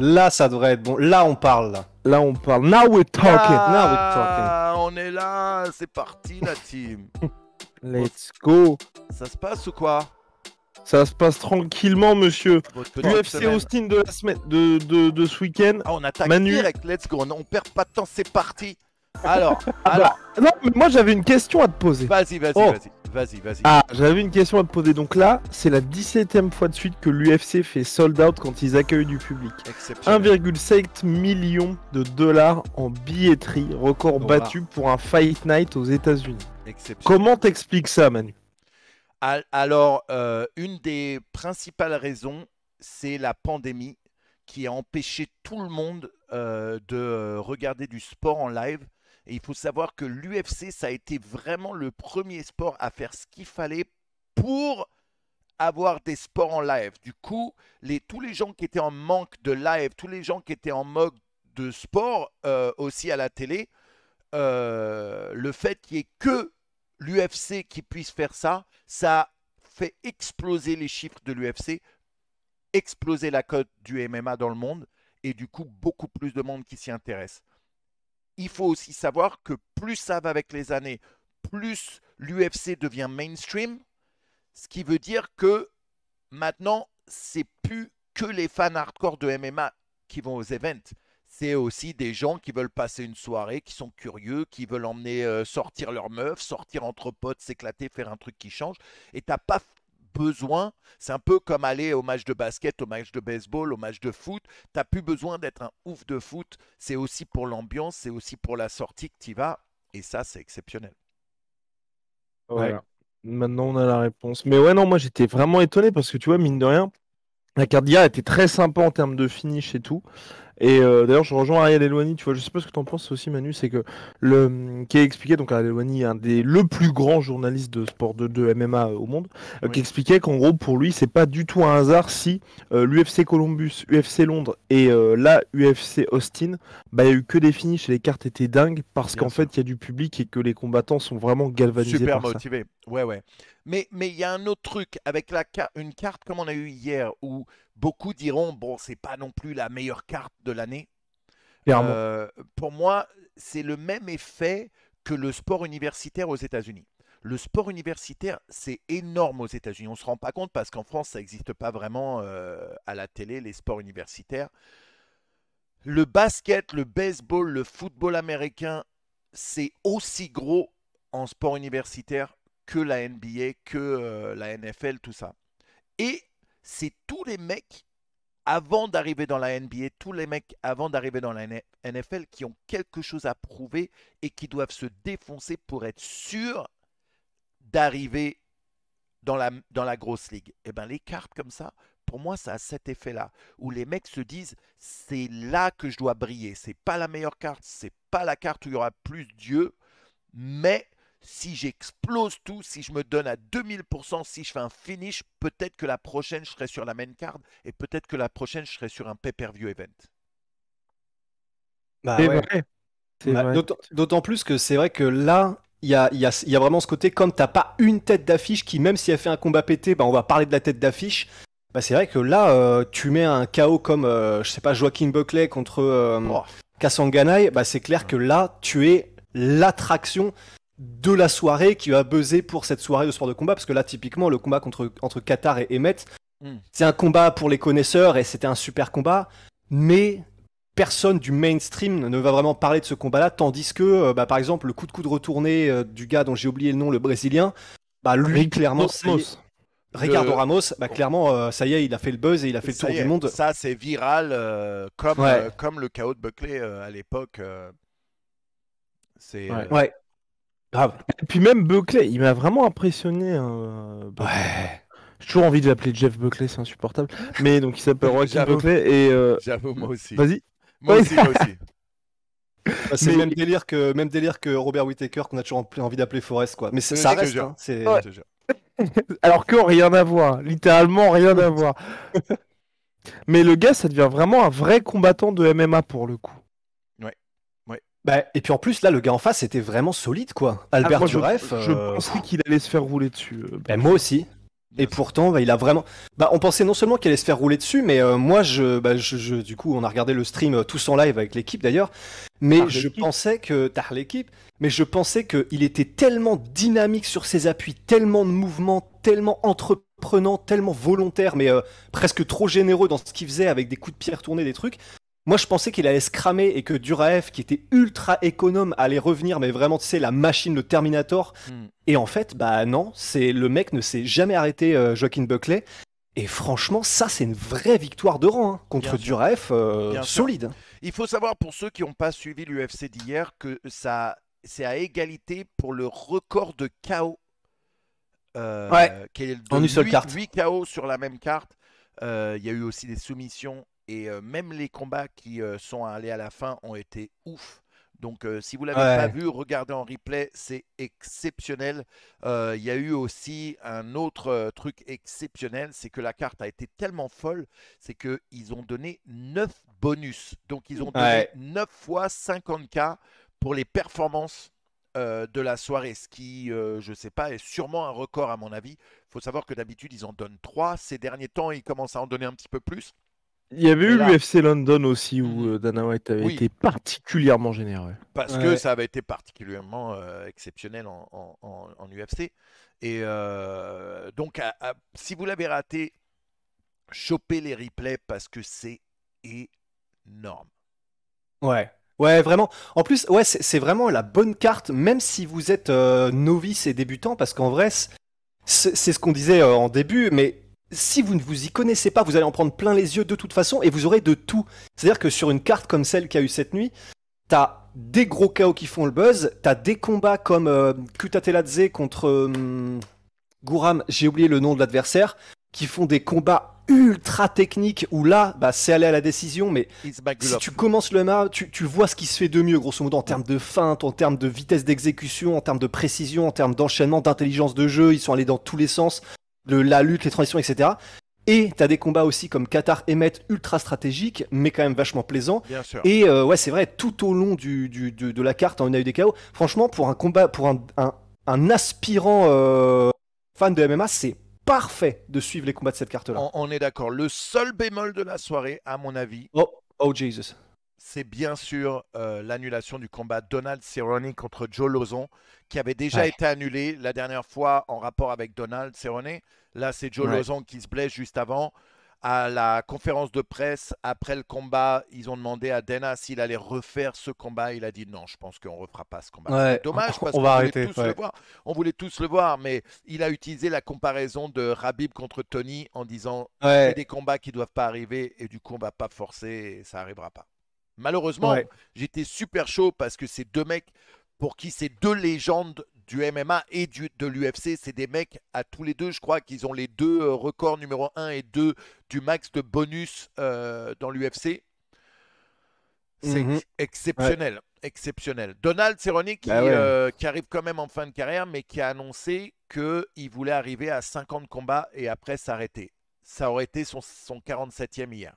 Là, ça devrait être bon. Là, on parle. Là, on parle. Now we're talking. Ah, Now we're talking. On est là. C'est parti, la team. Let's go. Ça se passe ou quoi Ça se passe tranquillement, monsieur. UFC Austin de, la semaine, de, ce week-end. Ah, on attaque direct. Let's go. On, perd pas de temps. C'est parti. Alors, bah, alors. non, mais moi, j'avais une question à te poser. Vas-y, vas-y, oh. vas-y. Ah, j'avais une question à te poser. Donc là, c'est la 17ème fois de suite que l'UFC fait sold out quand ils accueillent du public. 1,7 million de dollars en billetterie, record battu pour un Fight Night aux États-Unis. Comment t'expliques ça, Manu Alors, euh, une des principales raisons, c'est la pandémie qui a empêché tout le monde euh, de euh, regarder du sport en live et il faut savoir que l'UFC, ça a été vraiment le premier sport à faire ce qu'il fallait pour avoir des sports en live. Du coup, les, tous les gens qui étaient en manque de live, tous les gens qui étaient en manque de sport euh, aussi à la télé, euh, le fait qu'il n'y ait que l'UFC qui puisse faire ça, ça fait exploser les chiffres de l'UFC, exploser la cote du MMA dans le monde, et du coup beaucoup plus de monde qui s'y intéresse il faut aussi savoir que plus ça va avec les années, plus l'UFC devient mainstream, ce qui veut dire que maintenant, c'est plus que les fans hardcore de MMA qui vont aux events. C'est aussi des gens qui veulent passer une soirée, qui sont curieux, qui veulent emmener euh, sortir leur meuf, sortir entre potes, s'éclater, faire un truc qui change. Et t'as pas besoin, c'est un peu comme aller au match de basket, au match de baseball, au match de foot, tu t'as plus besoin d'être un ouf de foot, c'est aussi pour l'ambiance, c'est aussi pour la sortie que va vas, et ça c'est exceptionnel. Voilà. Maintenant on a la réponse. Mais ouais non, moi j'étais vraiment étonné parce que tu vois mine de rien, la Cardia était très sympa en termes de finish et tout. Et euh, d'ailleurs, je rejoins Ariel Elouani, tu vois, je sais pas ce que tu en penses aussi, Manu, c'est que le mm, qui a expliqué, donc Ariel Elouani, un des le plus grands journalistes de sport de, MMA au monde, euh, qui expliquait qu'en gros, pour lui, c'est pas du tout un hasard si euh, l'UFC Columbus, UFC Londres et la UFC Austin, bah, il y a eu que des finishes et les cartes étaient dingues parce qu'en fait, il y a du public et que les combattants sont vraiment galvanisés. Super motivés, ouais, ouais. Mais il y a un autre truc avec la, une carte comme on a eu hier où beaucoup diront bon c'est pas non plus la meilleure carte de l'année. Euh, pour moi c'est le même effet que le sport universitaire aux États-Unis. Le sport universitaire, c'est énorme aux États-Unis. On ne se rend pas compte parce qu'en France, ça n'existe pas vraiment euh, à la télé, les sports universitaires. Le basket, le baseball, le football américain, c'est aussi gros en sport universitaire que la NBA, que euh, la NFL, tout ça. Et c'est tous les mecs avant d'arriver dans la NBA, tous les mecs avant d'arriver dans la NFL qui ont quelque chose à prouver et qui doivent se défoncer pour être sûr d'arriver dans la, dans la grosse ligue. Et eh bien les cartes comme ça, pour moi, ça a cet effet-là, où les mecs se disent, c'est là que je dois briller, c'est pas la meilleure carte, c'est pas la carte où il y aura plus Dieu, mais si j'explose tout, si je me donne à 2000%, si je fais un finish, peut-être que la prochaine, je serai sur la main card et peut-être que la prochaine, je serai sur un pay-per-view event. Bah bah, d'autant plus que c'est vrai que là, il y a, vraiment ce côté, comme t'as pas une tête d'affiche qui, même si elle fait un combat pété, bah, on va parler de la tête d'affiche. Bah, c'est vrai que là, euh, tu mets un KO comme, euh, je sais pas, Joaquin Buckley contre euh, c'est clair que là, tu es l'attraction de la soirée qui va buzzer pour cette soirée de sport de combat parce que là typiquement le combat contre entre Qatar et Emmet hmm. c'est un combat pour les connaisseurs et c'était un super combat mais personne du mainstream ne va vraiment parler de ce combat là tandis que euh, bah, par exemple le coup de coup retourné euh, du gars dont j'ai oublié le nom le brésilien bah lui clairement Ricardo Ramos, bah clairement, euh, ça y est, il a fait le buzz et il a fait le tour du monde. Ça, c'est viral, comme, le chaos de Buckley à l'époque. C'est ouais. Et puis même Buckley, il m'a vraiment impressionné. Hein, ouais. J'ai toujours envie de l'appeler Jeff Buckley, c'est insupportable. Mais donc il s'appelle Joaquin Buckley et. Euh... J'avoue, moi aussi. Vas-y. Moi aussi, moi aussi. Bah, c'est le même délire que même délire que Robert Whittaker qu'on a toujours envie d'appeler Forrest quoi. Mais ça reste. Hein, Alors que rien à voir, littéralement rien à voir. mais le gars, ça devient vraiment un vrai combattant de MMA pour le coup. Bah, et puis en plus, là, le gars en face était vraiment solide, quoi. Ah, Albert juref Je, euh, pensais qu'il allait se faire rouler dessus. Euh, bah, moi aussi. Et pourtant, bah, il a vraiment. Bah, on pensait non seulement qu'il allait se faire rouler dessus, mais euh, moi, je, bah, je, du coup, on a regardé le stream tous en live avec l'équipe d'ailleurs. Mais je pensais que t'as l'équipe. Mais je pensais qu'il était tellement dynamique sur ses appuis, tellement de mouvements, tellement entreprenant, tellement volontaire, mais presque trop généreux dans ce qu'il faisait avec des coups de pierre tournés, des trucs, moi, je pensais qu'il allait se cramer et que Duraev, qui était ultra économe, allait revenir, mais vraiment, tu sais, la machine, de Terminator. Hmm. Et en fait, bah non, c'est le mec ne s'est jamais arrêté, euh, Joaquin Buckley. Et franchement, ça, c'est une vraie victoire de rang hein, contre Duraev, euh, solide. Il faut savoir, pour ceux qui n'ont pas suivi l'UFC d'hier, que ça, c'est à égalité pour le record de KO. Euh, ouais. est de 8, 8 KO sur la même carte. Il y a eu aussi des soumissions et même les combats qui sont allés à la fin ont été ouf. Donc si vous l'avez pas vu, regardez en replay, c'est exceptionnel. Il y a eu aussi un autre truc exceptionnel, c'est que la carte a été tellement folle, c'est qu'ils ont donné 9 bonus. Donc ils ont donné 9 fois 50K pour les performances de la soirée, ce qui, je ne sais pas, est sûrement un record à mon avis. Il faut savoir que d'habitude, ils en donnent 3. Ces derniers temps, ils commencent à en donner un petit peu plus. Il y avait eu l'UFC London aussi où mhm. euh, Dana White avait été particulièrement généreux. Parce que ça avait été particulièrement euh, exceptionnel en, UFC. Et euh, donc, si vous l'avez raté, chopez les replays parce que c'est énorme. Ouais, Ouais, vraiment. En plus, ouais, c'est vraiment la bonne carte, même si vous êtes novice et débutant, parce qu'en vrai, c'est ce qu'on disait en début, mais si vous ne vous y connaissez pas, vous allez en prendre plein les yeux de toute façon et vous aurez de tout. C'est-à-dire que sur une carte comme celle qu'il y a eu cette nuit, t'as des gros chaos qui font le buzz, t'as des combats comme euh, contre hum, Gouram, j'ai oublié le nom de l'adversaire, qui font des combats ultra techniques où là, bah, c'est aller à la décision, mais si tu commences le match, tu, tu, vois ce qui se fait de mieux, grosso modo, en termes de feinte, en termes de vitesse d'exécution, en termes de précision, en termes d'enchaînement, d'intelligence de jeu, ils sont allés dans tous les sens de la lutte, les transitions, etc. Et as des combats aussi comme Qatar Emmet ultra stratégique, mais quand même vachement plaisant. Bien sûr. Et euh, ouais, c'est vrai, tout au long de, la carte, hein, on a eu des chaos. Franchement, pour un combat, pour un, aspirant euh, fan de MMA, c'est parfait de suivre les combats de cette carte-là. On, est d'accord. Le seul bémol de la soirée, à mon avis. Oh, oh Jesus. C'est bien sûr euh, l'annulation du combat Donald Cerrone contre Joe Lozon, qui avait déjà été annulé la dernière fois en rapport avec Donald Cerrone. Là, c'est Joe Lozon qui se blesse juste avant. À la conférence de presse, après le combat, ils ont demandé à Dana s'il allait refaire ce combat. Il a dit non, je pense qu'on ne refera pas ce combat. dommage parce qu'on voulait tous le voir. On voulait tous le voir, mais il a utilisé la comparaison de Rabib contre Tony en disant a des combats qui ne doivent pas arriver et du coup, on ne va pas forcer et ça n'arrivera pas. Malheureusement, j'étais super chaud parce que ces deux mecs pour qui ces deux légendes du MMA et du, de l'UFC. C'est des mecs à tous les deux, je crois qu'ils ont les deux euh, records numéro 1 et 2 du max de bonus euh, dans l'UFC. C'est mhm. exceptionnel, exceptionnel. Donald Cerrone bah euh, qui, arrive quand même en fin de carrière, mais qui a annoncé qu'il voulait arriver à 50 combats et après s'arrêter. Ça aurait été son 47e hier.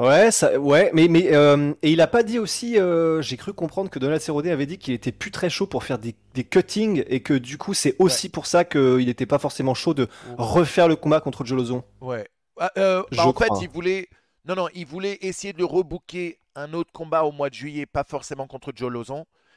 Ouais, ouais, mais mais euh, et il a pas dit aussi. Euh, j'ai cru comprendre que Donald Cerrone avait dit qu'il était plus très chaud pour faire des, cuttings et que du coup c'est aussi pour ça qu'il n'était pas forcément chaud de refaire le combat contre Jolozon. Ouais. Ah, euh, bah, en fait, il voulait. Non, non, il voulait essayer de rebooker un autre combat au mois de juillet, pas forcément contre Joe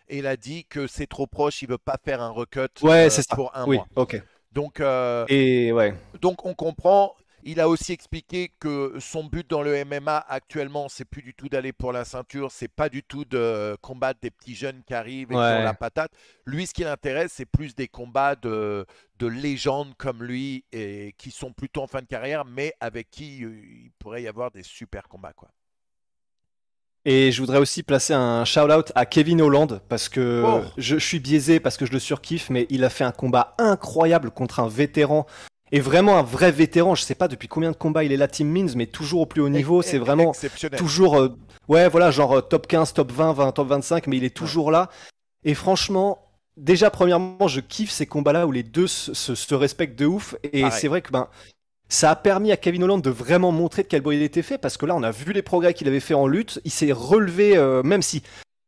Et il a dit que c'est trop proche, il veut pas faire un recut Ouais, c'est pour un oui, ok. Donc, Et ouais. donc on comprend, il a aussi expliqué que son but dans le MMA actuellement, c'est plus du tout d'aller pour la ceinture, c'est pas du tout de combattre des petits jeunes qui arrivent et qui ont la patate. Lui, ce qui l'intéresse, c'est plus des combats de, de légendes comme lui et qui sont plutôt en fin de carrière, mais avec qui euh, il pourrait y avoir des super combats, quoi. Et je voudrais aussi placer un shout-out à Kevin Holland parce que oh. je, suis biaisé parce que je le surkiffe, mais il a fait un combat incroyable contre un vétéran et vraiment un vrai vétéran. Je sais pas depuis combien de combats il est là, Team Means, mais toujours au plus haut niveau. C'est vraiment toujours, euh, ouais, voilà, genre euh, top 15, top 20, 20, top 25, mais il est toujours là. Et franchement, déjà, premièrement, je kiffe ces combats-là où les deux se, respectent de ouf. Et c'est vrai que, ben, ça a permis à Kevin Holland de vraiment montrer de quel bois il était fait, parce que là, on a vu les progrès qu'il avait fait en lutte. Il s'est relevé, euh, même si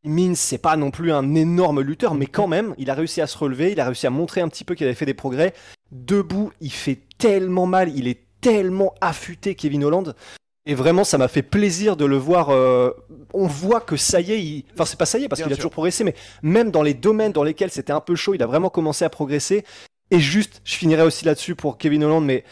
Means c'est pas non plus un énorme lutteur, mais mm-hmm. quand même, il a réussi à se relever, il a réussi à montrer un petit peu qu'il avait fait des progrès debout, il fait tellement mal, il est tellement affûté Kevin Holland. Et vraiment, ça m'a fait plaisir de le voir. Euh, on voit que ça y est, il... enfin c'est pas ça y est parce qu'il a toujours progressé, mais même dans les domaines dans lesquels c'était un peu chaud, il a vraiment commencé à progresser. Et juste, je finirai aussi là-dessus pour Kevin Holland, mais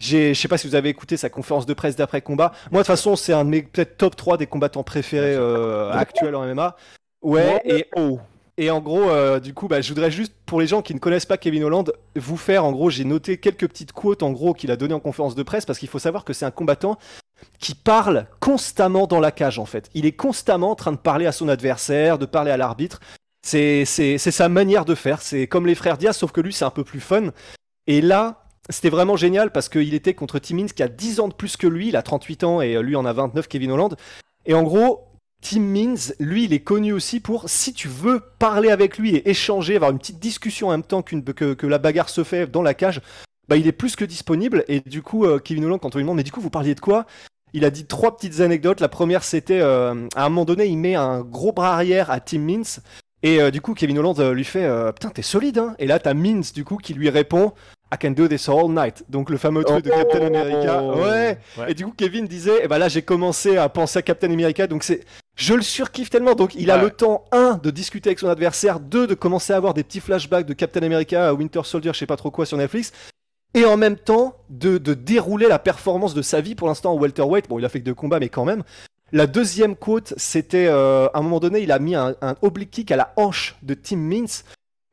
je sais pas si vous avez écouté sa conférence de presse d'après combat. Moi, de toute façon, c'est un de mes peut-être top 3 des combattants préférés euh, actuels en MMA. Ouais, et oh, et en gros, euh, du coup, bah, je voudrais juste, pour les gens qui ne connaissent pas Kevin Holland, vous faire, en gros, j'ai noté quelques petites quotes, en gros, qu'il a données en conférence de presse, parce qu'il faut savoir que c'est un combattant qui parle constamment dans la cage, en fait. Il est constamment en train de parler à son adversaire, de parler à l'arbitre. C'est sa manière de faire. C'est comme les frères Diaz, sauf que lui, c'est un peu plus fun. Et là, c'était vraiment génial parce qu'il était contre Timmins qui a 10 ans de plus que lui. Il a 38 ans et lui en a 29, Kevin Holland. Et en gros, Tim Means, lui, il est connu aussi pour si tu veux parler avec lui et échanger, avoir une petite discussion en même temps que, la bagarre se fait dans la cage, bah, il est plus que disponible. Et du coup, euh, Kevin Holland, quand on lui demande, mais du coup, vous parliez de quoi il a dit trois petites anecdotes. La première, c'était euh, à un moment donné, il met un gros bras arrière à Tim Means. Et euh, du coup, Kevin Holland lui fait Putain, t'es solide, hein Et là, t'as Means, du coup, qui lui répond I can do this all night. Donc le fameux truc de Captain oh. America. ouais. Et du coup, Kevin disait, eh ben là, j'ai commencé à penser à Captain America. Donc c'est, je le surkiffe tellement. Donc il a le temps, un, de discuter avec son adversaire, deux, de commencer à avoir des petits flashbacks de Captain America à Winter Soldier, je sais pas trop quoi sur Netflix. Et en même temps, de, dérouler la performance de sa vie pour l'instant en welterweight. Bon, il a fait que deux combats, mais quand même. La deuxième quote, c'était euh, à un moment donné, il a mis un, oblique kick à la hanche de Tim Mintz.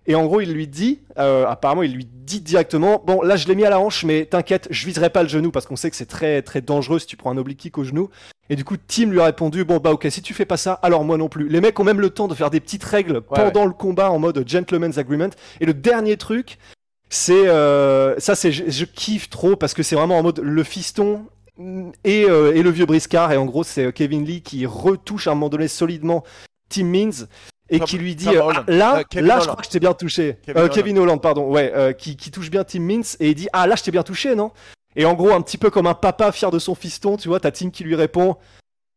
Et en gros, il lui dit, euh, apparemment, il lui dit directement, bon, là, je l'ai mis à la hanche, mais t'inquiète, je viserai pas le genou parce qu'on sait que c'est très très dangereux si tu prends un oblique kick au genou. Et du coup, Tim lui a répondu, bon bah ok, si tu fais pas ça, alors moi non plus. Les mecs ont même le temps de faire des petites règles pendant le combat en mode gentleman's agreement. Et le dernier truc, c'est euh, ça, c'est je, kiffe trop parce que c'est vraiment en mode le fiston. Et, euh, et le vieux briscard, et en gros c'est Kevin Lee qui retouche à un moment donné solidement Tim Means et qui lui dit ah, là, euh, là, je crois que je bien touché. Euh, Kevin, Holland. pardon, ouais, euh, qui, touche bien Tim Mintz et il dit ah là, je t'ai bien touché, non Et en gros, un petit peu comme un papa fier de son fiston, tu vois, t'as Tim qui lui répond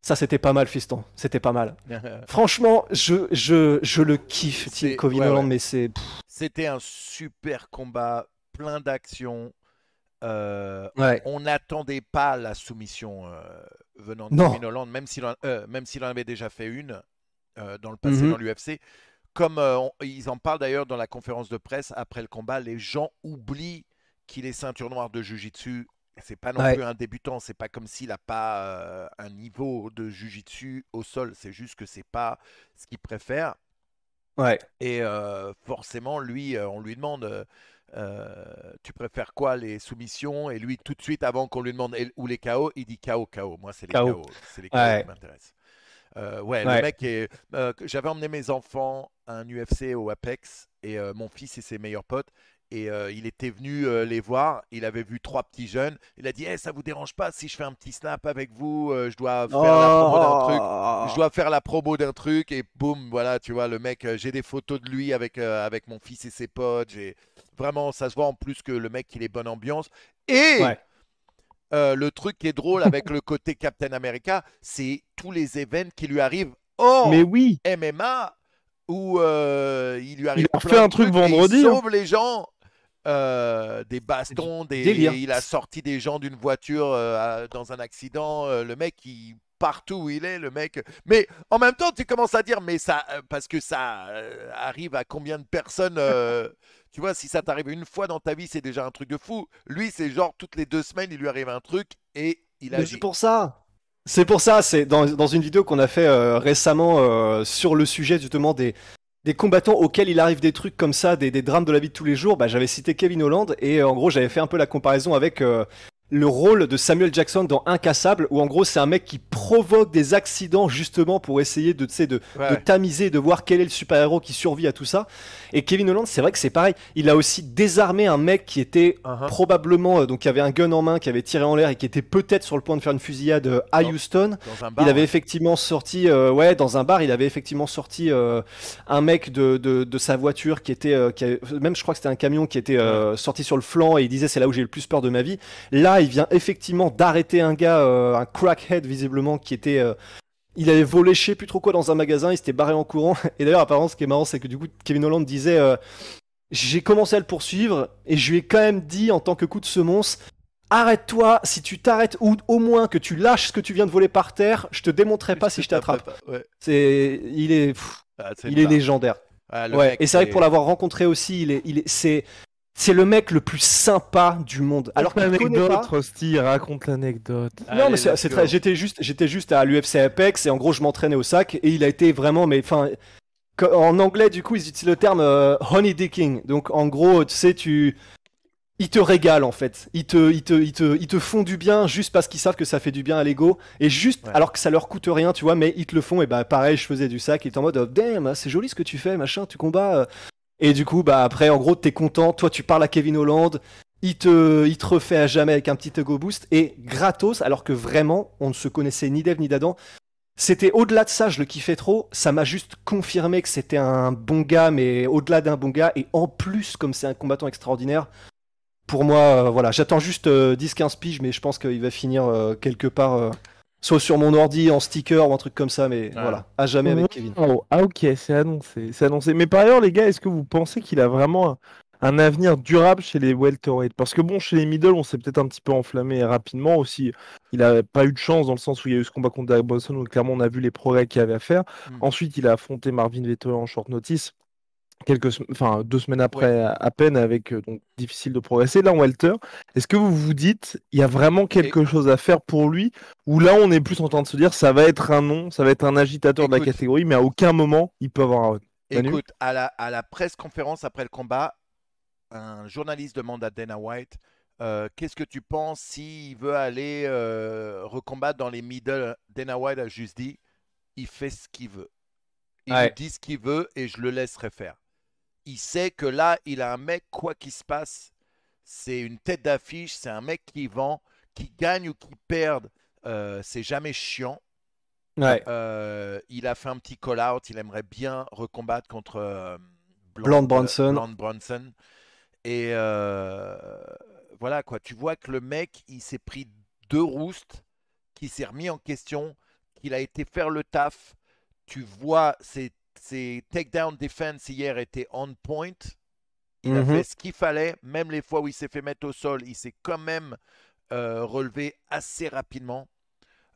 ça c'était pas mal, fiston, c'était pas mal. Franchement, je, je, je le kiffe, Tim Kevin Holland, mais c'est. C'était un super combat, plein d'action. On n'attendait pas la soumission venant de Kevin Holland, même même s'il en avait déjà fait une. Euh, dans le mmh passé, dans l'UFC. Comme euh, ils en parlent d'ailleurs dans la conférence de presse après le combat, les gens oublient qu'il est ceinture noire de Jiu-Jitsu. C'est pas non plus un débutant, c'est pas comme s'il n'a pas euh, un niveau de Jiu-Jitsu au sol, c'est juste que c'est pas ce qu'il préfère. Ouais. Et forcément, lui, on lui demande. tu préfères quoi les soumissions Et lui, tout de suite, avant qu'on lui demande ou les KO, il dit KO, KO. Moi, c'est les KO. C'est les KO qui m'intéressent. Euh, ouais, le mec est. Euh, j'avais emmené mes enfants à un UFC au Apex et euh, mon fils et ses meilleurs potes. Et il était venu les voir. Il avait vu trois petits jeunes. Il a dit hey, eh, ça vous dérange pas si je fais un petit snap avec vous Je dois faire la promo d'un truc. Je dois faire la promo d'un truc. Et boum, voilà, tu vois, le mec, j'ai des photos de lui avec, avec mon fils et ses potes. Vraiment, ça se voit en plus que le mec, il est bonne ambiance. Et. Euh, le truc qui est drôle avec le côté Captain America, c'est tous les événements qui lui arrivent hors MMA où euh, il lui arrive. Il a fait un truc vendredi. Hein. sauve les gens. Euh, des bastons, des, il a sorti des gens d'une voiture dans un accident. le mec, partout où il est, le mec. Mais en même temps, tu commences à dire, mais ça, parce que ça arrive à combien de personnes Tu vois, si ça t'arrive une fois dans ta vie, c'est déjà un truc de fou. Lui, c'est genre toutes les deux semaines, il lui arrive un truc et il a. C'est pour ça. C'est pour ça. C'est dans, une vidéo qu'on a fait euh, récemment euh, sur le sujet justement des, des combattants auxquels il arrive des trucs comme ça, des, drames de la vie de tous les jours, bah, j'avais cité Kevin Holland et euh, en gros j'avais fait un peu la comparaison avec le rôle de Samuel Jackson dans Incassable, où en gros c'est un mec qui provoque des accidents justement pour essayer de, de, de tamiser, de voir quel est le super-héros qui survit à tout ça. Et Kevin Holland, c'est vrai que c'est pareil. Il a aussi désarmé un mec qui était uh-huh. probablement, euh, donc qui avait un gun en main, qui avait tiré en l'air et qui était peut-être sur le point de faire une fusillade euh, à Houston. il avait effectivement sorti, euh, ouais, dans un bar, il avait effectivement sorti un mec de, de, sa voiture qui était, qui même je crois que c'était un camion qui était sorti sur le flanc et il disait c'est là où j'ai le plus peur de ma vie. Là, il vient effectivement d'arrêter un gars, euh, un crackhead visiblement, qui était... Euh, il avait volé chez plus trop quoi dans un magasin, il s'était barré en courant. Et d'ailleurs, apparemment, ce qui est marrant, c'est que du coup, Kevin Holland disait euh, J'ai commencé à le poursuivre, et je lui ai quand même dit, en tant que coup de semonce, arrête-toi, si tu t'arrêtes ou au moins que tu lâches ce que tu viens de voler par terre, je te démontrerai pas si je t'attrape. C'est, il est, ah, il est légendaire. ouais. Et c'est vrai que pour l'avoir rencontré aussi, il est, il est, c'est, c'est le mec le plus sympa du monde. Alors connaît raconte l'anecdote. Non, mais c'est très. J'étais juste, j'étais juste à l'UFC Apex et en gros, je m'entraînais au sac et il a été vraiment, mais enfin. En anglais, du coup, ils utilisent le terme euh, honey dicking. Donc, en gros, tu sais, tu. Ils te régalent en fait. Ils te, te, ils te, font du bien juste parce qu'ils savent que ça fait du bien à l'ego. Et juste alors que ça leur coûte rien, tu vois, mais ils te le font. Et bah, pareil, je faisais du sac. et étaient en mode, oh, damn, c'est joli ce que tu fais, machin, tu combats. Euh, et du coup, bah après, en gros, t'es content. Toi, tu parles à Kevin Holland. Il te, il te refait à jamais avec un petit Ego Boost. Et gratos, alors que vraiment, on ne se connaissait ni d'Eve ni d'Adam. C'était au-delà de ça, je le kiffais trop. Ça m'a juste confirmé que c'était un bon gars, mais au-delà d'un bon gars. Et en plus, comme c'est un combattant extraordinaire, pour moi, euh, voilà, j'attends juste 10-15 euh, piges, mais je pense qu'il va finir euh, quelque part soit sur mon ordi en sticker ou un truc comme ça, mais voilà, à jamais avec oh. Kevin. ah ok, c'est annoncé, c'est annoncé. Mais par ailleurs, les gars, est-ce que vous pensez qu'il a vraiment un, avenir durable chez les welterweight Parce que bon, chez les middle, on s'est peut-être un petit peu enflammé rapidement aussi. Il n'a pas eu de chance dans le sens où il y a eu ce combat contre Derek où où clairement on a vu les progrès qu'il avait à faire. Hmm. Ensuite, il a affronté Marvin Vettori en short notice quelques, enfin deux semaines après à peine, avec euh, donc difficile de progresser. Là, Walter, est-ce que vous vous dites, il y a vraiment quelque chose à faire pour lui, ou là, on est plus en train de se dire, ça va être un nom, ça va être un agitateur de la catégorie, mais à aucun moment il peut avoir un. Écoute, à la, à la presse conférence après le combat, un journaliste demande à Dana White. Euh, Qu'est-ce que tu penses s'il veut aller euh, recombattre dans les middle Dana White a juste dit il fait ce qu'il veut. Il dit ce qu'il veut et je le laisserai faire il sait que là, il a un mec, quoi qu'il se passe, c'est une tête d'affiche, c'est un mec qui vend, qui gagne ou qui perd, euh, c'est jamais chiant. Euh, il a fait un petit call-out, il aimerait bien recombattre contre euh, blond Blonde, Bronson. Et voilà quoi, tu vois que le mec, il s'est pris deux roustes, qui s'est remis en question, qu'il a été faire le taf. Tu vois, c'est ses takedown defense hier était on point. Il a mhm. fait ce qu'il fallait, même les fois où il s'est fait mettre au sol, il s'est quand même euh, relevé assez rapidement.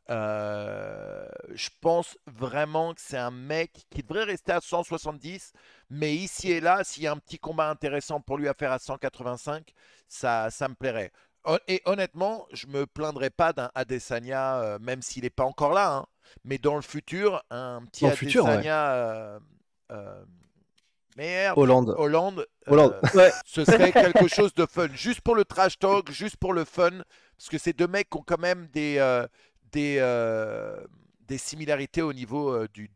Euh, je pense vraiment que c'est un mec qui devrait rester à 170, mais ici et là, s'il y a un petit combat intéressant pour lui à faire à 185, ça, ça me plairait et honnêtement, je me plaindrais pas d'un Adesanya, euh, même s'il n'est pas encore là. Hein, mais dans le futur, un petit Adesanya. Euh, euh, Hollande. Hollande, ce serait quelque chose de fun, juste pour le trash talk, juste pour le fun, parce que ces deux mecs ont quand même des, des, des similarités au niveau du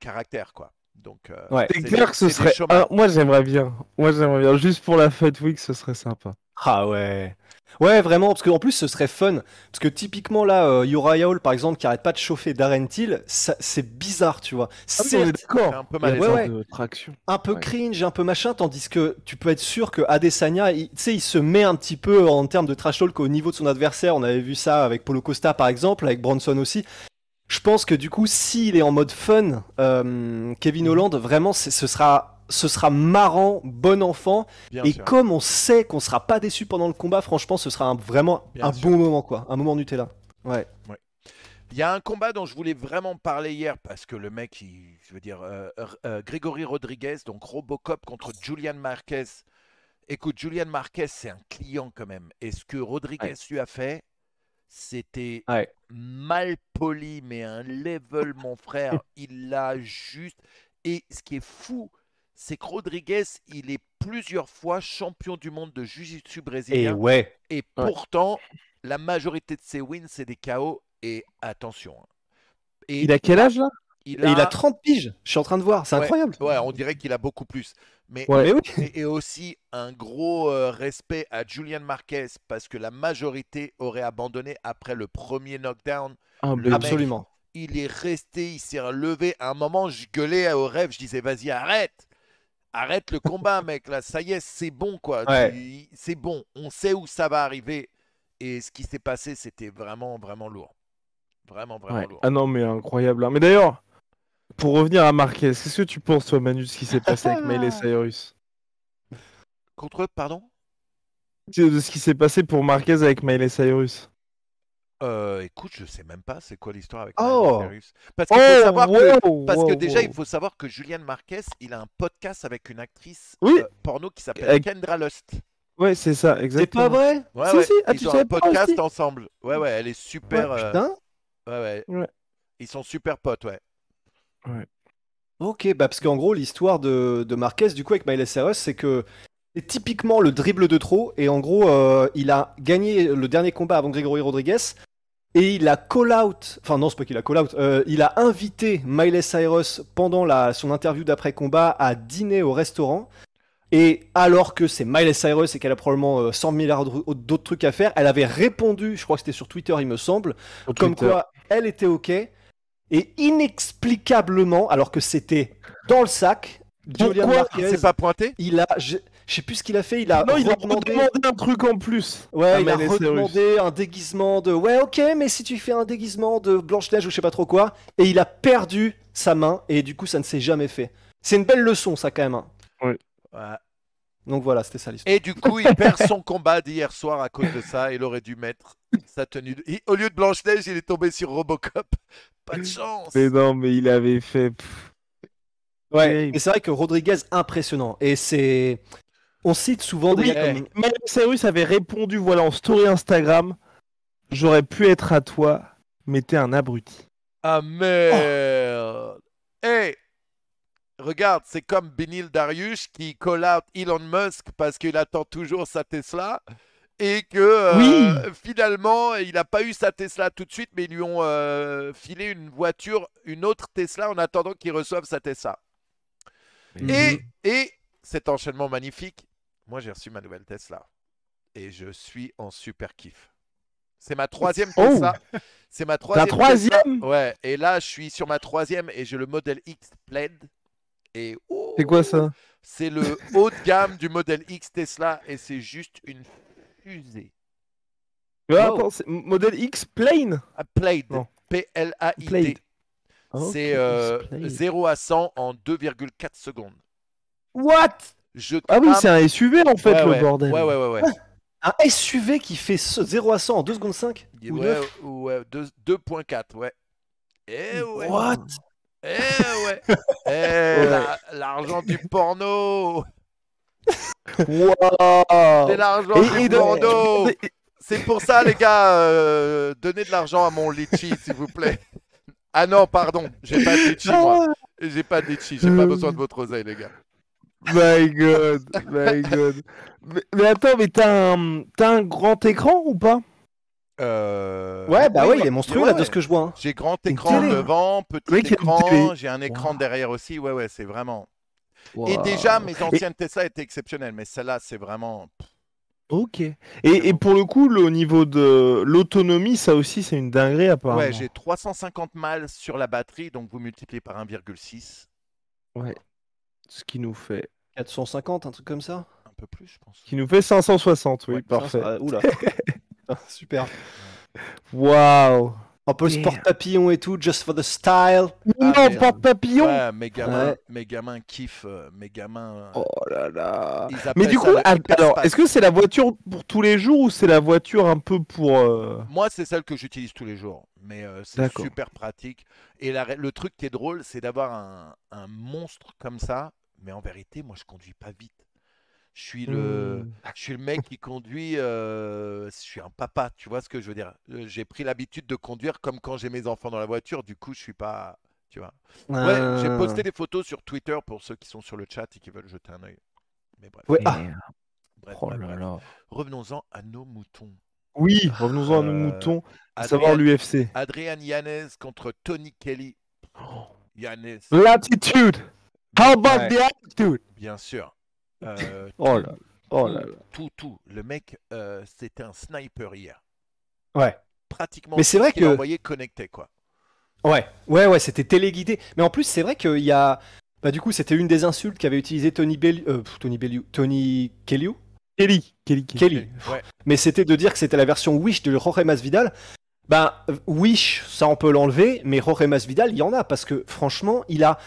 caractère, quoi. Donc, euh, c'est clair que ce serait. moi, j'aimerais bien. Moi, j'aimerais bien. Juste pour la Fat Week, ce serait sympa. Ah ouais. Ouais, vraiment, parce qu'en plus, ce serait fun. Parce que typiquement, là, euh, par exemple, qui arrête pas de chauffer Darren Till, c'est bizarre, tu vois. Ah c'est Un peu malaisant traction. Un peu cringe, un peu machin, tandis que tu peux être sûr que Adesanya, tu sais, il se met un petit peu en termes de trash talk au niveau de son adversaire. On avait vu ça avec Polo Costa, par exemple, avec Bronson aussi. Je pense que du coup, s'il est en mode fun, euh, Kevin mhm. Holland, vraiment, ce sera, ce sera marrant, bon enfant. et comme on sait qu'on sera pas déçu pendant le combat, franchement, ce sera vraiment un bon moment, quoi. Un moment Nutella. Ouais. Il y a un combat dont je voulais vraiment parler hier parce que le mec, je veux dire, euh, euh, Grégory Rodriguez, donc Robocop contre Julian Marquez. Écoute, Julian Marquez, c'est un client quand même. est ce que Rodriguez lui a fait, c'était mal poli, mais un level, mon frère. Il l'a juste. Et ce qui est fou, c'est que Rodriguez, il est plusieurs fois champion du monde de Jiu-Jitsu brésilien. Et, pourtant, la majorité de ses wins, c'est des KO. Et attention. Hein. Et il a quel âge là il a... il 30 piges, je suis en train de voir, c'est incroyable. Ouais, on dirait qu'il a beaucoup plus. Mais, et, aussi un gros euh, respect à Julian Marquez parce que la majorité aurait abandonné après le premier knockdown. Ah, absolument. il est resté, il s'est relevé. À un moment, je gueulais au rêve, je disais vas-y arrête, arrête le combat mec là, ça y est, c'est bon quoi, c'est bon, on sait où ça va arriver. Et ce qui s'est passé, c'était vraiment vraiment lourd, vraiment vraiment lourd. Ah non mais incroyable. Hein. Mais d'ailleurs. Pour revenir à Marquez, qu'est-ce que tu penses, toi, Manu, de ce qui s'est passé avec Miley Cyrus Contre eux, pardon De ce qui s'est passé pour Marquez avec Miley Cyrus euh, écoute, je sais même pas c'est quoi l'histoire avec oh Parce, oh, que, parce que déjà, il faut savoir que Julien Marquez, il a un podcast avec une actrice euh, porno qui s'appelle Kendra Lust. Ouais, c'est ça, exactement. C'est pas vrai ouais, ah, Ils un podcast ensemble. Ouais, ouais, elle est super. Euh, putain. ouais. ouais. Ils sont super potes, ouais. Ok, bah parce qu'en gros, l'histoire de, de, Marquez, du coup, avec Miles Cyrus, c'est que c'est typiquement le dribble de trop. Et en gros, euh, il a gagné le dernier combat avant Gregory Rodriguez. Et il a call out, enfin non, c'est pas qu'il a call out, euh, il a invité Miles Cyrus pendant la, son interview d'après-combat à dîner au restaurant. Et alors que c'est Miles Cyrus et qu'elle a probablement 100 euh, milliards d'autres trucs à faire, elle avait répondu, je crois que c'était sur Twitter, il me semble, comme quoi elle était OK. Et inexplicablement, alors que c'était dans le sac, Julian Marquez, il s'est pas pointé Il a, je, sais plus ce qu'il a fait. Il a non, il a demandé un truc en plus. Ouais, ah, il a demandé un déguisement de. Ouais, ok, mais si tu fais un déguisement de Blanche Neige ou je sais pas trop quoi, et il a perdu sa main et du coup ça ne s'est jamais fait. C'est une belle leçon ça quand même. Hein. Donc voilà, c'était ça l'histoire. Et du coup, il perd son combat d'hier soir à cause de ça. Il aurait dû mettre sa tenue. au lieu de Blanche-Neige, il est tombé sur Robocop. Pas de chance. Mais non, mais il avait fait. Ouais, mais c'est vrai que Rodriguez, impressionnant. Et c'est. On cite souvent des. Cyrus avait répondu voilà, en story Instagram J'aurais pu être à toi, mais t'es un abruti. Ah merde Eh regarde, c'est comme Benil Darius qui call out Elon Musk parce qu'il attend toujours sa Tesla et que euh, finalement, il n'a pas eu sa Tesla tout de suite, mais ils lui ont euh, filé une voiture, une autre Tesla, en attendant qu'il reçoive sa Tesla. Et, cet enchaînement magnifique, moi j'ai reçu ma nouvelle Tesla et je suis en super kiff. C'est ma troisième oh. Tesla. C'est ma troisième. Ouais, et là je suis sur ma troisième et j'ai le modèle X Plaid et c'est quoi ça C'est le haut de gamme du modèle X Tesla et c'est juste une fusée. modèle X plane ah, Plane. Plaid. P-L-A-I-D. Ah, c'est 0 euh, à 100 en 2,4 secondes. What Ah oui, c'est un SUV en fait, le bordel. Ouais, ouais, ouais. Ah, un SUV qui fait 0 à 100 en 2 secondes 5 Ouais, 2,4, ouais. Et eh ouais. What eh ouais Eh, l'argent du porno Wow. C'est l'argent du porno C'est pour ça, les gars, euh, donnez de l'argent à mon litchi, s'il vous plaît. Ah non, pardon, j'ai pas de litchi, moi. Ah. J'ai pas de litchi, j'ai pas besoin de votre oseille, les gars. My god, my god. Mais, mais attends, mais t'as un, t'as un grand écran ou pas euh, ouais, bah oui, ouais, il est monstrueux là de ce que je vois. Hein. J'ai grand écran devant, petit écran, j'ai un écran derrière aussi. Ouais, ouais, c'est vraiment. Et déjà, mes anciennes Tesla étaient exceptionnelles, mais celle-là, c'est vraiment. Ok. Et, et, pour le coup, au niveau de l'autonomie, ça aussi, c'est une dinguerie apparemment. Ouais, j'ai 350 miles sur la batterie, donc vous multipliez par 1,6. Ouais. Ce qui nous fait 450, un truc comme ça Un peu plus, je pense. Qui nous fait 560, oui, parfait. Ah, oula. Super. Waouh. Un peu papillon et tout, just for the style. non, pas ah, porte papillon Mais mes, gamins, mes gamins kiffent, mes gamins. Oh là là Mais du coup, alors, est-ce que c'est la voiture pour tous les jours ou c'est la voiture un peu pour. Euh, moi, c'est celle que j'utilise tous les jours, mais euh, c'est super pratique. Et le truc qui est drôle, c'est d'avoir un, un monstre comme ça, mais en vérité, moi, je conduis pas vite je suis le, mmh. je suis le mec qui conduit, euh, je suis un papa, tu vois ce que je veux dire. Euh, j'ai pris l'habitude de conduire comme quand j'ai mes enfants dans la voiture, du coup je suis pas, tu vois. Ouais, j'ai ah. posté des photos sur Twitter pour ceux qui sont sur le chat et qui veulent jeter un œil. Mais bref. Ah. Oh revenons-en à nos moutons. Oui, revenons-en à nos euh, moutons, à savoir l'UFC. Adrian Yanez contre Tony Kelly. Oh. Yanez. L'attitude. How about the attitude? Bien sûr. Euh, oh là, oh là, Tout, tout. Le mec, euh, c'était un sniper hier. Ouais. Pratiquement. Mais c'est vrai que que. envoyé connecté, quoi. Ouais, ouais, ouais, c'était téléguidé. Mais en plus, c'est vrai qu'il y a. Bah, du coup, c'était une des insultes qu'avait utilisé Tony Bell... Euh, Tony Bellu, Tony Kelly Kelly. Kelly. Ouais. Mais c'était de dire que c'était la version Wish de Jorge Masvidal. Bah, Wish, ça on peut l'enlever, mais Jorge Masvidal, il y en a, parce que franchement, il a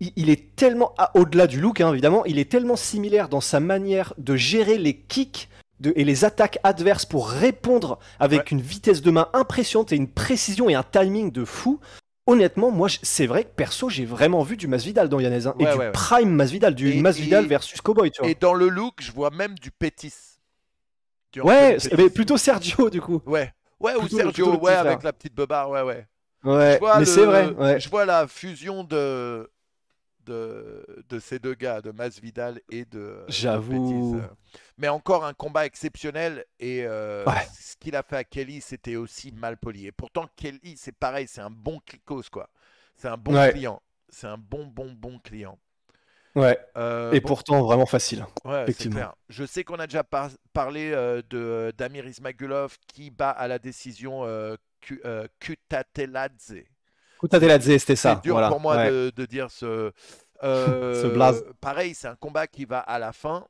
il est tellement, ah, au-delà du look hein, évidemment, il est tellement similaire dans sa manière de gérer les kicks et les attaques adverses pour répondre avec une vitesse de main impressionnante et une précision et un timing de fou. Honnêtement, moi, c'est vrai que perso, j'ai vraiment vu du Masvidal dans Yanez hein, et du prime Masvidal, du Masvidal versus Cowboy. Et dans le look, je vois même du Pétis. ouais, mais plutôt Sergio du coup. Ouais, ou Sergio, ouais, avec la petite bobard, ouais, ouais. Ouais, mais c'est vrai. Je vois la fusion de de, ces deux gars, de Masvidal et de. J'avoue. Euh, mais encore un combat exceptionnel et euh, ce qu'il a fait à Kelly, c'était aussi mal poli. Et pourtant, Kelly, c'est pareil, c'est un bon clicos, quoi. C'est un bon client. C'est un bon, bon, bon client. Ouais. Euh, et pourtant, vraiment facile. Hein, ouais, effectivement. Je sais qu'on a déjà parlé de d'Amir Ismagulov qui bat à la décision Kutateladze. C'est dur pour moi de, dire ce. Euh, pareil, c'est un combat qui va à la fin,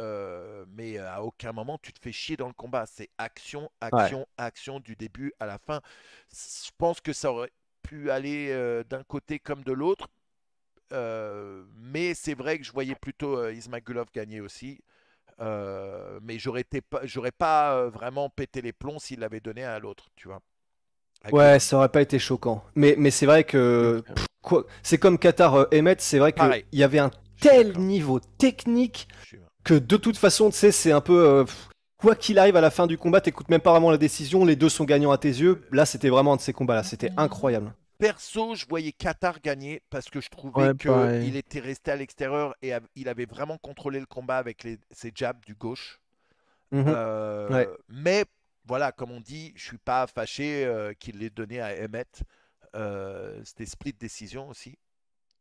euh, mais euh, à aucun moment tu te fais chier dans le combat. C'est action, action, action du début à la fin. Je pense que ça aurait pu aller d'un côté comme de l'autre, mais c'est vrai que je voyais plutôt gulov gagner aussi. mais j'aurais pas, j'aurais pas vraiment pété les plombs s'il l'avait donné à l'autre, tu vois. Ouais, ça aurait pas été choquant. Mais, mais c'est vrai que. C'est comme Qatar euh, Emmet, c'est vrai qu'il y avait un tel niveau technique que de toute façon, tu sais, c'est un peu. Euh, quoi qu'il arrive à la fin du combat, t'écoutes même pas vraiment la décision, les deux sont gagnants à tes yeux. Là, c'était vraiment un de ces combats-là, c'était incroyable. Perso, je voyais Qatar gagner parce que je trouvais qu'il était resté à l'extérieur et il avait vraiment contrôlé le combat avec les, ses jabs du gauche. Mhm. Euh, mais voilà, comme on dit, je suis pas fâché euh, qu'il l'ait donné à Emmett. Euh, esprit de décision aussi.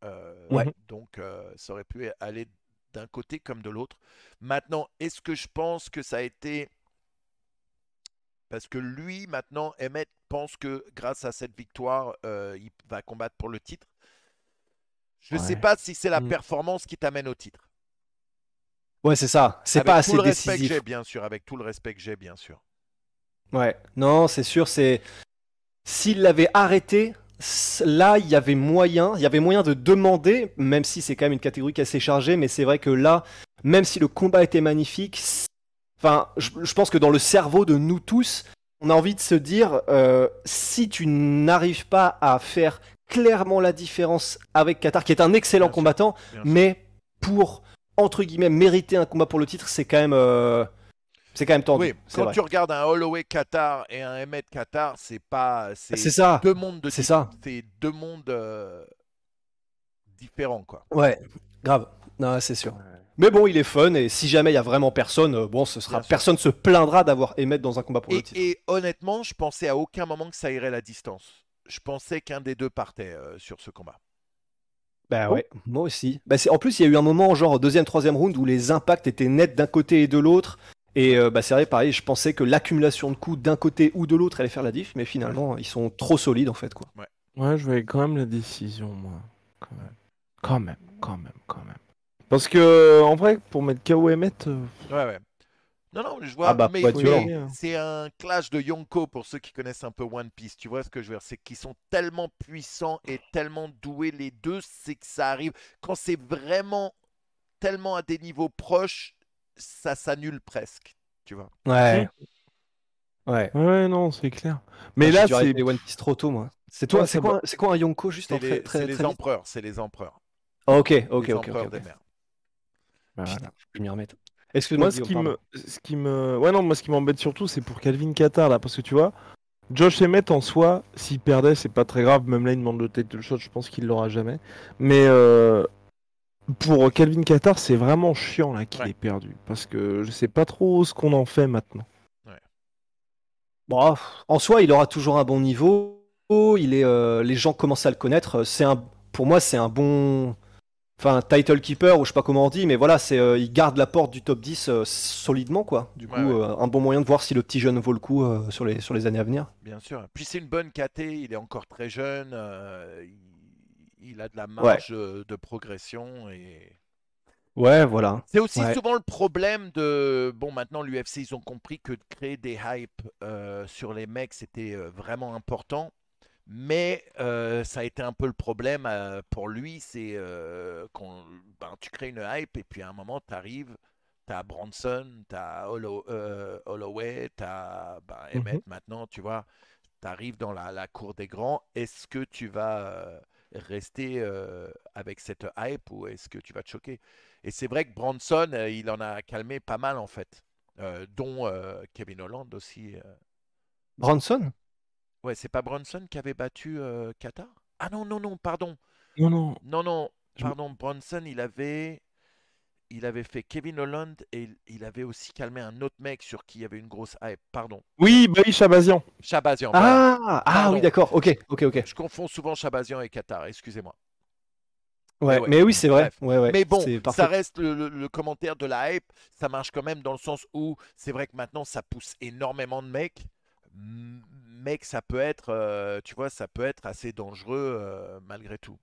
Euh, ouais. Mmh donc, euh, ça aurait pu aller d'un côté comme de l'autre. Maintenant, est-ce que je pense que ça a été. Parce que lui, maintenant, Emmett pense que grâce à cette victoire, il va combattre pour le titre. Je ne sais pas si c'est la mmh. performance qui t'amène au titre. Ouais, c'est ça. C'est pas assez décisif. J'ai, bien sûr, avec tout le respect que j'ai, bien sûr. Ouais, non, c'est sûr, c'est. S'il l'avait arrêté, là, il y avait moyen, il y avait moyen de demander, même si c'est quand même une catégorie qui est assez chargée, mais c'est vrai que là, même si le combat était magnifique, enfin, je, pense que dans le cerveau de nous tous, on a envie de se dire, euh, si tu n'arrives pas à faire clairement la différence avec Qatar, qui est un excellent combattant, mais pour entre guillemets mériter un combat pour le titre, c'est quand même euh, c'est quand même tendu. Oui, quand tu regardes un Holloway Qatar et un emmett Qatar, c'est pas. Ah, c'est ça. Deux mondes de. C'est ça. C'est deux mondes euh, différents, quoi. Ouais, grave. Non, c'est sûr. Mais bon, il est fun et si jamais il y a vraiment personne, euh, bon, ce sera personne se plaindra d'avoir Emmett dans un combat pour et, le titre. Et honnêtement, je pensais à aucun moment que ça irait la distance. Je pensais qu'un des deux partait euh, sur ce combat. Bah ben oh. ouais, moi aussi. Ben en plus, il y a eu un moment, genre deuxième, troisième round, où les impacts étaient nets d'un côté et de l'autre. Et euh, bah, c'est vrai, pareil, je pensais que l'accumulation de coups d'un côté ou de l'autre allait faire la diff, mais finalement, ils sont trop solides en fait. Quoi. Ouais. je voyais quand même la décision, moi. Quand même, quand même, quand même. Parce que, en vrai, pour mettre KO et mettre. Euh, ouais, ouais. Non, non, je vois, ah bah, mais c'est un clash de Yonko pour ceux qui connaissent un peu One Piece. Tu vois ce que je veux dire C'est qu'ils sont tellement puissants et tellement doués les deux, c'est que ça arrive. Quand c'est vraiment tellement à des niveaux proches, ça s'annule presque, tu vois. Ouais. Ouais. Ouais, non, c'est clair. Mais là, c'est les One Piece trop tôt, moi. C'est toi, c'est quoi, c'est quoi un Yonko juste en très, très, C'est les empereurs, c'est les empereurs. Ah, ok, ok, ok. Des bah, je vais m'y remettre. Excuse-moi. ce, qui me, ce qui me, ouais, non, moi, ce qui m'embête surtout, c'est pour Calvin Qatar là, parce que tu vois, Josh Emmett en soi, s'il perdait, c'est pas très grave. Même là, il demande le title shot, je pense qu'il l'aura jamais. Mais euh, pour Calvin Qatar, c'est vraiment chiant là qu'il est perdu parce que je sais pas trop ce qu'on en fait maintenant. Bah, en soi, il aura toujours un bon niveau. Il est, euh, les gens commencent à le connaître. C'est un, pour moi, c'est un bon, enfin title keeper ou je sais pas comment on dit, mais voilà, c'est, euh, il garde la porte du top 10 euh, solidement quoi. Du coup, un bon moyen de voir si le petit jeune vaut le coup sur les sur les années à venir. Bien sûr. Puis c'est une bonne KT. Il est encore très jeune il a de la marge euh, de progression et. Ouais, voilà. C'est aussi souvent le problème de. Bon, maintenant, l'UFC, ils ont compris que de créer des hypes euh, sur les mecs, c'était euh, vraiment important. Mais ça a été un peu le problème pour lui. C'est qu'on ben, tu crées une hype et puis à un moment, tu arrives, tu as Bronson, tu as Holloway, tu as ben, mhm. Emmett maintenant, tu vois. Tu arrives dans la, la, cour des grands. Est-ce que tu vas rester euh, avec cette hype ou est-ce que tu vas te choquer Et c'est vrai que Branson, euh, il en a calmé pas mal en fait, euh, dont Kevin Holland aussi. Branson Ouais, c'est pas Branson qui avait battu Qatar Ah non, non, non, pardon. Non, non. Non, non, pardon, Branson, il avait il avait fait Kevin Holland et il, avait aussi calmé un autre mec sur qui il y avait une grosse hype, pardon. Oui, Bobby bah Chabazian. Chabazian. Ah, ah oui, d'accord, ok, ok, ok. Je confonds souvent Chabazian et Qatar, excusez-moi. Ouais, mais, oui, c'est vrai. Ouais, mais bon, ça reste le, commentaire de la hype, ça marche quand même dans le sens où c'est vrai que maintenant ça pousse énormément de mecs. Mec, ça peut être, euh, tu vois, ça peut être assez dangereux euh, malgré tout.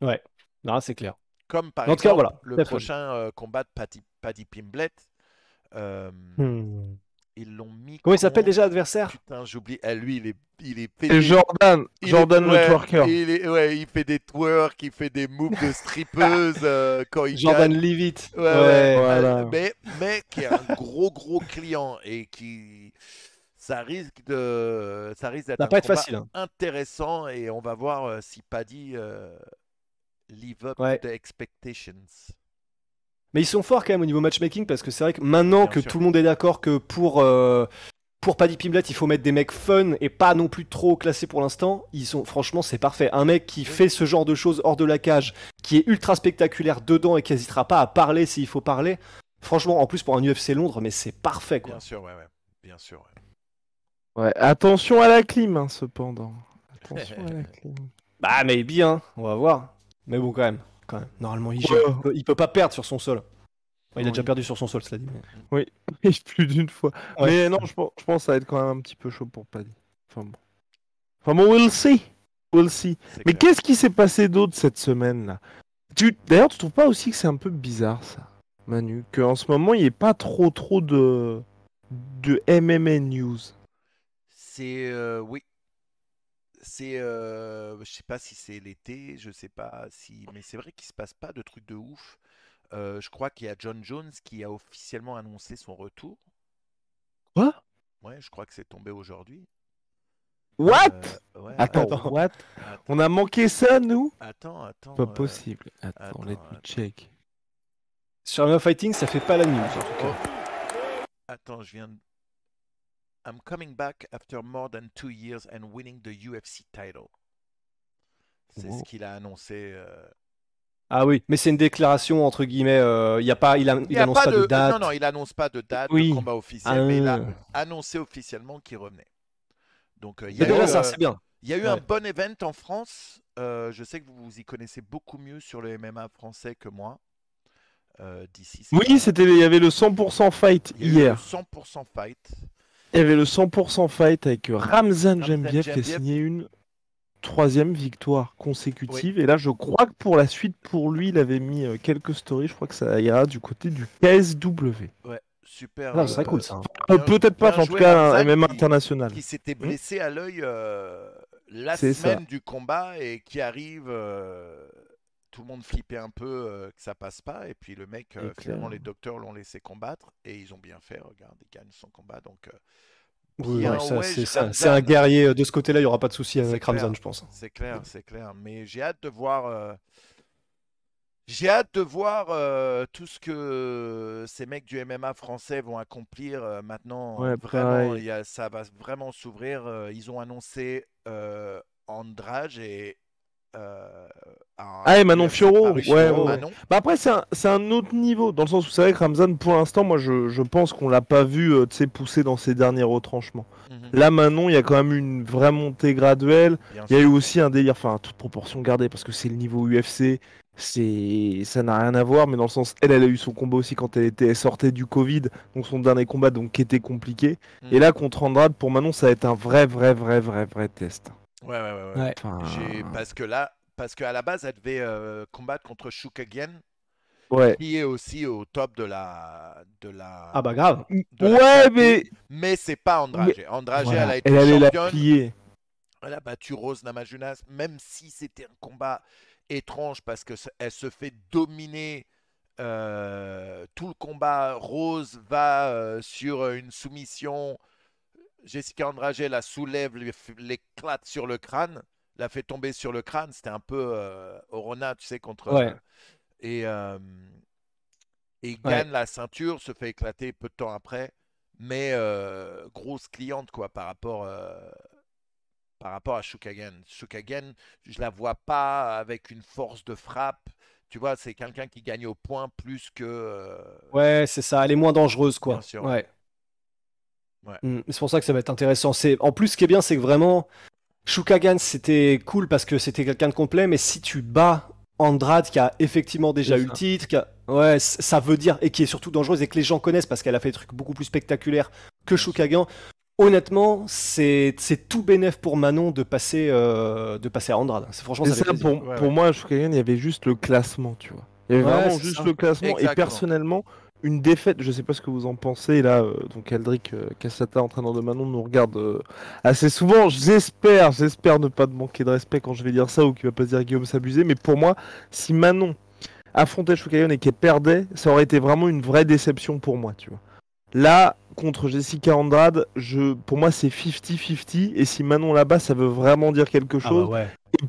Ouais, non, c'est clair. Comme par exemple le prochain euh, combat de Paddy, Pimblet Pimblett. Euh, hmm. Ils l'ont mis. Comment il s'appelle déjà l'adversaire. Putain, j'oublie. Eh, lui, il est, il est Jordan, Jordan le twerker. Il, est... ouais, il fait des twerks, il fait des moves de strippeuse euh, quand il Jordan Livit. Ouais, ouais mais, qui est un gros, gros client et qui ça risque de ça risque d'être un pas facile, hein. intéressant et on va voir si Paddy expectations. Mais ils sont forts quand même au niveau matchmaking parce que c'est vrai que maintenant que tout le monde est d'accord que pour euh, pour Paddy Pimblet, il faut mettre des mecs fun et pas non plus trop classés pour l'instant. Ils sont franchement, c'est parfait. Un mec qui fait ce genre de choses hors de la cage, qui est ultra spectaculaire dedans et qui n'hésitera pas à parler s'il faut parler. Franchement, en plus pour un UFC Londres, mais c'est parfait quoi. Bien sûr, ouais, ouais. Bien sûr. attention à la clim, hein, cependant. Bah, mais bien, hein. on va voir. Mais bon, quand même. Normalement, il, peut, pas perdre sur son sol. il a déjà perdu sur son sol, cela dit. Oui, plus d'une fois. Mais non, je pense, que ça va être quand même un petit peu chaud pour Paddy. Enfin bon. Enfin bon, we'll see. We'll see. Mais qu'est-ce qui s'est passé d'autre cette semaine là tu... D'ailleurs, tu trouves pas aussi que c'est un peu bizarre ça, Manu Qu'en ce moment, il n'y ait pas trop trop de, de MMA news c'est euh, oui, c'est, euh, je sais pas si c'est l'été, je sais pas si, mais c'est vrai qu'il se passe pas de trucs de ouf. Euh, je crois qu'il y a John Jones qui a officiellement annoncé son retour. Quoi Ouais, je crois que c'est tombé aujourd'hui. What euh, Attends, what On a manqué ça, nous Attends, attends. Pas euh, possible. Attends, let me check. Sur le Fighting, ça fait pas la news en tout cas. Oh. Attends, je viens de. I'm coming back after more than two years and winning the UFC title. C'est ce qu'il a annoncé. Euh, ah oui, mais c'est une déclaration entre guillemets. Euh, il y a pas, il, n'annonce annonce pas, de, date. non, non, il annonce pas de date oui. combat officiel, mais il a ah. annoncé officiellement qu'il revenait. Donc euh, il y a eu, Y a eu un bon event en France. je sais que vous vous y connaissez beaucoup mieux sur le MMA français que moi. d'ici. Oui, c'était, il y avait le 100% fight hier. 100% fight. Il y avait le 100% fight avec Ramzan Jambiev qui a signé une troisième victoire consécutive. Et là, je crois que pour la suite, pour lui, il avait mis euh, quelques stories. Je crois que ça ira du côté du KSW. Ouais, super. Non, ah, ça euh, cool hein. ça. Peut-être pas, en tout cas, un MMA international. Qui s'était mmh. blessé à l'œil euh, la semaine du combat et qui arrive tout le monde flippait un peu euh, que ça passe pas. Et puis le mec, euh, finalement, les docteurs l'ont laissé combattre et ils ont bien fait. Regarde, ils gagne son combat. Donc, euh, c'est, un guerrier. De ce côté-là, il n'y aura pas de souci avec Ramzan, je pense. Hein. C'est clair, c'est clair. Mais j'ai hâte de voir. J'ai hâte de voir tout ce que ces mecs du MMA français vont accomplir maintenant. vraiment, ça va vraiment s'ouvrir. ils ont annoncé Andrage et euh, ah, et Manon Fioro, bah, après, c'est un, autre niveau, dans le sens où c'est vrai que Ramzan, pour l'instant, moi je, pense qu'on l'a pas vu euh, pousser dans ses derniers retranchements. Mhm. Là, Manon, il y a quand même une vraie montée graduelle. Il y a eu aussi un délire, enfin, toute proportion gardée, parce que c'est le niveau UFC, ça n'a rien à voir, mais dans le sens, elle, elle a eu son combat aussi quand elle était sortie du Covid, donc son dernier combat, donc qui était compliqué. Mhm. Et là, contre Andrade, pour Manon, ça va être un vrai, vrai, vrai, vrai, vrai test. Ouais, euh, Parce que là, parce qu'à la base, elle devait euh, combattre contre Shukagien, Ouais. Qui est aussi au top de la. De la ah bah grave. Ouais, mais. Mais c'est pas Andragé. Andragé, elle a été championne. Elle a battu Rose Namajunas, même si c'était un combat étrange parce que elle se fait dominer euh, tout le combat. Rose va sur une soumission Jessica Andrade la soulève, l'éclate sur le crâne, la fait tomber sur le crâne. C'était un peu euh, Orona, tu sais, contre. Euh, et, euh, et gagne la ceinture, se fait éclater peu de temps après. Mais grosse cliente, quoi, par rapport par rapport à Shukagen. Shukagen, je la vois pas avec une force de frappe. Tu vois, c'est quelqu'un qui gagne au point plus que. Ouais, c'est ça. Elle est moins dangereuse, quoi. Bien Ouais. Mm. c'est pour ça que ça va être intéressant. C'est en plus ce qui est bien, c'est que vraiment Shukagan c'était cool parce que c'était quelqu'un de complet, mais si tu bats Andrade qui a effectivement déjà eu le titre, ouais, ça veut dire et qui est surtout dangereuse et que les gens connaissent parce qu'elle a fait des trucs beaucoup plus spectaculaires que Shukagan. Honnêtement, c'est tout bénef pour Manon de passer euh, de passer à Andrade. C'est franchement ça, pour, moi Shukagan, il y avait juste le classement, tu vois. Il y avait vraiment juste le classement et personnellement une défaite, je sais pas ce que vous en pensez là, euh, donc Aldric euh, Cassata, entraîneur de Manon, nous regarde euh, assez souvent, j'espère, j'espère ne pas manquer de respect quand je vais dire ça ou qu'il va pas dire Guillaume s'abuser, mais pour moi, si Manon affrontait Choucaillon et qu'elle perdait, ça aurait été vraiment une vraie déception pour moi, tu vois. Là, contre Jessica Andrade, je, pour moi c'est 50-50. Et si Manon là-bas, ça veut vraiment dire quelque ah bah chose.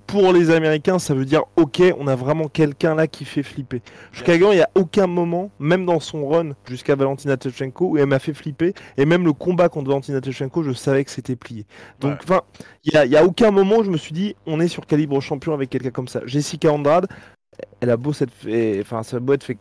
pour les Américains, ça veut dire ok, on a vraiment quelqu'un là qui fait flipper. Jusqu'à il n'y a aucun moment, même dans son run jusqu'à Valentina Tchechenko, où elle m'a fait flipper. Et même le combat contre Valentina Tchechenko, je savais que c'était plié. Donc, enfin, il n'y a, aucun moment où je me suis dit on est sur calibre champion avec quelqu'un comme ça. Jessica Andrade, elle a beau s'être enfin, ça être fait,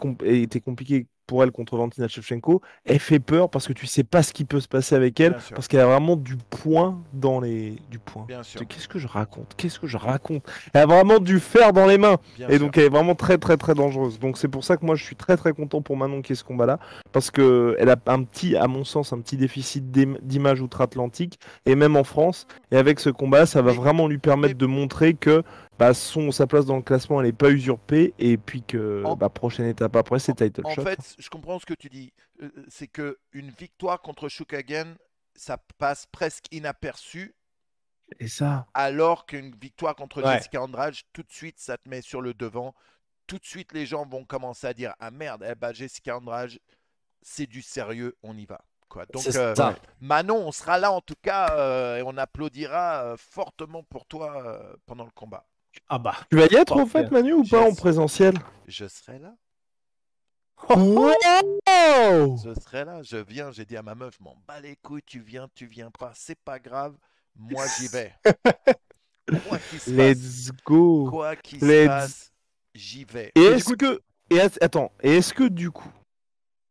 compliqué pour elle contre Valentina Shevchenko, elle fait peur parce que tu sais pas ce qui peut se passer avec elle, parce qu'elle a vraiment du point dans les. Du point. Qu'est-ce que je raconte Qu'est-ce que je raconte Elle a vraiment du fer dans les mains. et donc elle est vraiment très très très dangereuse. Donc c'est pour ça que moi je suis très très content pour Manon qui est ce combat-là, parce que elle a un petit, à mon sens, un petit déficit d'image outre-Atlantique, et même en France. Et avec ce combat, ça va vraiment lui permettre de montrer que bah, son, sa place dans le classement, elle est pas usurpée. Et puis que la bah, prochaine étape après, c'est title shot. Hein je comprends ce que tu dis. Euh, euh, c'est que une victoire contre Shukagen, ça passe presque inaperçu. Et ça. Alors qu'une victoire contre Jessica Andrade, tout de suite, ça te met sur le devant. Tout de suite, les gens vont commencer à dire Ah merde, eh ben, Jessica Andrade, c'est du sérieux, on y va. Quoi. Donc, euh, Manon, on sera là en tout cas et on applaudira fortement pour toi pendant le combat. Ah bah. Tu vas y être en fait, Manu, ou pas en présentiel Je serai là. Wow je serai là, je viens, j'ai dit à ma meuf, m'en bats les couilles, tu viens, tu viens pas, c'est pas grave, moi j'y vais. quoi se Let's go. Quoi qu'il se passe, j'y vais. Et est-ce que, attends, et est-ce que du coup,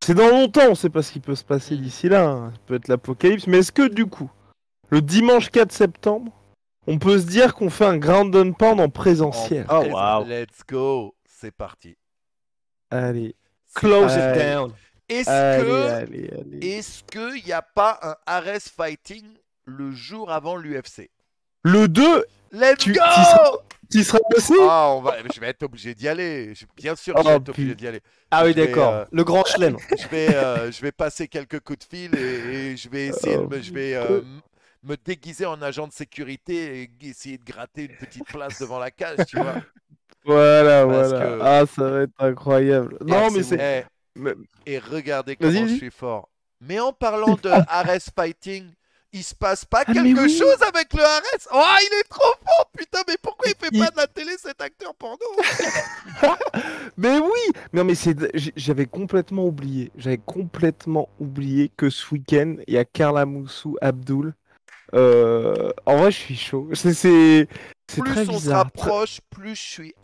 c'est dans longtemps, on sait pas ce qui peut se passer hmm. d'ici là, hein, peut être l'apocalypse, mais est-ce que du coup, le dimanche 4 septembre, on peut se dire qu'on fait un Grand and Pound en présentiel. Oh, let's go, c'est parti. Allez. Close it down. Est-ce qu'il n'y a pas un Ares Fighting le jour avant l'UFC Le 2 Let's tu, go Tu seras possible ah, on va, Je vais être obligé d'y aller. bien sûr, je vais oh, être obligé d'y aller. Ah oui, d'accord. Euh, le grand chelem. Je vais, euh, je vais passer quelques coups de fil et, je vais essayer. de, oh, je vais euh, me déguiser en agent de sécurité et essayer de gratter une petite place devant la cage, tu vois. Voilà, voilà. Ah, ça va être incroyable. Et non, mais c'est. Et regardez comment je suis fort. Mais en parlant de ah. Ares Fighting, il se passe pas ah, quelque chose avec le Ares Oh, il est trop fort Putain, mais pourquoi il fait pas de la télé cet acteur porno Mais oui Non, mais c'est. J'avais complètement oublié. J'avais complètement oublié que ce week-end, il y a Carla Moussou Abdul. Euh, en vrai, je suis chaud. C'est plus on se rapproche, plus je suis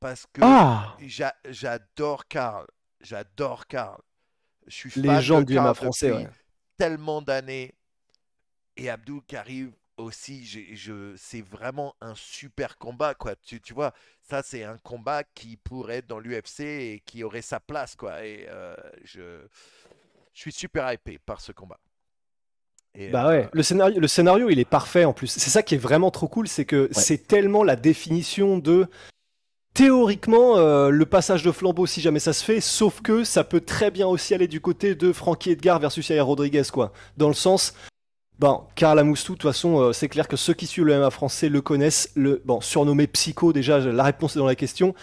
Parce que ah j'adore Karl. J'adore Karl. Je suis fan français, tellement d'années. Et Abdou qui arrive aussi, je, c'est vraiment un super combat, quoi. Tu, vois, ça, c'est un combat qui pourrait être dans l'UFC et qui aurait sa place, quoi. Et euh, je, je suis super hypé par ce combat bah euh, le, scénario, le scénario il est parfait en plus. C'est ça qui est vraiment trop cool, c'est que c'est tellement la définition de théoriquement euh, le passage de flambeau si jamais ça se fait, sauf que ça peut très bien aussi aller du côté de Frankie Edgar versus Yair Rodriguez quoi. Dans le sens, ben Karl Amoustou, de toute façon euh, c'est clair que ceux qui suivent le MMA français le connaissent, le bon surnommé Psycho déjà, la réponse est dans la question.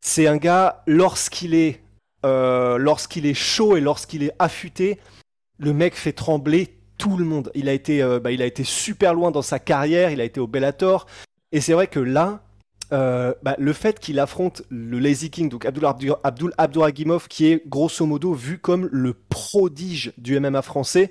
C'est un gars lorsqu'il est lorsqu'il est chaud et lorsqu'il est affûté, le mec fait trembler tout le monde. Il a été, euh, bah, il a été super loin dans sa carrière, il a été au Bellator. Et c'est vrai que là, euh, bah, le fait qu'il affronte le Lazy King, donc Abdul, Abdul Abdouragimov, qui est grosso modo vu comme le prodige du MMA français,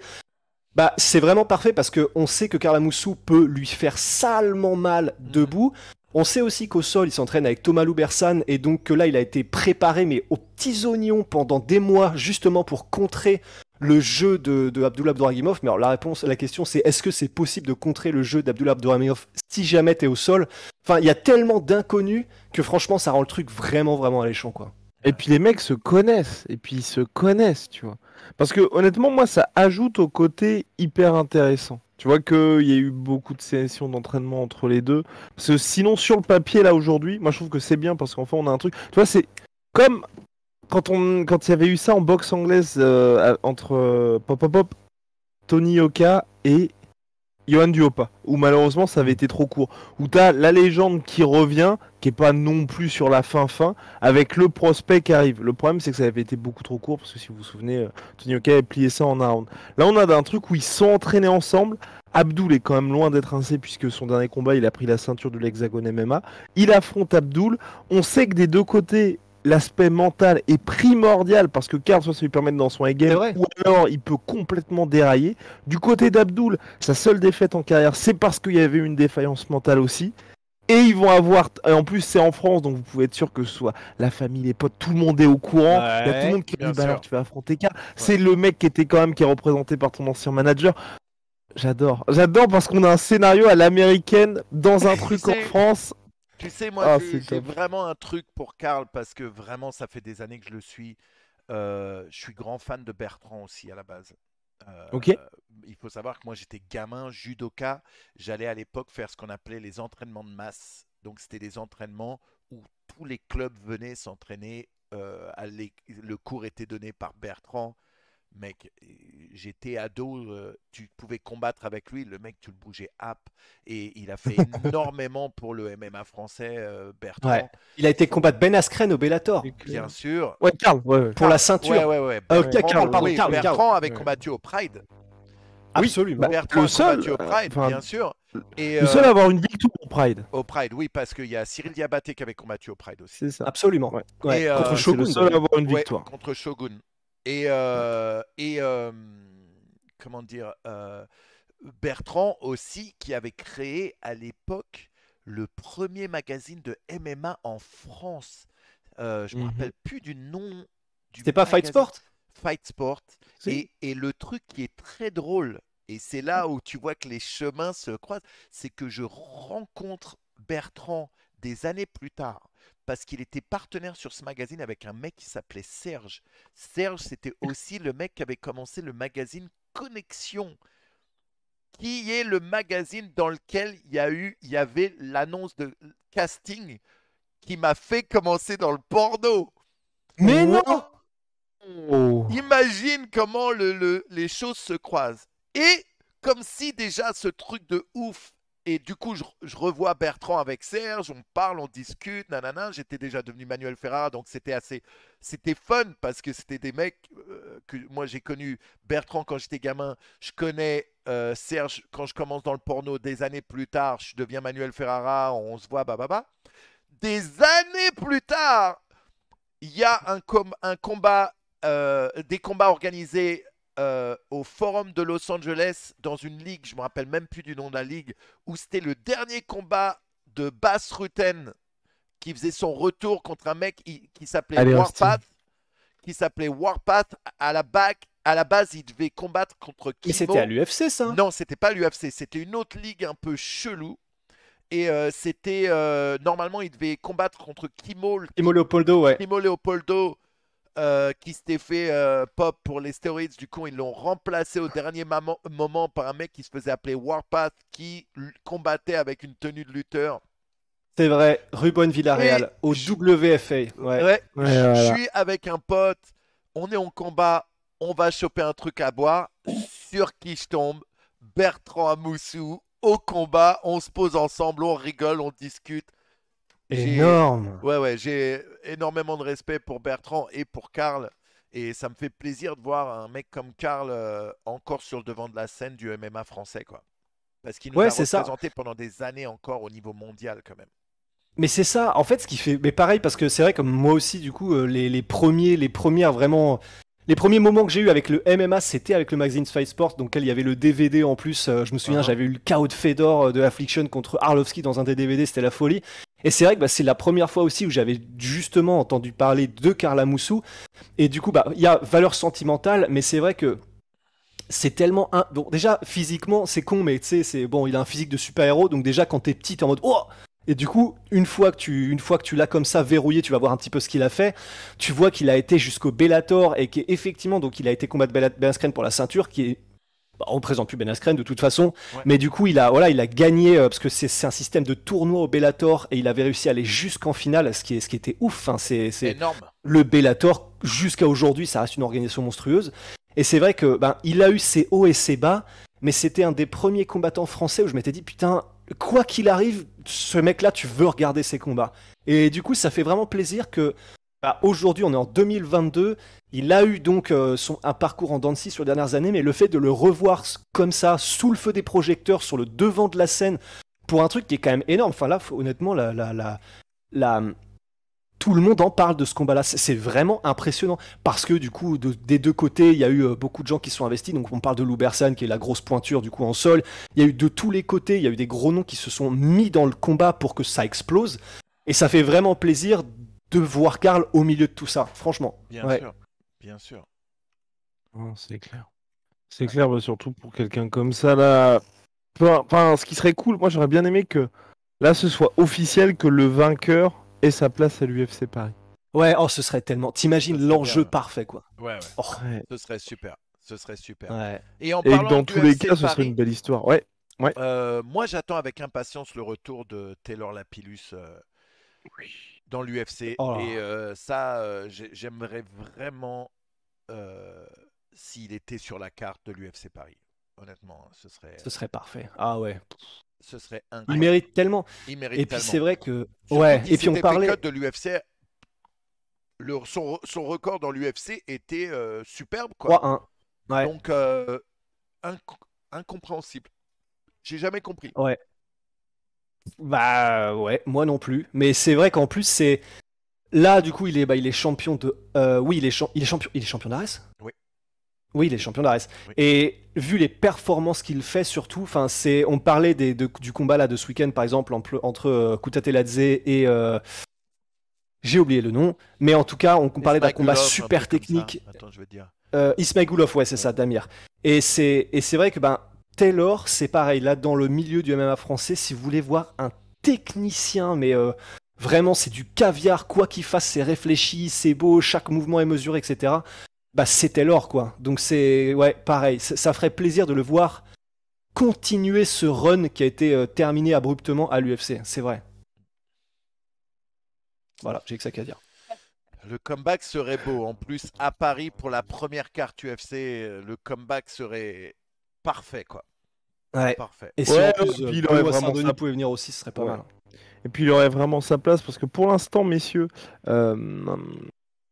bah, c'est vraiment parfait parce qu'on sait que Karlamoussou peut lui faire salement mal debout. Mm. On sait aussi qu'au sol, il s'entraîne avec Thomas Loubersan et donc que là, il a été préparé, mais aux petits oignons pendant des mois, justement pour contrer le jeu de, de Abdul Mais alors, la réponse la question, c'est est-ce que c'est possible de contrer le jeu d'Abdullah Abdouragimov si jamais t'es au sol Enfin, il y a tellement d'inconnus que franchement, ça rend le truc vraiment, vraiment alléchant, quoi. Et puis les mecs se connaissent, et puis ils se connaissent, tu vois. Parce que honnêtement, moi, ça ajoute au côté hyper intéressant. Tu vois qu'il y a eu beaucoup de sessions d'entraînement entre les deux. Parce sinon, sur le papier, là, aujourd'hui, moi, je trouve que c'est bien parce qu'enfin, on a un truc. Tu vois, c'est comme quand on quand il y avait eu ça en boxe anglaise euh, entre euh, Pop Pop Pop, Tony Oka et Johan Duopa, où malheureusement ça avait été trop court, où t'as la légende qui revient, qui est pas non plus sur la fin fin, avec le prospect qui arrive. Le problème c'est que ça avait été beaucoup trop court, parce que si vous vous souvenez, euh, Tony Oka avait plié ça en round. Là on a un truc où ils sont entraînés ensemble, Abdul est quand même loin d'être C puisque son dernier combat il a pris la ceinture de l'Hexagone MMA, il affronte Abdul. on sait que des deux côtés l'aspect mental est primordial parce que Karl soit ça lui permet d'en dans son game ou alors il peut complètement dérailler. Du côté d'Abdoul, sa seule défaite en carrière, c'est parce qu'il y avait une défaillance mentale aussi. Et ils vont avoir, et en plus c'est en France, donc vous pouvez être sûr que soit la famille, les potes, tout le monde est au courant. il y a tout le monde qui dit bah, tu vas affronter Karl. C'est le mec qui était quand même qui est représenté par ton ancien manager. J'adore, j'adore parce qu'on a un scénario à l'américaine dans un truc en France tu sais, moi, ah, j'ai vraiment un truc pour Karl parce que vraiment, ça fait des années que je le suis. Euh, je suis grand fan de Bertrand aussi à la base. Euh, ok. il faut savoir que moi j'étais gamin judoka. J'allais à l'époque faire ce qu'on appelait les entraînements de masse. Donc c'était des entraînements où tous les clubs venaient s'entraîner. Euh, le cours était donné par Bertrand mec, j'étais ado, euh, tu pouvais combattre avec lui, le mec, tu le bougeais app. Et il a fait énormément pour le MMA français, euh, Bertrand. Il a été combattre Ben Askren au Bellator. Bien sûr. Ouais, Carl, pour la ceinture. Ouais, ouais, ouais. Ah, Bertrand, Carl, Bertrand avait combattu au Pride. Absolument. Oui, bah, Bertrand le seul, au euh, Pride, bien sûr. Et, le seul à avoir une victoire au Pride. Au Pride, oui, parce qu'il y a Cyril Diabaté qui avait combattu au Pride aussi. C'est ça. Absolument. Et, contre Shogun. Le seul à avoir une victoire. contre Shogun. Et, euh, euh, comment dire, euh, Bertrand aussi, qui avait créé à l'époque le premier magazine de MMA en France. je ne me mmh rappelle plus du nom. C'était pas Fight Sport Fight Sport. Et, et le truc qui est très drôle, et c'est là mmh. où tu vois que les chemins se croisent, c'est que je rencontre Bertrand des années plus tard parce qu'il était partenaire sur ce magazine avec un mec qui s'appelait Serge. Serge, c'était aussi le mec qui avait commencé le magazine Connexion, qui est le magazine dans lequel il y, a eu, il y avait l'annonce de casting qui m'a fait commencer dans le porno. Mais non Imagine comment les choses se croisent. Et comme si déjà ce truc de ouf et du coup, je, revois Bertrand avec Serge, on parle, on discute, nanana. J'étais déjà devenu Manuel Ferrara, donc c'était assez, c'était fun parce que c'était des mecs euh, que moi j'ai connu Bertrand quand j'étais gamin. Je connais euh, Serge quand je commence dans le porno. Des années plus tard, je deviens Manuel Ferrara, on, se voit, bababa. Des années plus tard, il y a un, un combat, euh, des combats organisés euh, au Forum de Los Angeles dans une ligue, je me rappelle même plus du nom de la ligue, où c'était le dernier combat de Bass Rutten qui faisait son retour contre un mec qui, s'appelait Warpath, qui s'appelait Warpath à la bac. À la base, il devait combattre contre qui c'était à l'UFC, ça Non, c'était pas l'UFC, c'était une autre ligue un peu chelou. Et euh, c'était. Euh, normalement, il devait combattre contre Kimol Kimo Leopoldo, ouais. Kimo Leopoldo, euh, qui s'était fait euh, pop pour les stéroïdes. Du coup, ils l'ont remplacé au dernier moment par un mec qui se faisait appeler Warpath, qui combattait avec une tenue de lutteur. C'est vrai, Ruben Villarreal, au WFA. Ouais. ouais, je suis avec un pote, on est en combat, on va choper un truc à boire. Sur qui je tombe Bertrand Amoussou. Au combat, on se pose ensemble, on rigole, on discute. Énorme. Ouais, ouais, j'ai énormément de respect pour Bertrand et pour Karl. Et ça me fait plaisir de voir un mec comme Karl euh, encore sur le devant de la scène du MMA français, quoi. Parce qu'il nous a représenté pendant des années encore au niveau mondial, quand même. Mais c'est ça, en fait, ce qui fait. Mais pareil, parce que c'est vrai, comme moi aussi, du coup, euh, les, les premiers, les premières vraiment. Les premiers moments que j'ai eu avec le MMA, c'était avec le magazine Fight Sport, donc il y avait le DVD en plus. Euh, je me souviens, ah. j'avais eu le chaos de Fedor de Affliction contre Arlovski dans un des DVD, c'était la folie. Et c'est vrai que bah, c'est la première fois aussi où j'avais justement entendu parler de Carla Moussou. Et du coup, bah, il y a valeur sentimentale, mais c'est vrai que c'est tellement un... bon déjà physiquement c'est con mais tu sais c'est bon il a un physique de super héros donc déjà quand t'es petit t'es en mode oh et du coup une fois que tu une fois que tu l'as comme ça verrouillé tu vas voir un petit peu ce qu'il a fait tu vois qu'il a été jusqu'au Bellator et qu'effectivement donc il a été combattre Bellator pour la ceinture qui est on ne présente plus Ben Askren de toute façon, mais du coup il a voilà il a gagné euh, parce que c'est un système de tournoi au Bellator et il avait réussi à aller jusqu'en finale, ce qui est, ce qui était ouf. Hein. c'est énorme. Le Bellator jusqu'à aujourd'hui ça reste une organisation monstrueuse et c'est vrai que ben il a eu ses hauts et ses bas, mais c'était un des premiers combattants français où je m'étais dit putain quoi qu'il arrive ce mec là tu veux regarder ses combats et du coup ça fait vraiment plaisir que bah, aujourd'hui, on est en 2022. Il a eu donc euh, son, un parcours en Dancy sur les dernières années, mais le fait de le revoir comme ça, sous le feu des projecteurs, sur le devant de la scène, pour un truc qui est quand même énorme. Enfin là, honnêtement, la, tout le monde en parle de ce combat-là. C'est vraiment impressionnant parce que du coup, des deux côtés, il y a eu euh, beaucoup de gens qui sont investis. Donc on parle de Lou qui est la grosse pointure du coup en sol. Il y a eu de tous les côtés, il y a eu des gros noms qui se sont mis dans le combat pour que ça explose. Et ça fait vraiment plaisir de voir Karl au milieu de tout ça, franchement. Bien sûr, bien sûr. Oh, c'est clair. C'est clair, bah, surtout pour quelqu'un comme ça, là. Enfin, ce qui serait cool, moi j'aurais bien aimé que là ce soit officiel que le vainqueur ait sa place à l'UFC Paris. Ouais, oh, ce serait tellement. T'imagines l'enjeu parfait, quoi. Ouais, oh. ouais. Ce serait super. Ce serait super. Et, en dans tous les cas, ce serait une belle histoire. Ouais. ouais. Euh, moi, j'attends avec impatience le retour de Taylor Lapillus. Euh, oui dans l'UFC. Oh et euh, ça, euh, j'aimerais vraiment euh, s'il était sur la carte de l'UFC Paris. Honnêtement, hein, ce serait. Ce serait parfait. Ah ouais. Ce serait incroyable. Il mérite tellement. Il mérite et puis c'est vrai que. ouais. Et puis on parlait. de l'UFC. Le... Son, son, record dans l'UFC était superbe quoi. 3-1. Ouais. Donc incompréhensible. J'ai jamais compris. Ouais. Bah ouais, moi non plus. Mais c'est vrai qu'en plus, c'est. Là, du coup, il est, bah, il est champion de. Euh, oui, il est, il est, champion. Il est champion d'Ares Oui. Oui, il est champion d'Ares. Et vu les performances qu'il fait, surtout, enfin, c'est. On parlait des, du combat là de ce week-end, par exemple, entre euh, Kutateladze et. Euh, j'ai oublié le nom, mais en tout cas, on parlait d'un combat super technique. Attends, je vais dire. Euh, Ismail ouais, c'est ça, Damir. Et c'est, et c'est vrai que ben, Taylor, c'est pareil, là dans le milieu du MMA français, si vous voulez voir un technicien, mais euh, vraiment c'est du caviar, quoi qu'il fasse, c'est réfléchi, c'est beau, chaque mouvement est mesuré, etc. Bah c'est Taylor quoi. Donc c'est ouais pareil, ça, ferait plaisir de le voir continuer ce run qui a été euh, terminé abruptement à l'UFC, c'est vrai. Voilà, j'ai que ça qu'à dire. Le comeback serait beau. En plus, à Paris, pour la première carte UFC, le comeback serait parfait, quoi. Ouais. Et si il aurait vraiment sa... pouvait venir aussi, ce serait pas mal. Et puis il aurait vraiment sa place parce que pour l'instant, messieurs, euh,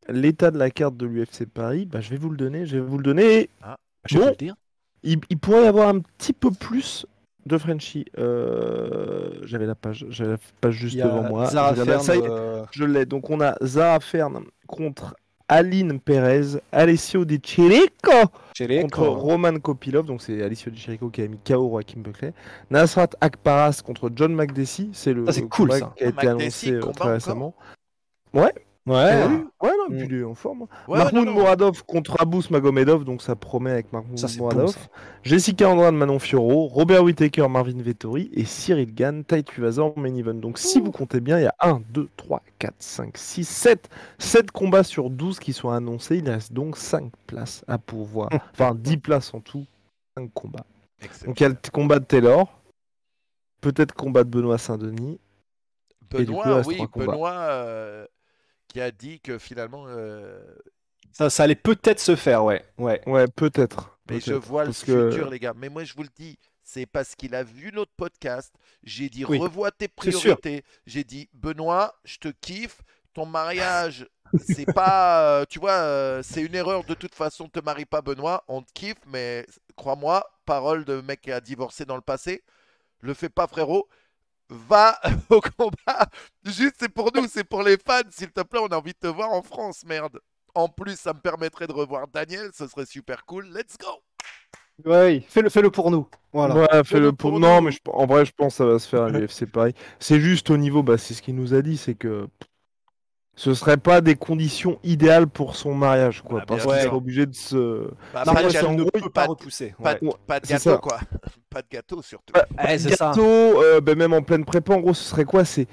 l'état de la carte de l'UFC Paris, bah, je vais vous le donner, je vais vous le donner. Ah, je vais le dire. Il, pourrait y avoir un petit peu plus de Frenchy. Euh, j'avais la page, la page juste devant moi. Zara Fern, euh, je l'ai. Donc on a Zara Fern contre Aline Perez, Alessio Di Chirico, contre Roman Kopilov, donc c'est Alessio Di Chirico qui a mis KO Joaquim Buckley, Nasrat Akparas contre John McDessie, c'est le C'est cool, ça. qui a été annoncé euh, très récemment. Ouais, Ouais. Ouais, non, mm. il est en forme. Hein. Mahmoud Mouradov contre Abous Magomedov, donc ça promet avec Mahmoud Mouradov. Jessica Andrade, Manon Fioro, Robert Whittaker, Marvin Vettori et Cyril Gann, Tai tuvasor main Donc si vous comptez bien, il y a 1, 2, 3, 4, 5, 6, 7. 7 combats sur 12 qui sont annoncés. Il reste donc 5 places à pourvoir. Hum. Enfin, 10 places en tout. 5 combats. Donc il y a le combat de Taylor. Peut-être combat de Benoît Saint-Denis. Benoît, coup, oui, Benoît. Euh, qui a dit que finalement. Euh, ça, ça allait peut-être se faire, ouais. Ouais, ouais peut-être. Mais je vois le futur, les gars. Mais moi, je vous le dis, c'est parce qu'il a vu notre podcast. J'ai dit revois tes priorités. J'ai dit Benoît, je te kiffe. Ton mariage, c'est pas, euh, tu vois, euh, c'est une erreur de toute façon. Te marie pas, Benoît. On te kiffe, mais crois-moi, parole de mec qui a divorcé dans le passé. Le fais pas, frérot va au combat. Juste, c'est pour nous, c'est pour les fans, s'il te plaît, on a envie de te voir en France, merde. En plus, ça me permettrait de revoir Daniel, ce serait super cool. Let's go! Oui, fais-le, le pour nous. Voilà. Ouais, fais-le pour, nous. Non, mais en vrai, je pense que ça va se faire à l'UFC pareil. C'est juste au niveau, bah, c'est ce qu'il nous a dit, c'est que ce serait pas des conditions idéales pour son mariage, quoi. Ah, parce qu'il serait obligé de se. Bah, ne peut pas repousser. Pas, de gâteau, quoi. pas de gâteau, surtout. gâteau, euh, ben, même en pleine prépa, en gros, ce serait quoi C'est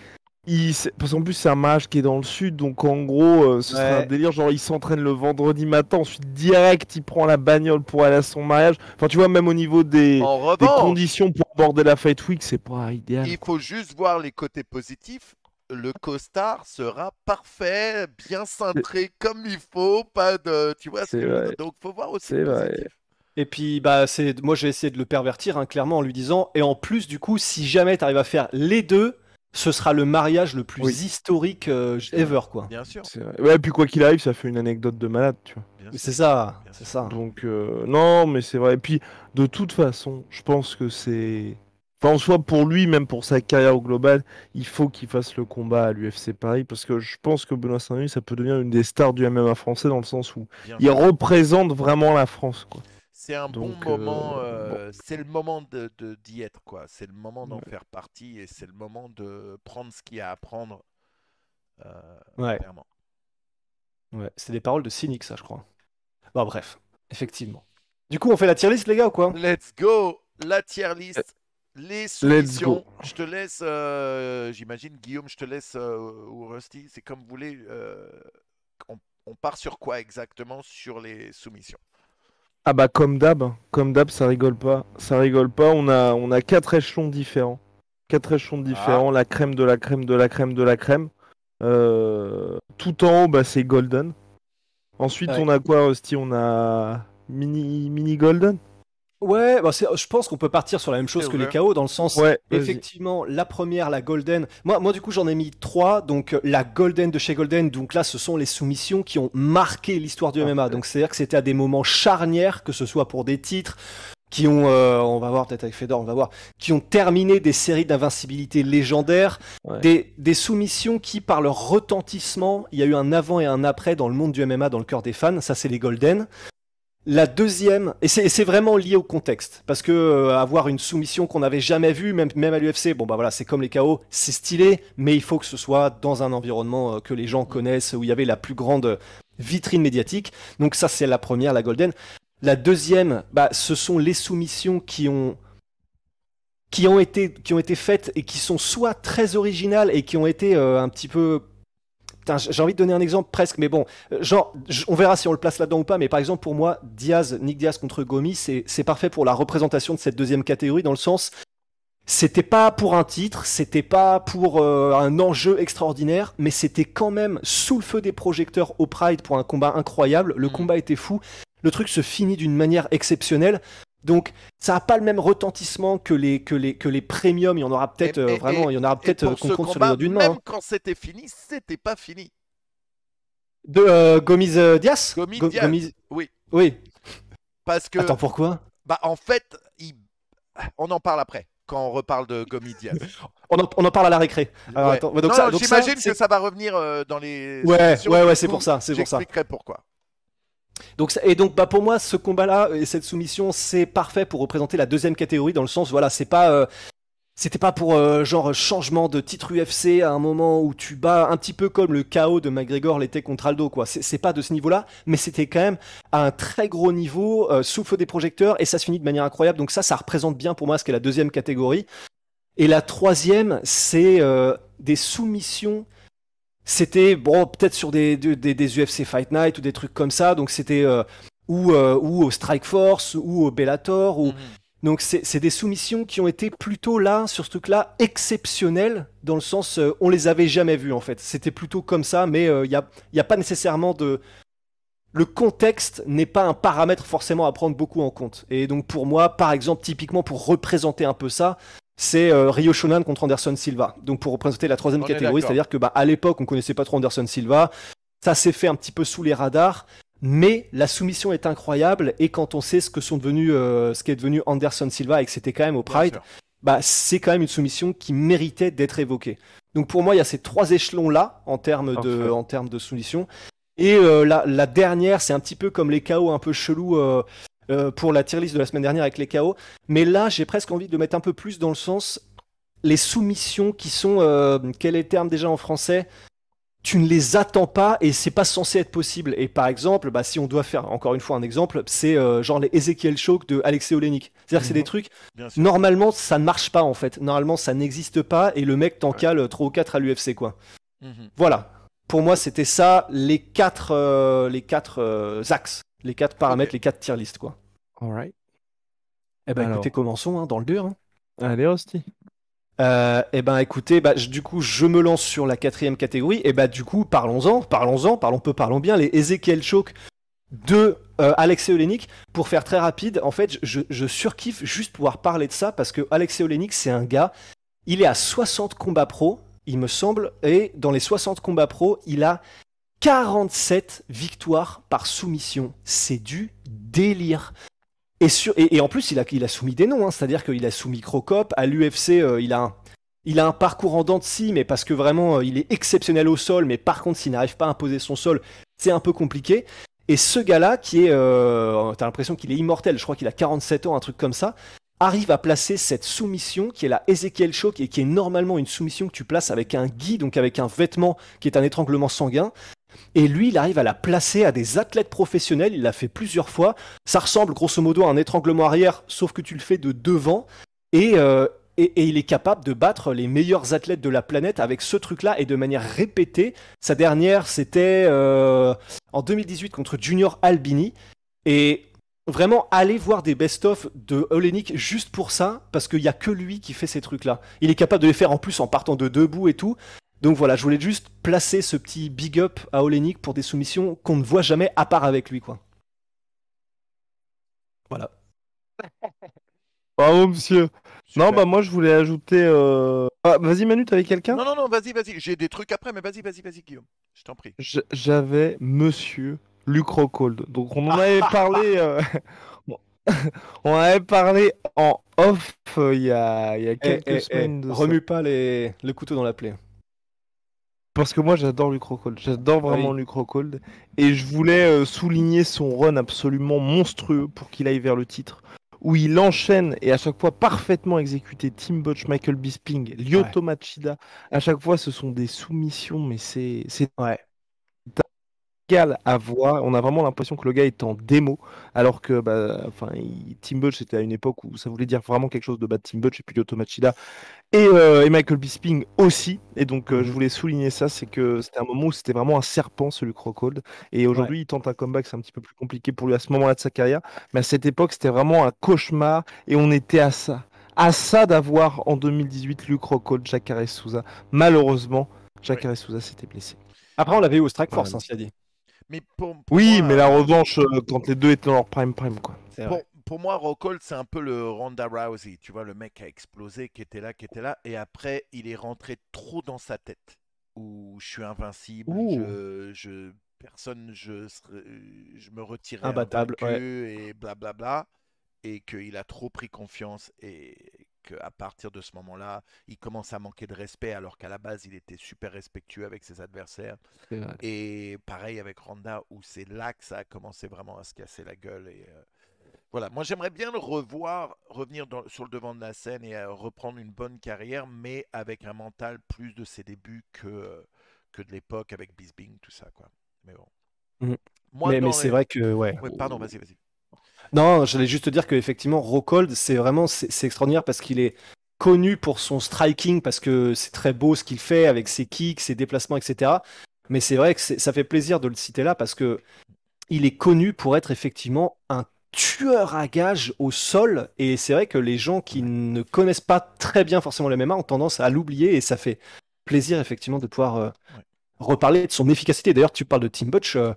Parce qu'en plus, c'est un mariage qui est dans le sud, donc en gros, euh, ce serait un délire. Genre, il s'entraîne le vendredi matin, ensuite direct, il prend la bagnole pour aller à son mariage. Enfin, tu vois, même au niveau des, conditions pour aborder la Fight Week, c'est pas idéal. Il faut juste voir les côtés positifs le costard sera parfait, bien cintré comme il faut, pas de, tu vois, c'est vrai. donc faut voir aussi. C'est vrai. Et puis, bah, c'est, moi, j'ai essayé de le pervertir, hein, clairement, en lui disant, et en plus, du coup, si jamais tu arrives à faire les deux, ce sera le mariage le plus historique euh, ever, quoi. Bien sûr. Ouais, et puis quoi qu'il arrive, ça fait une anecdote de malade, tu vois. C'est ça, c'est ça. Donc, euh, non, mais c'est vrai. Et puis, de toute façon, je pense que c'est Enfin, en soi, pour lui, même pour sa carrière au global, il faut qu'il fasse le combat à l'UFC Paris parce que je pense que Benoît Saint-Denis, ça peut devenir une des stars du MMA français dans le sens où il représente vraiment la France. C'est un bon moment, euh, euh, c'est le moment de, d'y être, quoi. C'est le moment d'en faire partie et c'est le moment de prendre ce qu'il y a à prendre. Euh, ouais. Ouais, c'est des paroles de cynique, ça, je crois. Bah, bref, effectivement. Du coup, on fait la tier list, les gars, ou quoi Let's go La tier list les soumissions, Je te laisse, euh, j'imagine, Guillaume, je te laisse, euh, ou Rusty, c'est comme vous voulez. Euh, on, part sur quoi exactement sur les soumissions Ah bah comme d'hab, hein. comme d'hab, ça rigole pas. Ça rigole pas, on a, on a quatre échelons différents. Quatre échelons ah. différents, la crème de la crème de la crème de la crème. tout en haut, bah, c'est golden. Ensuite, on a quoi, Rusty On a mini, mini golden Ouais, bah je pense qu'on peut partir sur la même chose que les KO dans le sens ouais, effectivement la première la golden. Moi moi du coup j'en ai mis trois donc euh, la golden de chez Golden donc là ce sont les soumissions qui ont marqué l'histoire du MMA. Donc c'est-à-dire que c'était à des moments charnières que ce soit pour des titres qui ont, euh, on va voir peut-être avec Fedor, on va voir, qui ont terminé des séries d'invincibilité légendaires, des, des soumissions qui, par leur retentissement, il y a eu un avant et un après dans le monde du MMA, dans le cœur des fans, ça c'est les Golden. La deuxième, et c'est vraiment lié au contexte, parce que euh, avoir une soumission qu'on n'avait jamais vue, même, même à l'UFC, bon bah voilà, c'est comme les KO, c'est stylé, mais il faut que ce soit dans un environnement euh, que les gens connaissent, où il y avait la plus grande vitrine médiatique. Donc ça c'est la première, la Golden. La deuxième, bah, ce sont les soumissions qui ont, qui ont, été, qui ont été faites et qui sont soit très originales et qui ont été euh, un petit peu j'ai envie de donner un exemple presque, mais bon, euh, genre, on verra si on le place là-dedans ou pas, mais par exemple, pour moi, Diaz, Nick Diaz contre Gomi, c'est parfait pour la représentation de cette deuxième catégorie, dans le sens, c'était pas pour un titre, c'était pas pour euh, un enjeu extraordinaire, mais c'était quand même sous le feu des projecteurs au Pride pour un combat incroyable. Le mm. combat était fou. Le truc se finit d'une manière exceptionnelle. Donc, ça n'a pas le même retentissement que les, que les, que les premiums. Il y en aura peut-être euh, vraiment, il y en aura peut-être euh, qu'on compte sur les d'une main. Même hein. quand c'était fini, c'était pas fini. De euh, Gomis Dias Gomis, Oui. Oui. Parce que. Attends, pourquoi Bah, en fait, on en parle après quand on reparle de Gomis on, on, en, parle à la récré. J'imagine que ça va revenir dans les. Ouais, ouais, ouais, c'est pour ça. C'est pour ça. J'expliquerai pourquoi. Donc, et donc, bah, pour moi, ce combat-là et cette soumission, c'est parfait pour représenter la deuxième catégorie dans le sens, voilà, c'est pas, euh, c'était pas pour euh, genre euh, changement de titre UFC à un moment où tu bats un petit peu comme le chaos de McGregor l'était contre Aldo, quoi. C'est pas de ce niveau-là, mais c'était quand même à un très gros niveau, sous feu des projecteurs et ça se finit de manière incroyable. Donc ça, ça représente bien pour moi ce qu'est la deuxième catégorie. Et la troisième, c'est des soumissions c'était bon peut-être sur des, des, des, UFC Fight Night ou des trucs comme ça donc c'était euh, ou, euh, ou au Strike Force ou au Bellator ou mhm. donc c'est des soumissions qui ont été plutôt là sur ce truc là exceptionnelles dans le sens euh, on les avait jamais vues en fait c'était plutôt comme ça mais il y a, y a pas nécessairement de le contexte n'est pas un paramètre forcément à prendre beaucoup en compte et donc pour moi par exemple typiquement pour représenter un peu ça c'est euh, Rio Shonan contre Anderson Silva. Donc pour représenter la troisième catégorie, c'est-à-dire que bah, à l'époque on connaissait pas trop Anderson Silva, ça s'est fait un petit peu sous les radars, mais la soumission est incroyable et quand on sait ce que sont devenus, euh, ce est devenu Anderson Silva et que c'était quand même au Pride, bah c'est quand même une soumission qui méritait d'être évoquée. Donc pour moi il y a ces trois échelons là en termes de, en termes de soumission. Et euh, la, la, dernière, c'est un petit peu comme les chaos un peu chelous euh, euh, pour la tier list de la semaine dernière avec les KO. Mais là, j'ai presque envie de mettre un peu plus dans le sens les soumissions qui sont. quels euh, quel est le terme déjà en français tu ne les attends pas et c'est pas censé être possible. Et par exemple, bah, si on doit faire encore une fois un exemple, c'est euh, genre les Ezekiel Shock de Alexei Olenik. C'est-à-dire que c'est des trucs, normalement ça ne marche pas en fait. Normalement ça n'existe pas et le mec t'en cale 3 ou 4 à l'UFC quoi. Mhm. Voilà. Pour moi c'était ça les 4 les quatre axes les quatre paramètres, les quatre tier listes, quoi. Alright. Eh ben, écoutez, commençons hein, dans le dur. Hein. Allez, hostie. Euh, eh ben écoutez, bah, du coup je me lance sur la quatrième catégorie, et eh bah ben, du coup parlons-en, parlons-en, parlons peu, parlons bien, les Ezekiel Choke de euh, Alexei Olenik, pour faire très rapide, en fait je, surkiffe juste pouvoir parler de ça, parce que Alexei Olenik c'est un gars, il est à 60 combats pro, il me semble, et dans les 60 combats pro, il a 47 victoires par soumission. C'est du délire. Et, et, en plus, il a, soumis des noms, hein. c'est-à-dire qu'il a soumis Crocop, à l'UFC, euh, il, a un, il a un parcours en dents de scie, mais parce que vraiment, euh, il est exceptionnel au sol, mais par contre, s'il n'arrive pas à imposer son sol, c'est un peu compliqué. Et ce gars-là, qui est, euh, t'as l'impression qu'il est immortel, je crois qu'il a 47 ans, un truc comme ça, arrive à placer cette soumission qui est la Ezekiel Shock et qui est normalement une soumission que tu places avec un gui, donc avec un vêtement qui est un étranglement sanguin. Et lui, il arrive à la placer à des athlètes professionnels. Il l'a fait plusieurs fois. Ça ressemble grosso modo à un étranglement arrière, sauf que tu le fais de devant. Et, euh, et, il est capable de battre les meilleurs athlètes de la planète avec ce truc-là et de manière répétée. Sa dernière, c'était euh, en 2018 contre Junior Albini. Et vraiment, allez voir des best-of de Olenik juste pour ça, parce qu'il n'y a que lui qui fait ces trucs-là. Il est capable de les faire en plus en partant de debout et tout. Donc voilà, je voulais juste placer ce petit big up à Olenik pour des soumissions qu'on ne voit jamais à part avec lui, quoi. Voilà. Bravo, monsieur. Non, bah moi je voulais ajouter. Euh, ah, vas-y, Manu, t'avais quelqu'un Non, non, non, vas-y, vas-y. J'ai des trucs après, mais vas-y, vas-y, vas-y, Guillaume. Je t'en prie. J'avais monsieur Luc Donc on en avait parlé. Euh, on avait parlé en off euh, il y a, eh, eh, quelques eh, semaines. remue pas les... le couteau dans la plaie. Parce que moi j'adore Lucrocold, j'adore vraiment Lucrocold. Et je voulais euh, souligner son run absolument monstrueux pour qu'il aille vers le titre. Où il enchaîne et à chaque fois parfaitement exécuté Tim Butch, Michael Bisping, Lyoto Machida. À chaque fois ce sont des soumissions, mais c'est. Ouais à voir. On a vraiment l'impression que le gars est en démo, alors que bah, enfin, Butch, c'était à une époque où ça voulait dire vraiment quelque chose de bas Team Butch et puis Machida euh, et, Michael Bisping aussi. Et donc, euh, je voulais souligner ça, c'est que c'était un moment où c'était vraiment un serpent, celui Crocold. Et aujourd'hui, il tente un comeback, c'est un petit peu plus compliqué pour lui à ce moment-là de sa carrière. Mais à cette époque, c'était vraiment un cauchemar et on était à ça. À ça d'avoir en 2018 Luc Rockhold, Jacare Souza. Malheureusement, Jacare ouais. Souza s'était blessé. Après, on l'avait eu au Strike Force, ouais. hein, dit. oui, mais la euh, revanche, quand les deux étaient dans leur prime prime, quoi. vrai pour moi, Rockhold, c'est un peu le Ronda Rousey, tu vois, le mec a explosé, qui était là, qui était là, et après, il est rentré trop dans sa tête, où je suis invincible, je, je, personne, je, je me retirais imbattable, et blablabla, bla bla, et qu'il a trop pris confiance, et qu'à partir de ce moment-là, il commence à manquer de respect, alors qu'à la base, il était super respectueux avec ses adversaires. Et pareil avec Ronda, où c'est là que ça a commencé vraiment à se casser la gueule, et... Euh, voilà, moi j'aimerais bien le revoir, revenir sur le devant de la scène et euh, reprendre une bonne carrière, mais avec un mental plus de ses débuts que, euh, que de l'époque avec Bisbing, tout ça, quoi. Mais bon. Mmh. mais, c'est vrai que, ouais. pardon, vas-y, vas-y. Non, j'allais juste te dire qu'effectivement, Rockhold, c'est vraiment c'est extraordinaire parce qu'il est connu pour son striking, parce que c'est très beau ce qu'il fait avec ses kicks, ses déplacements, etc. Mais c'est vrai que ça fait plaisir de le citer là parce que il est connu pour être effectivement un tueur à gage au sol. Et c'est vrai que les gens qui ne connaissent pas très bien forcément le MMA ont tendance à l'oublier et ça fait plaisir effectivement de pouvoir euh, reparler de son efficacité. D'ailleurs, tu parles de Tim Butch, euh,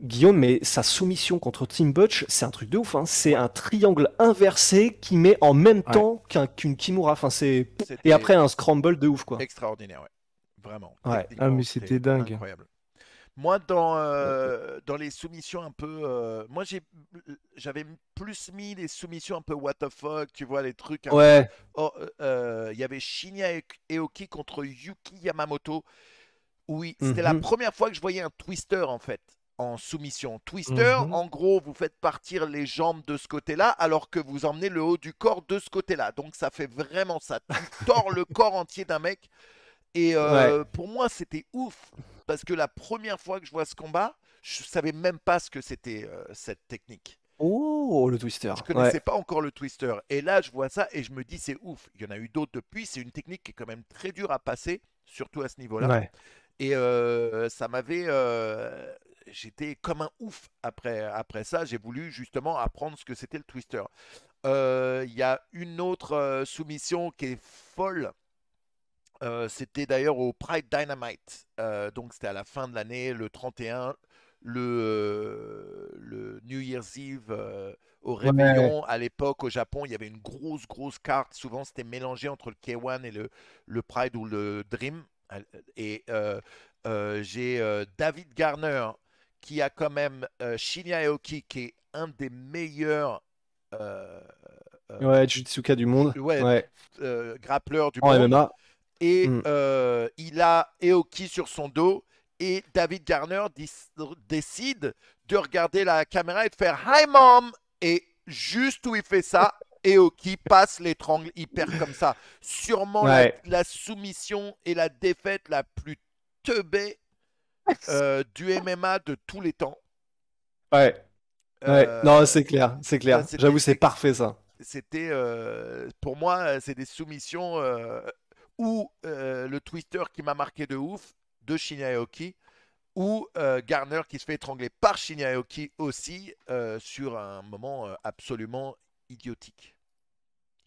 Guillaume, mais sa soumission contre Tim Butch, c'est un truc de ouf. Hein. C'est un triangle inversé qui met en même temps qu'une Kimura. Et après, un scramble de ouf. quoi. Extraordinaire, ouais. Vraiment. Ouais. Ah, mais c'était dingue. Moi, dans, euh, dans les soumissions un peu. Euh, moi, j'ai, j'avais plus mis les soumissions un peu what the fuck, tu vois, les trucs. ouais. Oh, euh, il y avait Shinya Eoki contre Yuki Yamamoto. Oui, c'était la mhm. première fois que je voyais un twister, en fait, en soumission. Twister, mhm. en gros, vous faites partir les jambes de ce côté-là, alors que vous emmenez le haut du corps de ce côté-là. Donc, ça fait vraiment ça. Tu tords le corps entier d'un mec. Et pour moi, c'était ouf parce que la première fois que je vois ce combat, je savais même pas ce que c'était euh, cette technique. Oh, le twister. Je connaissais pas encore le twister. Et là, je vois ça et je me dis, c'est ouf. Il y en a eu d'autres depuis. C'est une technique qui est quand même très dure à passer, surtout à ce niveau-là. Et euh, ça m'avait. Euh, j'étais comme un ouf après, après ça. J'ai voulu justement apprendre ce que c'était le twister. Il y a une autre soumission qui est folle euh, c'était d'ailleurs au Pride Dynamite. Euh, donc c'était à la fin de l'année, le 31, le, le New Year's Eve euh, au réveillon. À l'époque, au Japon, il y avait une grosse, grosse carte. Souvent, c'était mélangé entre le K1 et le, le Pride ou le Dream. Et j'ai David Garner qui a quand même Shinya Aoki qui est un des meilleurs ouais, Jutsuka du monde. Ouais, grappleur du monde. MMA. Et mm. euh, il a Eoki sur son dos. Et David Garner décide de regarder la caméra et de faire Hi mom Et juste où il fait ça, Eoki passe l'étrangle hyper comme ça. Sûrement la, soumission et la défaite la plus teubée euh, du MMA de tous les temps. Euh, ouais. non, c'est clair, c'est clair. J'avoue, c'est parfait ça. C'était, pour moi, c'est des soumissions ou euh, le twister qui m'a marqué de ouf de Shinya Aoki, ou euh, Garner qui se fait étrangler par Shinya Aoki aussi euh, sur un moment absolument idiotique.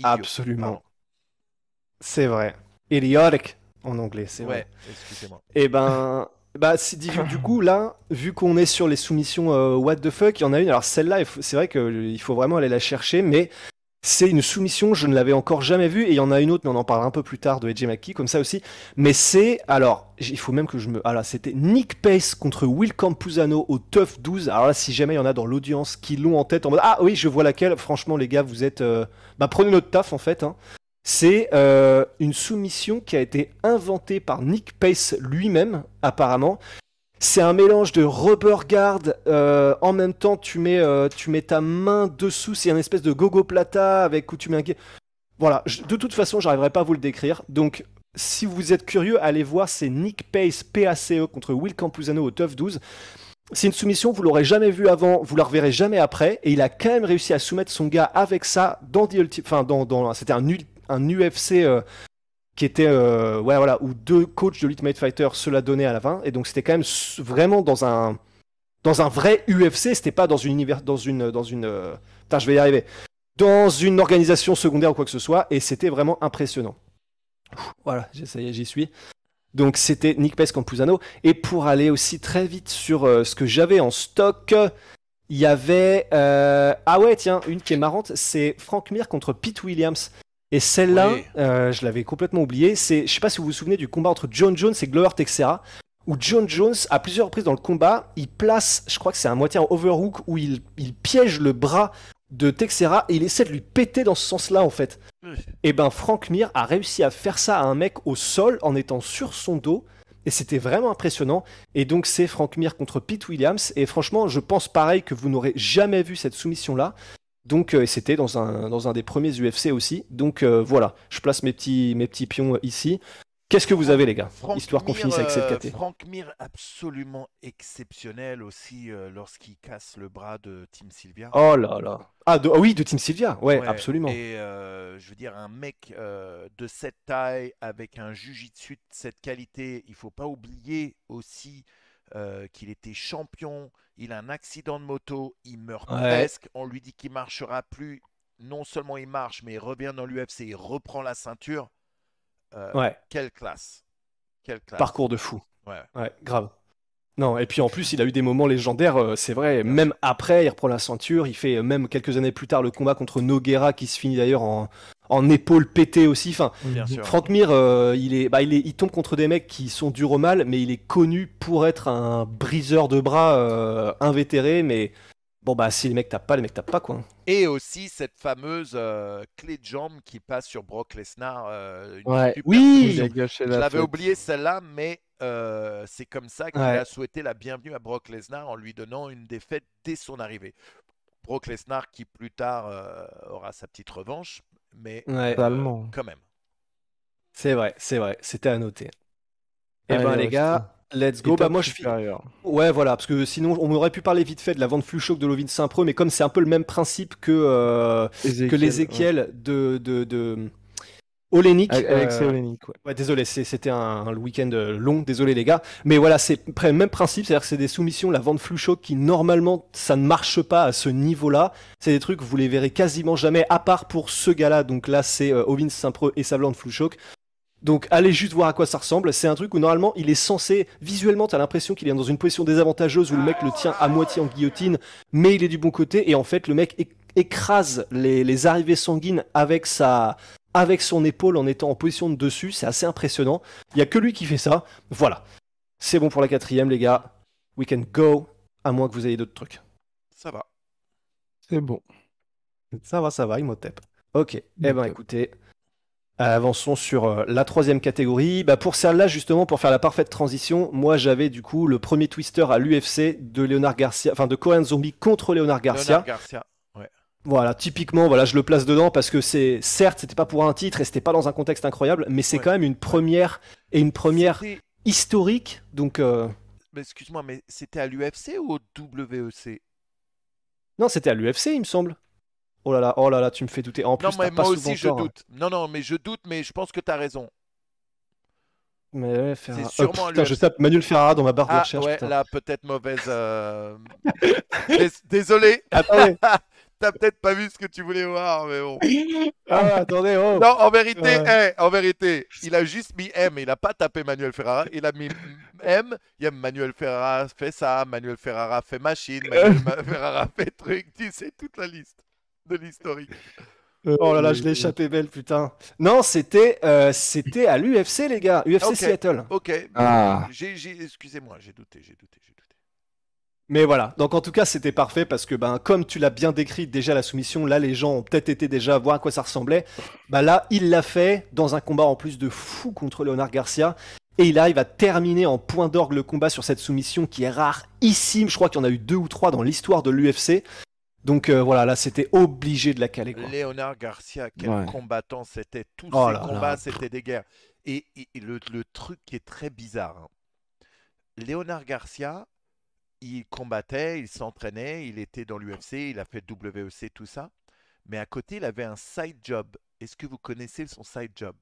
absolument. C'est vrai. Idiotic en anglais, c'est vrai. excusez-moi. Et eh ben. Bah, du, du, coup, là, vu qu'on est sur les soumissions What the fuck, il y en a une. Alors, celle-là, c'est vrai qu'il faut vraiment aller la chercher, mais c'est une soumission, je ne l'avais encore jamais vue, et il y en a une autre, mais on en parlera un peu plus tard de Edge McKee, comme ça aussi. Mais c'est, alors, il faut même que je me. Ah là, c'était Nick Pace contre Will Campuzano au Tough 12. Alors là, si jamais il y en a dans l'audience qui l'ont en tête en mode Ah oui, je vois laquelle, franchement, les gars, vous êtes. Euh, bah, prenez notre taf en fait. Hein. C'est euh, une soumission qui a été inventée par Nick Pace lui-même, apparemment, c'est un mélange de rubber guard, euh, en même temps tu mets, euh, tu mets ta main dessous, c'est un espèce de gogo plata avec où tu mets un... Voilà, de toute façon j'arriverai pas à vous le décrire, donc si vous êtes curieux, allez voir, c'est Nick Pace PACE contre Will Campuzano au TUF 12. C'est une soumission, vous l'aurez jamais vu avant, vous la reverrez jamais après, et il a quand même réussi à soumettre son gars avec ça dans Enfin, dans, c'était un, UFC qui était euh, ouais, voilà, où deux coachs de Mate Fighter se la donnaient à la fin. Et donc c'était quand même vraiment dans un, dans un vrai UFC, c'était pas dans une univers, dans une, dans une, euh, je vais y arriver, dans une organisation secondaire ou quoi que ce soit. Et c'était vraiment impressionnant. voilà, j'essayais, j'y suis. Donc c'était Nick Pesce Et pour aller aussi très vite sur euh, ce que j'avais en stock, il y avait... Ah ouais, tiens, une qui est marrante, c'est Frank Mir contre Pete Williams. Et celle-là, euh, je l'avais complètement oubliée. C'est, je sais pas si vous vous souvenez du combat entre John Jones et Glover Texera, où John Jones, à plusieurs reprises dans le combat, il place, je crois que c'est à moitié un overhook, où il, piège le bras de Texera et il essaie de lui péter dans ce sens-là en fait. Et ben Frank Mir a réussi à faire ça à un mec au sol en étant sur son dos et c'était vraiment impressionnant. Et donc c'est Frank Mir contre Pete Williams et franchement je pense pareil que vous n'aurez jamais vu cette soumission là donc, euh, c'était dans un, dans un des premiers UFC aussi. Donc euh, voilà, je place mes petits, mes petits pions euh, ici. Qu'est-ce que vous avez, les gars Histoire qu'on finisse avec cette KT. Franck Mir, absolument exceptionnel aussi lorsqu'il casse le bras de Team Sylvia. Oh là là Ah, ah oui, de Team Sylvia, ouais, absolument. Et je veux dire, un mec de cette taille, avec un jujitsu de cette qualité, il faut pas oublier aussi euh, qu'il était champion, il a un accident de moto, il meurt presque, on lui dit qu'il marchera plus, non seulement il marche, mais il revient dans l'UFC, il reprend la ceinture. Euh, quelle classe. Quelle classe. Parcours de fou. grave. Non, et puis en plus, il a eu des moments légendaires, euh, c'est vrai. Même après, il reprend la ceinture. Il fait même quelques années plus tard le combat contre Noguera, qui se finit d'ailleurs en, en épaule pétée aussi. Enfin, Mir, euh, bah, il, est, il, tombe contre des mecs qui sont durs au mal, mais il est connu pour être un briseur de bras euh, invétéré, mais bon bah si les mecs tapent pas, les mecs tapent pas quoi. Et aussi cette fameuse euh, clé de jambe qui passe sur Brock Lesnar. Oui, je l'avais oublié celle-là, mais c'est comme ça qu'il a souhaité la bienvenue à Brock Lesnar en lui donnant une défaite dès son arrivée. Brock Lesnar qui plus tard aura sa petite revanche mais totalement euh, quand même. C'est vrai, c'est vrai, c'était à noter. et eh ben les gars, let's go. Bah moi je suis. Ouais voilà, parce que sinon on aurait pu parler vite fait de la vente choc de Lovin saint Pro mais comme c'est un peu le même principe que euh, que l'Ézéchiel de, de, de, Olenik. Euh, désolé, c'était un, week-end euh, long, désolé les gars. Mais voilà, c'est même principe, c'est-à-dire que c'est des soumissions, la vente flou qui normalement, ça ne marche pas à ce niveau-là. C'est des trucs, vous les verrez quasiment jamais, à part pour ce gars-là. Donc là, c'est euh, Owens, Saint-Preux et sa vente -choc. Donc allez juste voir à quoi ça ressemble. C'est un truc où normalement il est censé, visuellement t'as l'impression qu'il est dans une position désavantageuse où le mec le tient à moitié en guillotine, mais il est du bon côté et en fait le mec écrase les arrivées sanguines avec sa, avec son épaule en étant en position de dessus. C'est assez impressionnant. Il n'y a que lui qui fait ça. Voilà. C'est bon pour la quatrième, les gars. We can go, à moins que vous ayez d'autres trucs. Ça va. C'est bon. Ça va, ça va, Imhotep. Ok, eh ben écoutez, avançons sur euh, la troisième catégorie. Bah, pour celle-là, justement, pour faire la parfaite transition, moi j'avais du coup le premier twister à l'UFC de Leonard Garcia, enfin de Cohen Zombie contre Leonard Garcia. Garcia. Voilà, typiquement, voilà, je le place dedans parce que c'est certes, c'était pas pour un titre et c'était pas dans un contexte incroyable, mais c'est quand même une première et une première historique. Donc, euh, excuse-moi, mais c'était à l'UFC ou au WEC Non, c'était à l'UFC, il me semble. Oh là là, oh là là, tu me fais douter. En non, mais moi aussi, je hein. doute. Non, non, mais je doute, mais je pense que t'as raison. Mais C'est sûrement oh, je tape Manuel Ferrara dans ma barre de ah, recherche. Ouais, là, peut-être mauvaise. Euh, désolé. Attends, ah, t'as peut-être pas vu ce que tu voulais voir, mais bon. Ah, attendez, oh. Non, en vérité, euh. en vérité, il a juste mis M, il a pas tapé Manuel Ferrara, il a mis M, il y a Manuel Ferrara fait ça, Manuel Ferrara fait machine, Manuel Ferrara fait truc, tu sais, toute la liste de l'historique. Euh, oh là là, je l'ai euh, échappé belle, putain. Non, c'était c'était à l'UFC, les gars. UFC Seattle. Ok. Ah. Excusez-moi, j'ai douté, j'ai douté, j'ai douté. Mais voilà, donc en tout cas c'était parfait parce que ben, comme tu l'as bien décrit déjà la soumission, là les gens ont peut-être été déjà à voir à quoi ça ressemblait. Ben là il l'a fait dans un combat en plus de fou contre Leonard Garcia et il arrive à terminer en point d'orgue le combat sur cette soumission qui est rareissime, je crois qu'il y en a eu deux ou trois dans l'histoire de l'UFC. Donc euh, voilà, là c'était obligé de la caler. Léonard Garcia, quel combattant c'était, tous oh ces combats c'était des guerres. Et, le, truc qui est très bizarre, hein. Léonard Garcia, il combattait, il s'entraînait, il était dans l'UFC, il a fait WEC, tout ça. Mais à côté, il avait un side job. Est-ce que vous connaissez son side job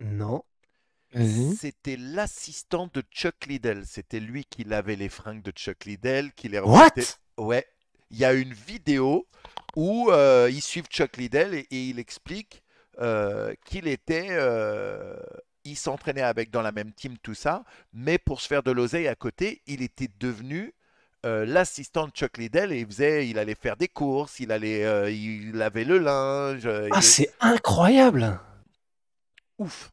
Non. C'était l'assistant de Chuck Liddell. C'était lui qui lavait les fringues de Chuck Liddell, qui les remettait. What ouais. Il y a une vidéo où euh, ils suivent Chuck Liddell et, il explique euh, qu'il était euh, s'entraînait avec dans la même team, tout ça, mais pour se faire de l'oseille à côté, il était devenu euh, l'assistant de Chuck Liddell et il faisait, il allait faire des courses, il allait, euh, il avait le linge. Euh, ah, c'est incroyable! Ouf!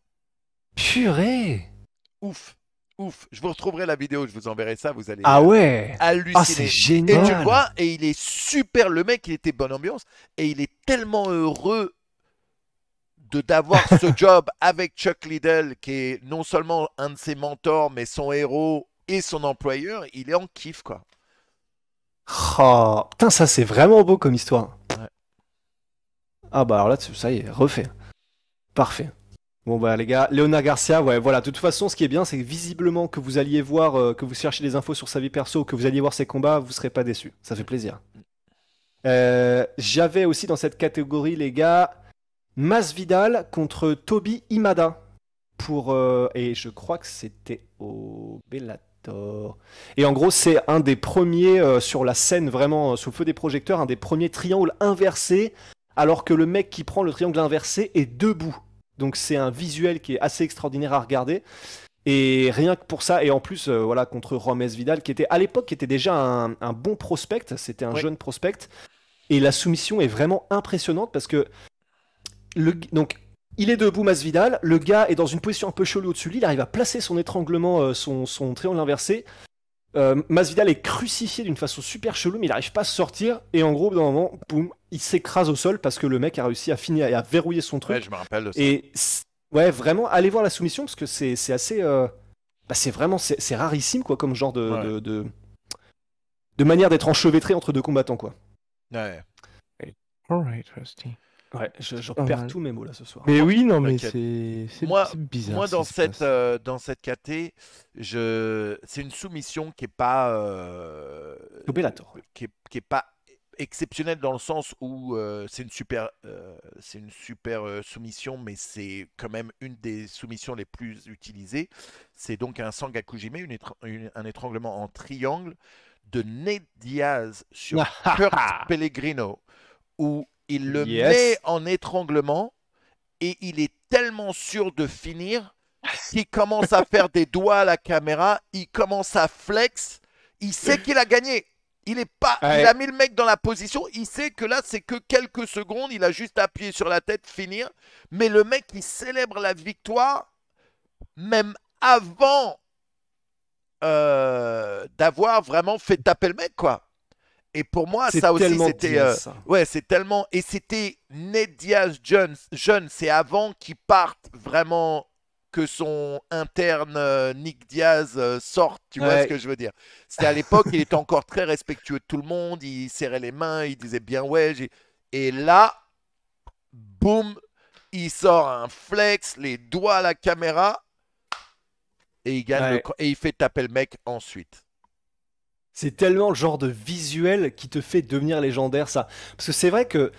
Purée! Ouf! Ouf, je vous retrouverai la vidéo, je vous enverrai ça, vous allez ah ouais ah, c'est génial. Et tu vois, et il est super le mec, il était bonne ambiance et il est tellement heureux de d'avoir ce job avec Chuck Liddell, qui est non seulement un de ses mentors, mais son héros et son employeur, il est en kiff, quoi. Oh, putain, ça c'est vraiment beau comme histoire. Ah bah alors là, ça y est, refait. Parfait. Bon bah les gars, Léona Garcia, ouais voilà, de toute façon ce qui est bien c'est que visiblement que vous alliez voir, euh, que vous cherchiez des infos sur sa vie perso, que vous alliez voir ses combats, vous serez pas déçus, ça fait plaisir. Euh, j'avais aussi dans cette catégorie les gars, Masvidal contre Toby Imada. Pour, euh, et je crois que c'était au Bellator. Et en gros, c'est un des premiers euh, sur la scène, vraiment euh, sous le feu des projecteurs, un des premiers triangles inversés, alors que le mec qui prend le triangle inversé est debout. Donc c'est un visuel qui est assez extraordinaire à regarder. Et rien que pour ça, et en plus, voilà, contre Romez Vidal, qui était à l'époque, était déjà un, bon prospect, c'était un jeune prospect. Et la soumission est vraiment impressionnante parce que donc il est debout, Masvidal. Le gars est dans une position un peu chelou au-dessus de lui. Il arrive à placer son étranglement, euh, son, son triangle inversé. Euh, Masvidal est crucifié d'une façon super chelou, mais il n'arrive pas à sortir. Et en gros, dans un moment, boum, il s'écrase au sol parce que le mec a réussi à finir et à verrouiller son truc. Ouais, je me rappelle Et ouais, vraiment, allez voir la soumission parce que c'est assez. Euh, bah, c'est vraiment. C'est rarissime, quoi, comme genre de. De, manière d'être enchevêtré entre deux combattants, quoi. Ouais. Rusty. Ouais, je, perds tous mes mots là ce soir. Mais oui, non, mais c'est bizarre. Moi, euh, dans cette dans cette KT, je c'est une soumission qui est pas euh, qui, est, qui est pas exceptionnelle dans le sens où euh, c'est une super c'est une super soumission, mais c'est quand même une des soumissions les plus utilisées. C'est donc un sangakujime, à un étranglement en triangle de Ned Diaz sur Kurt Pellegrino où il le met en étranglement et il est tellement sûr de finir qu'il commence à faire des doigts à la caméra, il commence à flex, il sait qu'il a gagné. Il est pas, il a mis le mec dans la position. Il sait que là, c'est que quelques secondes. Il a juste appuyé sur la tête, finir. Mais le mec, il célèbre la victoire même avant euh, d'avoir vraiment fait taper le mec, quoi. Et pour moi, ça aussi, c'était. Euh, ouais, c'est tellement. Et c'était Ned Diaz jeune, c'est avant qu'il parte vraiment que son interne euh, Nick Diaz euh, sorte, tu vois ce que je veux dire. C'était à l'époque, il était encore très respectueux de tout le monde, il serrait les mains, il disait bien ouais. Et là, boum, il sort un flex, les doigts à la caméra, et il gagne et il fait taper le mec ensuite. C'est tellement le genre de visuel qui te fait devenir légendaire, ça. Parce que c'est vrai que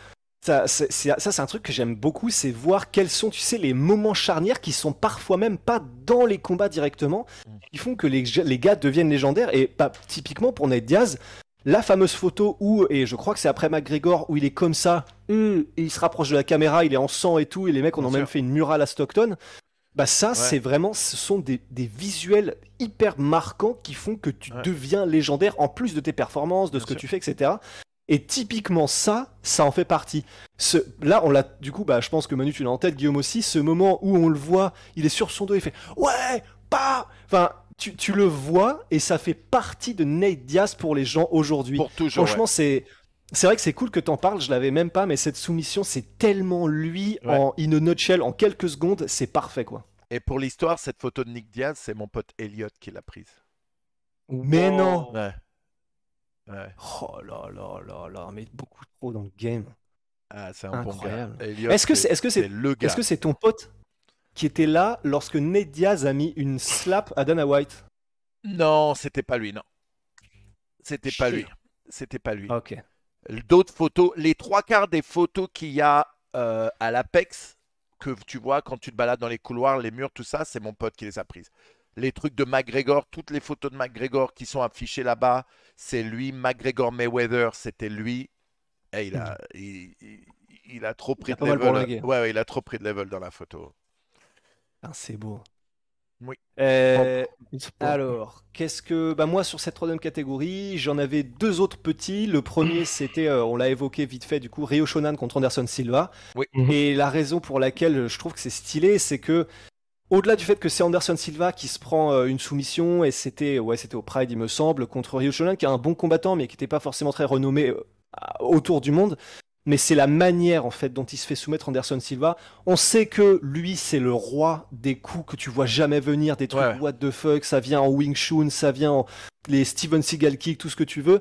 ça, c'est, un truc que j'aime beaucoup, c'est voir quels sont, tu sais, les moments charnières qui sont parfois même pas dans les combats directement, mm. qui font que les, gars deviennent légendaires. Et pas typiquement pour Ned Diaz, la fameuse photo où, et je crois que c'est après McGregor, où il est comme ça, mm. il se rapproche de la caméra, il est en sang et tout, et les mecs, on a même fait une murale à Stockton. Bah ça, c'est vraiment, ce sont des, visuels hyper marquants qui font que tu deviens légendaire en plus de tes performances, de ce que tu fais, etc. Et typiquement ça, ça en fait partie. Ce, là, on l'a, du coup, bah, je pense que Manu, tu l'as en tête, Guillaume aussi, ce moment où on le voit, il est sur son dos, il fait ouais, pas, enfin, tu, tu, le vois et ça fait partie de Nate Diaz pour les gens aujourd'hui. Franchement, c'est c'est vrai que c'est cool que t'en parles, je l'avais même pas, mais cette soumission, c'est tellement lui en in a nutshell, en quelques secondes, c'est parfait quoi. Et pour l'histoire, cette photo de Nick Diaz, c'est mon pote Elliot qui l'a prise. Mais non ouais. Oh là là là là, mais beaucoup trop dans le game. Ah, c'est un bon gars. Est-ce que c'est est -ce que c'est est -ce c'est ton pote qui était là lorsque Ned Diaz a mis une slap à Dana White Non, c'était pas lui, non. C'était pas lui. C'était pas lui. OK. D'autres photos, les trois quarts des photos qu'il y a euh, à l'Apex, que tu vois quand tu te balades dans les couloirs, les murs, tout ça, c'est mon pote qui les a prises. Les trucs de McGregor, toutes les photos de McGregor qui sont affichées là-bas, c'est lui. McGregor Mayweather, c'était lui. Et il, a, il, a trop pris de level. Ouais, il a trop pris de level dans la photo. Ah, c'est beau. Oui. Euh, alors, qu'est-ce que. Bah, moi, sur cette troisième catégorie, j'en avais deux autres petits. Le premier, c'était, euh, on l'a évoqué vite fait, du coup, Rio Shonan contre Anderson Silva. Mhm. Et la raison pour laquelle je trouve que c'est stylé, c'est que. Au-delà du fait que c'est Anderson Silva qui se prend euh, une soumission, et c'était ouais, au Pride, il me semble, contre Rio Shonan, qui est un bon combattant, mais qui n'était pas forcément très renommé autour du monde mais c'est la manière en fait dont il se fait soumettre Anderson Silva. On sait que lui c'est le roi des coups que tu vois jamais venir, des trucs boîte what the fuck, ça vient en Wing Chun, ça vient en les Steven Seagal kicks, tout ce que tu veux.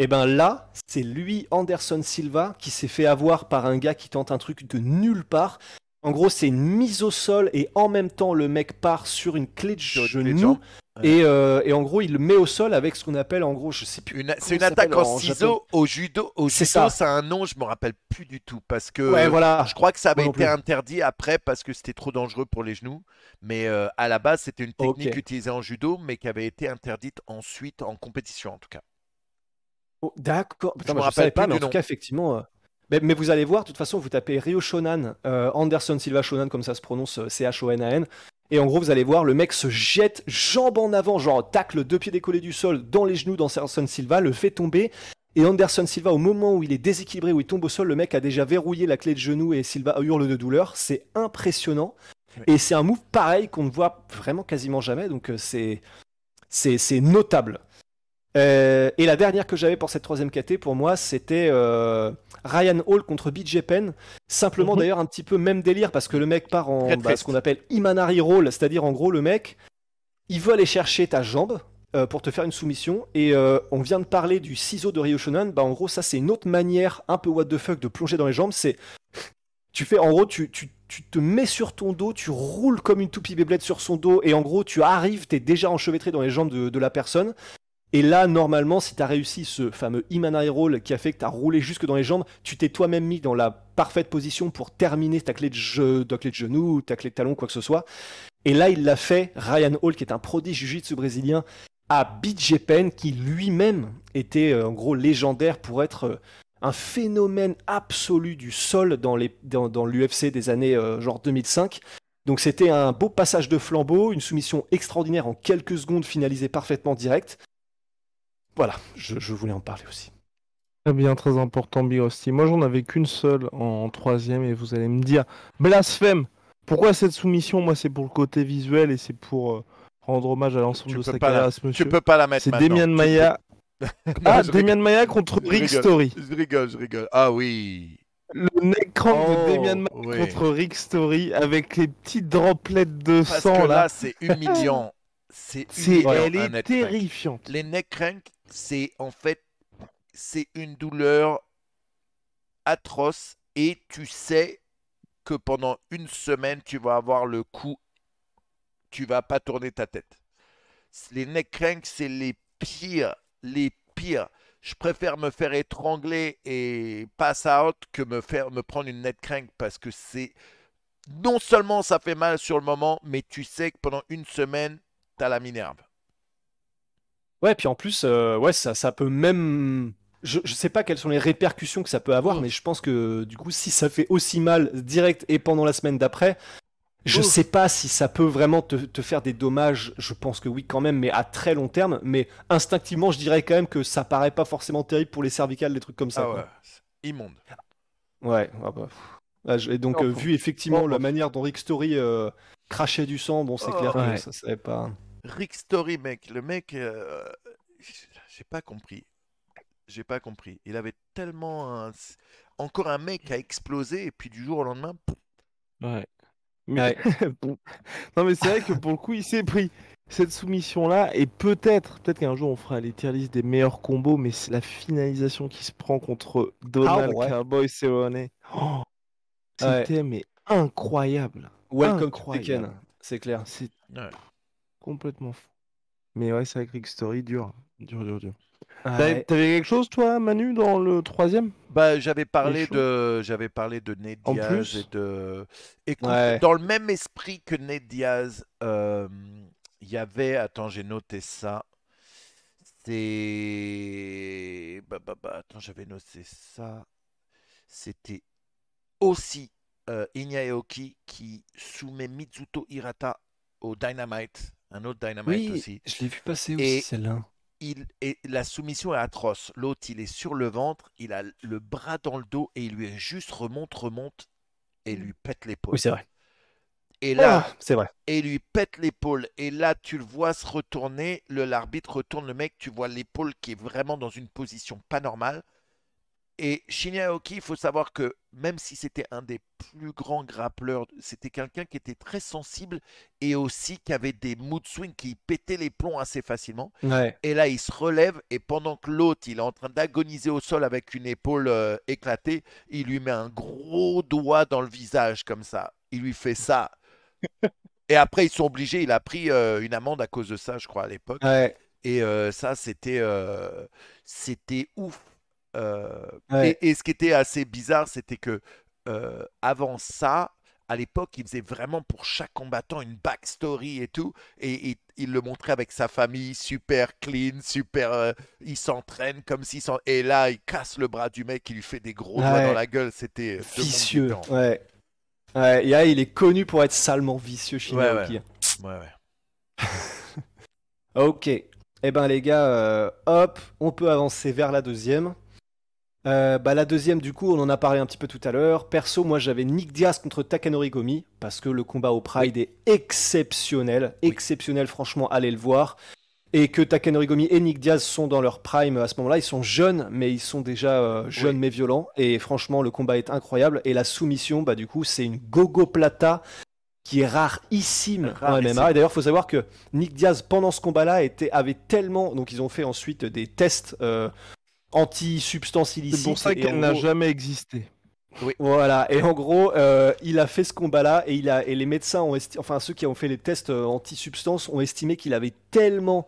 Et eh ben là, c'est lui Anderson Silva qui s'est fait avoir par un gars qui tente un truc de nulle part. En gros, c'est une mise au sol et en même temps le mec part sur une clé de genou. Euh, et, en gros, il le met au sol avec ce qu'on appelle en gros, je sais plus. c'est une attaque en, ciseaux au judo. C'est ça. ça. a un nom, je me rappelle plus du tout parce que voilà. je crois que ça avait été interdit après parce que c'était trop dangereux pour les genoux. Mais euh, à la base, c'était une technique utilisée en judo, mais qui avait été interdite ensuite en compétition en tout cas. Oh, d'accord. Je ne me rappelle pas, mais en tout cas, effectivement. Euh, mais, vous allez voir, de toute façon, vous tapez Rio Shonan, Anderson Silva Shonan, comme ça se prononce, C-H-O-N-A-N. Et en gros, vous allez voir, le mec se jette jambe en avant, genre tacle, deux pieds décollés du sol, dans les genoux d'Anderson Silva, le fait tomber. Et Anderson Silva, au moment où il est déséquilibré, où il tombe au sol, le mec a déjà verrouillé la clé de genou et Silva hurle de douleur. C'est impressionnant. Et c'est un move pareil qu'on ne voit vraiment quasiment jamais. Donc euh, c'est, c'est, notable. Euh, et la dernière que j'avais pour cette troisième KT, pour moi, c'était euh, Ryan Hall contre BJ Penn. Simplement, mhm. d'ailleurs, un petit peu même délire, parce que le mec part en bah, ce qu'on appelle Imanari Roll, c'est-à-dire en gros, le mec, il veut aller chercher ta jambe euh, pour te faire une soumission. Et on vient de parler du ciseau de Ryoshonan. Bah, en gros, ça, c'est une autre manière un peu what the fuck de plonger dans les jambes. C'est. Tu fais, en gros, tu, te mets sur ton dos, tu roules comme une toupie béblette sur son dos, et en gros, tu arrives, es déjà enchevêtré dans les jambes de la personne. Et là, normalement, si t'as réussi ce fameux Imanai Roll qui a fait que t'as roulé jusque dans les jambes, tu t'es toi-même mis dans la parfaite position pour terminer ta clé de, jeu, ta clé de genou, ta clé de talon, quoi que ce soit. Et là, il l'a fait, Ryan Hall, qui est un prodige jiu-jitsu brésilien, à Penn, qui lui-même était euh, en gros légendaire pour être euh, un phénomène absolu du sol dans, l'UFC des années euh, genre 2005. Donc c'était un beau passage de flambeau, une soumission extraordinaire en quelques secondes finalisée parfaitement direct. Voilà, je, voulais en parler aussi. Très bien, très important, Birosti. Moi, j'en avais qu'une seule en troisième, et vous allez me dire blasphème. Pourquoi cette soumission Moi, c'est pour le côté visuel et c'est pour euh, rendre hommage à l'ensemble de sa carrière. monsieur. Tu peux pas la mettre. C'est Demian Maya. ah, Demian Maya contre Rick Story. Je rigole, je rigole. Ah oui. Le neck crank de oh, Demian Maya contre Rick Story avec les petites droplettes de Parce sang que là. c'est humiliant. c'est C'est Elle est terrifiante. Les neck c'est en fait, c'est une douleur atroce et tu sais que pendant une semaine, tu vas avoir le coup, tu vas pas tourner ta tête. Les neck cranks, c'est les pires, les pires. Je préfère me faire étrangler et pass out que me faire me prendre une neck crank parce que c'est non seulement ça fait mal sur le moment, mais tu sais que pendant une semaine, tu as la minerve. Ouais, puis en plus, euh, ouais, ça, ça peut même. Je, ne sais pas quelles sont les répercussions que ça peut avoir, mm. mais je pense que du coup, si ça fait aussi mal direct et pendant la semaine d'après, je sais pas si ça peut vraiment te, faire des dommages, je pense que oui quand même, mais à très long terme. Mais instinctivement, je dirais quand même que ça paraît pas forcément terrible pour les cervicales, des trucs comme ça. Ah ouais, immonde. Ouais, ah bah, ah, Et donc, oh, euh, oh. vu effectivement oh, la manière dont Rick Story euh, crachait du sang, bon, c'est clair que ça, serait pas. Rick Story, mec. Le mec, euh, j'ai pas compris. J'ai pas compris. Il avait tellement encore un mec à exploser et puis du jour au lendemain. Ouais. Mais... non mais c'est vrai que pour le coup il s'est pris cette soumission là et peut-être peut-être qu'un jour on fera les tier list des meilleurs combos mais c'est la finalisation qui se prend contre Donald Carboy ah ouais. Cowboy Oh, C'était mais incroyable. Welcome incroyable. C'est clair. C'est complètement fou. Mais ouais, c'est avec Rick Story, dur, dur, dur, dur. T'avais quelque chose, toi, Manu, dans le troisième Bah, j'avais parlé de, j'avais parlé de Ned Diaz et de. dans le même esprit que Ned Diaz, euh, il y avait. Attends, j'ai noté ça. C'est. Bah, bah, bah attends, j'avais noté ça. C'était aussi euh, qui soumet Mitsuto Hirata au Dynamite un autre Dynamite aussi. Je l'ai vu passer aussi, celle-là. Il, et la soumission est atroce. L'autre, il est sur le ventre, il a le bras dans le dos et il lui est juste remonte, remonte et lui pète l'épaule. Oui, c'est vrai. Et là, ah, c'est vrai. Et lui pète l'épaule. Et là, tu le vois se retourner. Le l'arbitre retourne le mec. Tu vois l'épaule qui est vraiment dans une position pas normale. Et Shinya il faut savoir que même si c'était un des plus grands grappleurs, c'était quelqu'un qui était très sensible et aussi qui avait des mood swings qui pétaient les plombs assez facilement. Et là, il se relève et pendant que l'autre, il est en train d'agoniser au sol avec une épaule euh, éclatée, il lui met un gros doigt dans le visage comme ça. Il lui fait ça. et après, ils sont obligés, il a pris euh, une amende à cause de ça, je crois, à l'époque. Et euh, ça, c'était c'était ouf. Euh, et, ce qui était assez bizarre, c'était que euh, avant ça, à l'époque, il faisait vraiment pour chaque combattant une backstory et tout. Et, il le montrait avec sa famille, super clean, super. Euh, il s'entraîne comme s'il s'en. Et là, il casse le bras du mec, il lui fait des gros doigts dans la gueule. C'était. Vicieux. Ouais. Ouais, et là, il est connu pour être salement vicieux chez Ouais, ouais. ouais, ok. Eh ben, les gars, hop, on peut avancer vers la deuxième. Euh, bah, la deuxième, du coup, on en a parlé un petit peu tout à l'heure. Perso, moi, j'avais Nick Diaz contre Takanorigomi parce que le combat au Pride est exceptionnel. Exceptionnel, franchement, allez le voir. Et que Takanori et Nick Diaz sont dans leur prime à ce moment-là. Ils sont jeunes, mais ils sont déjà euh, jeunes mais violents. Et franchement, le combat est incroyable. Et la soumission, bah, du coup, c'est une gogo plata qui est rarissime en MMA. Et d'ailleurs, faut savoir que Nick Diaz, pendant ce combat-là, était, avait tellement. Donc, ils ont fait ensuite des tests euh, anti-substance illicite. C'est pour ça qu'elle n'a jamais existé. Oui. Voilà, et en gros, euh, il a fait ce combat-là et, il et les médecins, ont enfin ceux qui ont fait les tests euh, anti-substance, ont estimé qu'il avait tellement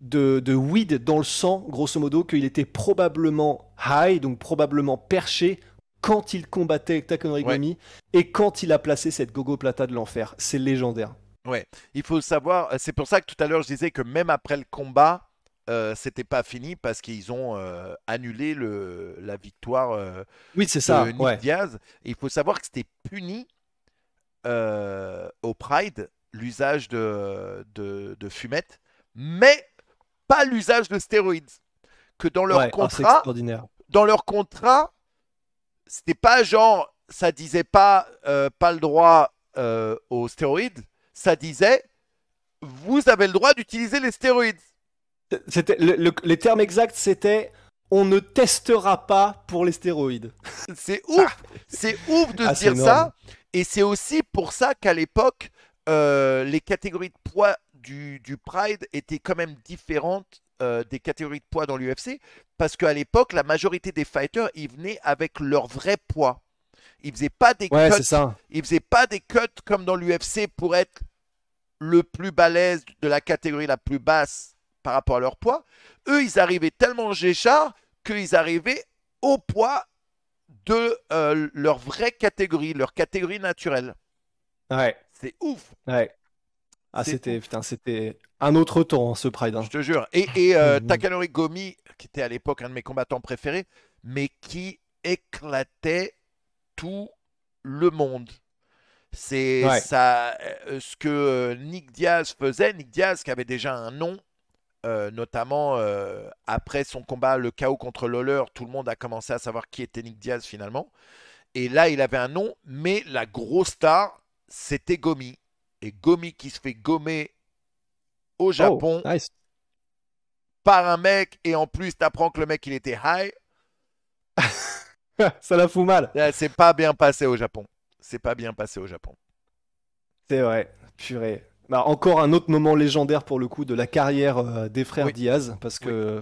de, weed dans le sang, grosso modo, qu'il était probablement high, donc probablement perché, quand il combattait avec ouais. et quand il a placé cette Gogo Plata de l'enfer. C'est légendaire. Ouais, il faut le savoir, c'est pour ça que tout à l'heure je disais que même après le combat, euh, c'était pas fini parce qu'ils ont euh, annulé le, la victoire euh, oui, c'est ça, de Nick Diaz. il faut savoir que c'était puni au Pride l'usage de, de, de fumettes, mais pas l'usage de stéroïdes. Que dans leur oh, contrat, dans leur contrat, c'était pas genre ça disait pas pas le droit aux stéroïdes, ça disait vous avez le droit d'utiliser les stéroïdes. C'était le, les termes exacts, c'était on ne testera pas pour les stéroïdes. C'est ouf, ah. c'est ouf de ah, dire ça. Et c'est aussi pour ça qu'à l'époque, euh, les catégories de poids du, Pride étaient quand même différentes euh, des catégories de poids dans l'UFC, parce qu'à l'époque, la majorité des fighters, ils venaient avec leur vrai poids. Ils faisaient pas des Ils faisaient pas des cuts comme dans l'UFC pour être le plus balèze de la catégorie la plus basse par rapport à leur poids, eux, ils arrivaient tellement Géchard qu'ils arrivaient au poids de euh, leur vraie catégorie, leur catégorie naturelle. Ouais. C'est ouf. Ouais. Ah, c'était putain, c'était un autre temps hein, ce Pride. Hein. Je te jure. Et, et euh, Gomi, qui était à l'époque un de mes combattants préférés, mais qui éclatait tout le monde. C'est ça, euh, ce que Nick Diaz faisait. Nick Diaz qui avait déjà un nom euh, notamment euh, après son combat, le chaos contre Lawler, tout le monde a commencé à savoir qui était Nick Diaz finalement. Et là, il avait un nom, mais la grosse star, c'était Gomi. Et Gomi qui se fait gommer au oh, Japon par un mec, et en plus, t'apprends que le mec, il était high. Ça la fout mal. Euh, c'est pas bien passé au Japon. C'est pas bien passé au Japon. C'est vrai, purée. Bah, encore un autre moment légendaire pour le coup de la carrière euh, des frères Diaz, parce que.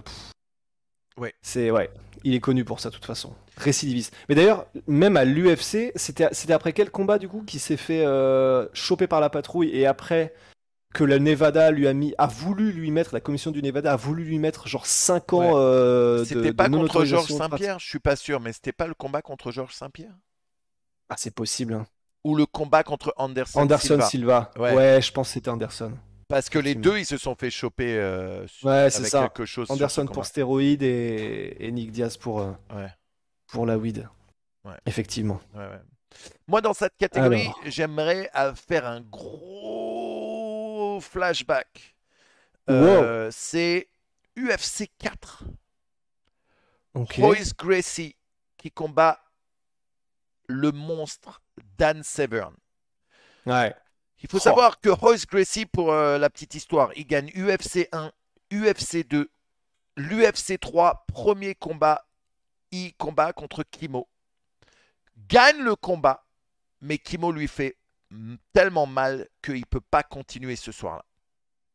ouais. C'est ouais, il est connu pour ça de toute façon. Récidiviste. Mais d'ailleurs, même à l'UFC, c'était après quel combat du coup qui s'est fait euh, choper par la patrouille et après que la Nevada lui a mis, a voulu lui mettre, la commission du Nevada a voulu lui mettre genre 5 ans euh, C'était pas contre Georges Saint-Pierre, je suis pas sûr, mais c'était pas le combat contre Georges Saint-Pierre Ah, c'est possible. Hein ou le combat contre Anderson, Anderson Silva. Ouais. je pense que c'était Anderson. Parce que les deux, ils se sont fait choper euh, ouais, c'est ça. quelque chose. Anderson pour stéroïdes et... Nick Diaz pour, euh, pour la weed. Effectivement. Moi, dans cette catégorie, j'aimerais euh, faire un gros flashback. Euh, c'est UFC 4. Okay. Royce Gracie qui combat le monstre Dan Severn. Ouais. Il faut savoir oh. que Royce Gracie, pour euh, la petite histoire, il gagne UFC 1, UFC 2, l'UFC 3, premier combat, il combat contre Kimo. Gagne le combat, mais Kimo lui fait tellement mal qu'il ne peut pas continuer ce soir-là.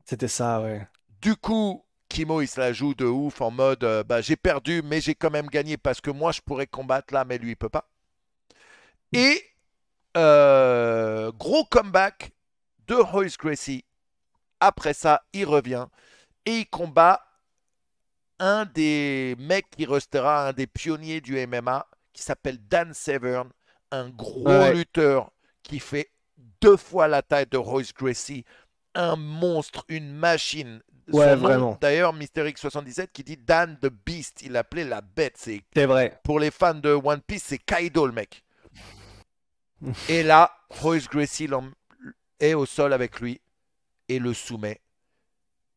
C'était ça, ouais. Du coup, Kimo, il se la joue de ouf en mode euh, bah, j'ai perdu, mais j'ai quand même gagné parce que moi, je pourrais combattre là, mais lui, il peut pas. Et euh, gros comeback de Royce Gracie. Après ça, il revient et il combat un des mecs qui restera un des pionniers du MMA, qui s'appelle Dan Severn, un gros lutteur qui fait deux fois la taille de Royce Gracie, un monstre, une machine. Ouais, vraiment. D'ailleurs, Mysteric 77 qui dit Dan the Beast, il appelait la bête. C'est vrai. Pour les fans de One Piece, c'est Kaido le mec. Et là, Royce Gracie est au sol avec lui et le soumet.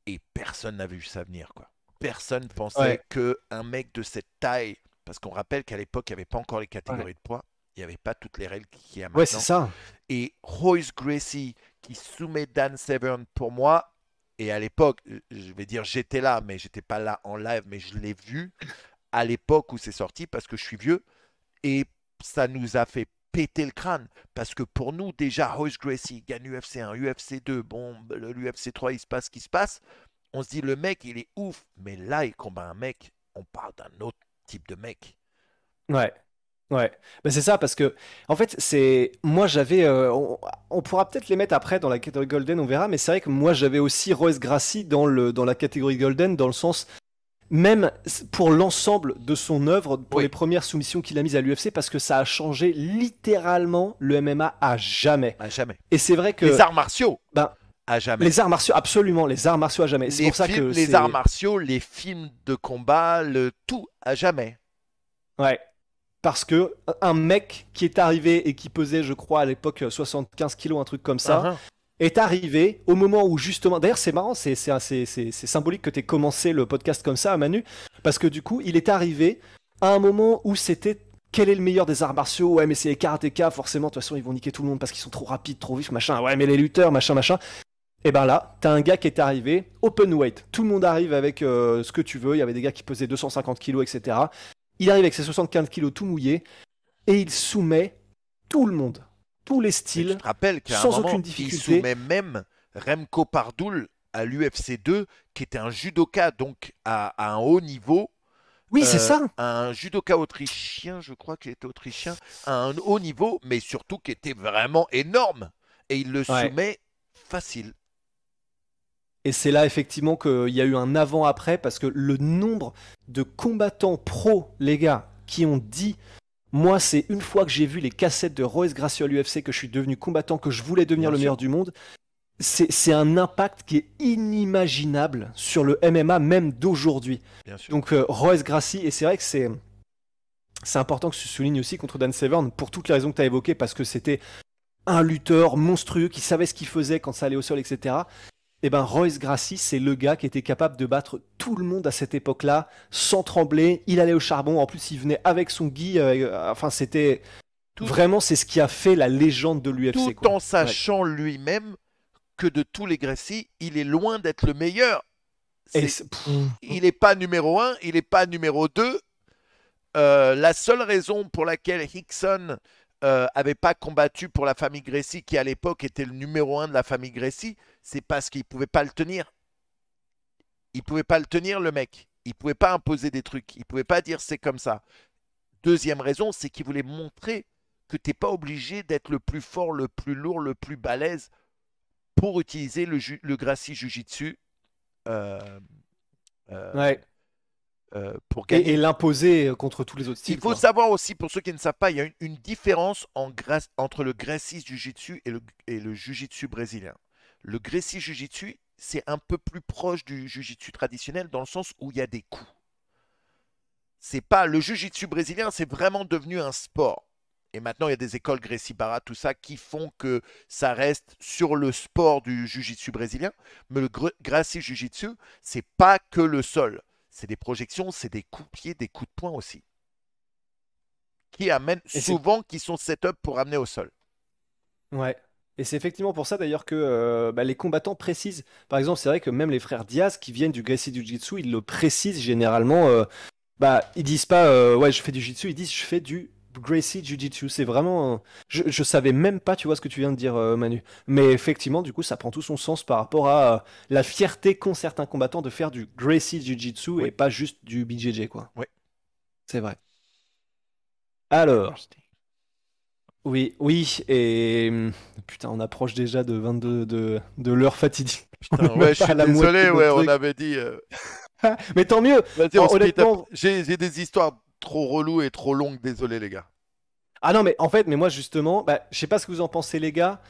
Et personne n'a vu ça venir, quoi. Personne pensait que un mec de cette taille, parce qu'on rappelle qu'à l'époque, il n'y avait pas encore les catégories de poids, il n'y avait pas toutes les règles qui y a maintenant. Ouais, c'est ça. Et Royce Gracie qui soumet Dan Severn pour moi, et à l'époque, euh, je vais dire j'étais là, mais j'étais pas là en live, mais je l'ai vu à l'époque où c'est sorti parce que je suis vieux, et ça nous a fait péter le crâne. Parce que pour nous, déjà, Royce Gracie gagne UFC 1, UFC 2, bon, l'UFC 3, il se passe ce qui se passe. On se dit, le mec, il est ouf. Mais là, il combat un mec, on parle d'un autre type de mec. Ouais. Ouais, mais ben, c'est ça parce que en fait c'est moi j'avais euh, on, on, pourra peut-être les mettre après dans la catégorie golden on verra mais c'est vrai que moi j'avais aussi Royce Gracie dans le dans la catégorie golden dans le sens même pour l'ensemble de son œuvre, pour les premières soumissions qu'il a mises à l'UFC, parce que ça a changé littéralement le MMA à jamais. À jamais. Et c'est vrai que. Les arts martiaux ben, à jamais. Les arts martiaux, absolument, les arts martiaux à jamais. C'est pour ça que. Les arts martiaux, les films de combat, le tout à jamais. Ouais. Parce que un mec qui est arrivé et qui pesait, je crois, à l'époque 75 kilos, un truc comme ça. Uh-huh est arrivé au moment où justement, d'ailleurs c'est marrant, c'est symbolique que tu aies commencé le podcast comme ça, Manu, parce que du coup, il est arrivé à un moment où c'était quel est le meilleur des arts martiaux Ouais, mais c'est les karatékas, forcément, de toute façon, ils vont niquer tout le monde parce qu'ils sont trop rapides, trop vifs, machin. Ouais, mais les lutteurs, machin, machin. Et eh ben là, t'as un gars qui est arrivé, open weight. Tout le monde arrive avec euh, ce que tu veux. Il y avait des gars qui pesaient 250 kilos, etc. Il arrive avec ses 75 kilos tout mouillé et il soumet tout le monde tous les styles, je rappelle qu'à Il soumet même Remco Pardoul à l'UFC 2, qui était un judoka, donc à, un haut niveau. Oui, c'est euh, ça. Un judoka autrichien, je crois qu'il était autrichien, à un haut niveau, mais surtout qui était vraiment énorme. Et il le soumet facile. Et c'est là effectivement qu'il y a eu un avant-après, parce que le nombre de combattants pro, les gars, qui ont dit moi, c'est une fois que j'ai vu les cassettes de Royce Gracie à l'UFC que je suis devenu combattant, que je voulais devenir le meilleur du monde. C'est un impact qui est inimaginable sur le MMA même d'aujourd'hui. Donc euh, Royce Gracie, et c'est vrai que c'est important que tu soulignes aussi contre Dan Severn pour toutes les raisons que tu as évoquées, parce que c'était un lutteur monstrueux qui savait ce qu'il faisait quand ça allait au sol, etc eh ben Royce Gracie, c'est le gars qui était capable de battre tout le monde à cette époque-là, sans trembler. Il allait au charbon. En plus, il venait avec son gui. Euh, euh, enfin, c'était vraiment c'est ce qui a fait la légende de l'UFC. Tout en sachant lui-même que de tous les Gracie, il est loin d'être le meilleur. Mmh. Il n'est pas numéro un. il n'est pas numéro deux. Euh, la seule raison pour laquelle Hickson euh, avait pas combattu pour la famille Gracie, qui à l'époque était le numéro un de la famille Gracie, c'est parce qu'il pouvait pas le tenir. Il pouvait pas le tenir, le mec. Il pouvait pas imposer des trucs. Il pouvait pas dire c'est comme ça. Deuxième raison, c'est qu'il voulait montrer que t'es pas obligé d'être le plus fort, le plus lourd, le plus balèze pour utiliser le, Gracie Jujitsu. Euh, euh, ouais. Euh, et, l'imposer euh, contre tous les autres styles. Il faut savoir aussi, pour ceux qui ne savent pas, il y a une, différence entre le Gracie Jiu-Jitsu et le, et Jiu-Jitsu brésilien. Le Gracie Jiu-Jitsu, c'est un peu plus proche du Jiu-Jitsu traditionnel dans le sens où il y a des coups. C'est pas le Jiu-Jitsu brésilien, c'est vraiment devenu un sport. Et maintenant, il y a des écoles Gracie Barra, tout ça, qui font que ça reste sur le sport du Jiu-Jitsu brésilien. Mais le Gracie Jiu-Jitsu, c'est pas que le sol c'est des projections, c'est des coups pieds, des coups de poing aussi. Qui amènent souvent, qui sont set-up pour amener au sol. Ouais. Et c'est effectivement pour ça d'ailleurs que euh, bah, les combattants précisent. Par exemple, c'est vrai que même les frères Diaz qui viennent du Gracie du Jitsu, ils le précisent généralement. Ils euh, bah, ils disent pas euh, ouais, je fais du Jiu-Jitsu Jitsu, ils disent je fais du Gracie Jiu-Jitsu. C'est vraiment. Je, savais même pas, tu vois, ce que tu viens de dire, euh, Manu. Mais effectivement, du coup, ça prend tout son sens par rapport à euh, la fierté qu'ont certains combattants de faire du Gracie Jiu-Jitsu et pas juste du BJJ, quoi. Oui. C'est vrai. Alors. Oui, oui, et hum, putain, on approche déjà de 22 de, de l'heure fatidique. Putain, je suis désolé, ouais, on avait dit. Euh, Mais tant mieux. j'ai des histoires trop relou et trop longue, désolé les gars. Ah non, mais en fait, mais moi justement, bah, je sais pas ce que vous en pensez les gars,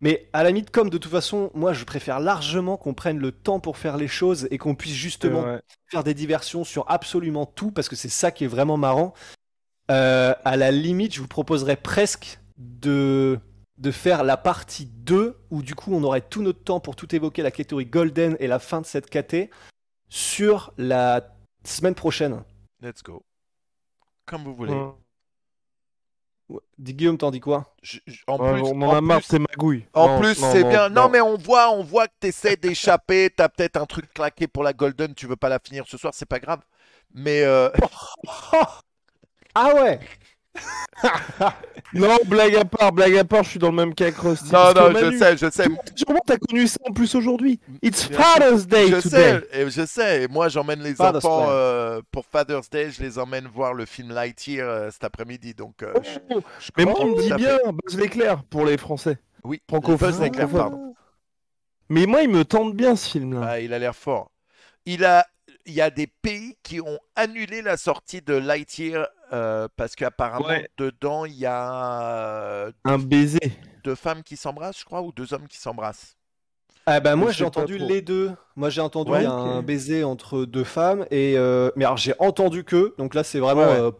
mais à la limite, comme de toute façon, moi je préfère largement qu'on prenne le temps pour faire les choses et qu'on puisse justement faire des diversions sur absolument tout, parce que c'est ça qui est vraiment marrant. Euh, à la limite, je vous proposerais presque de de faire la partie 2, où du coup on aurait tout notre temps pour tout évoquer la catégorie Golden et la fin de cette KT sur la semaine prochaine. Let's go. Comme vous voulez. Hum. Ouais. Guillaume, t'en dis quoi en plus, c'est bien. Non, mais on voit, on voit que t'essaies d'échapper. T'as peut-être un truc claqué pour la Golden. Tu veux pas la finir ce soir, c'est pas grave. Mais. Euh, ah ouais non, blague à part, blague à part, je suis dans le même cas que Rusty. Non, non, je sais, je sais. Comment t'as connu ça en plus aujourd'hui. It's Father's Day je today. Sais, et je sais, et moi j'emmène les enfants euh, pour Father's Day, je les emmène voir le film Lightyear euh, cet après-midi, donc... Euh, oh, mais moi on me dit bien Buzz l'éclair pour les Français. Oui, Buzz l'éclair, pardon. Mais moi il me tente bien ce film-là. Ah, il a l'air fort. Il a... Il y a des pays qui ont annulé la sortie de Lightyear euh, parce qu'apparemment dedans il y a euh, un baiser. Deux femmes qui s'embrassent, je crois, ou deux hommes qui s'embrassent. Ah ben moi j'ai entendu les deux. Moi j'ai entendu un baiser entre deux femmes et euh, mais alors j'ai entendu que donc là c'est vraiment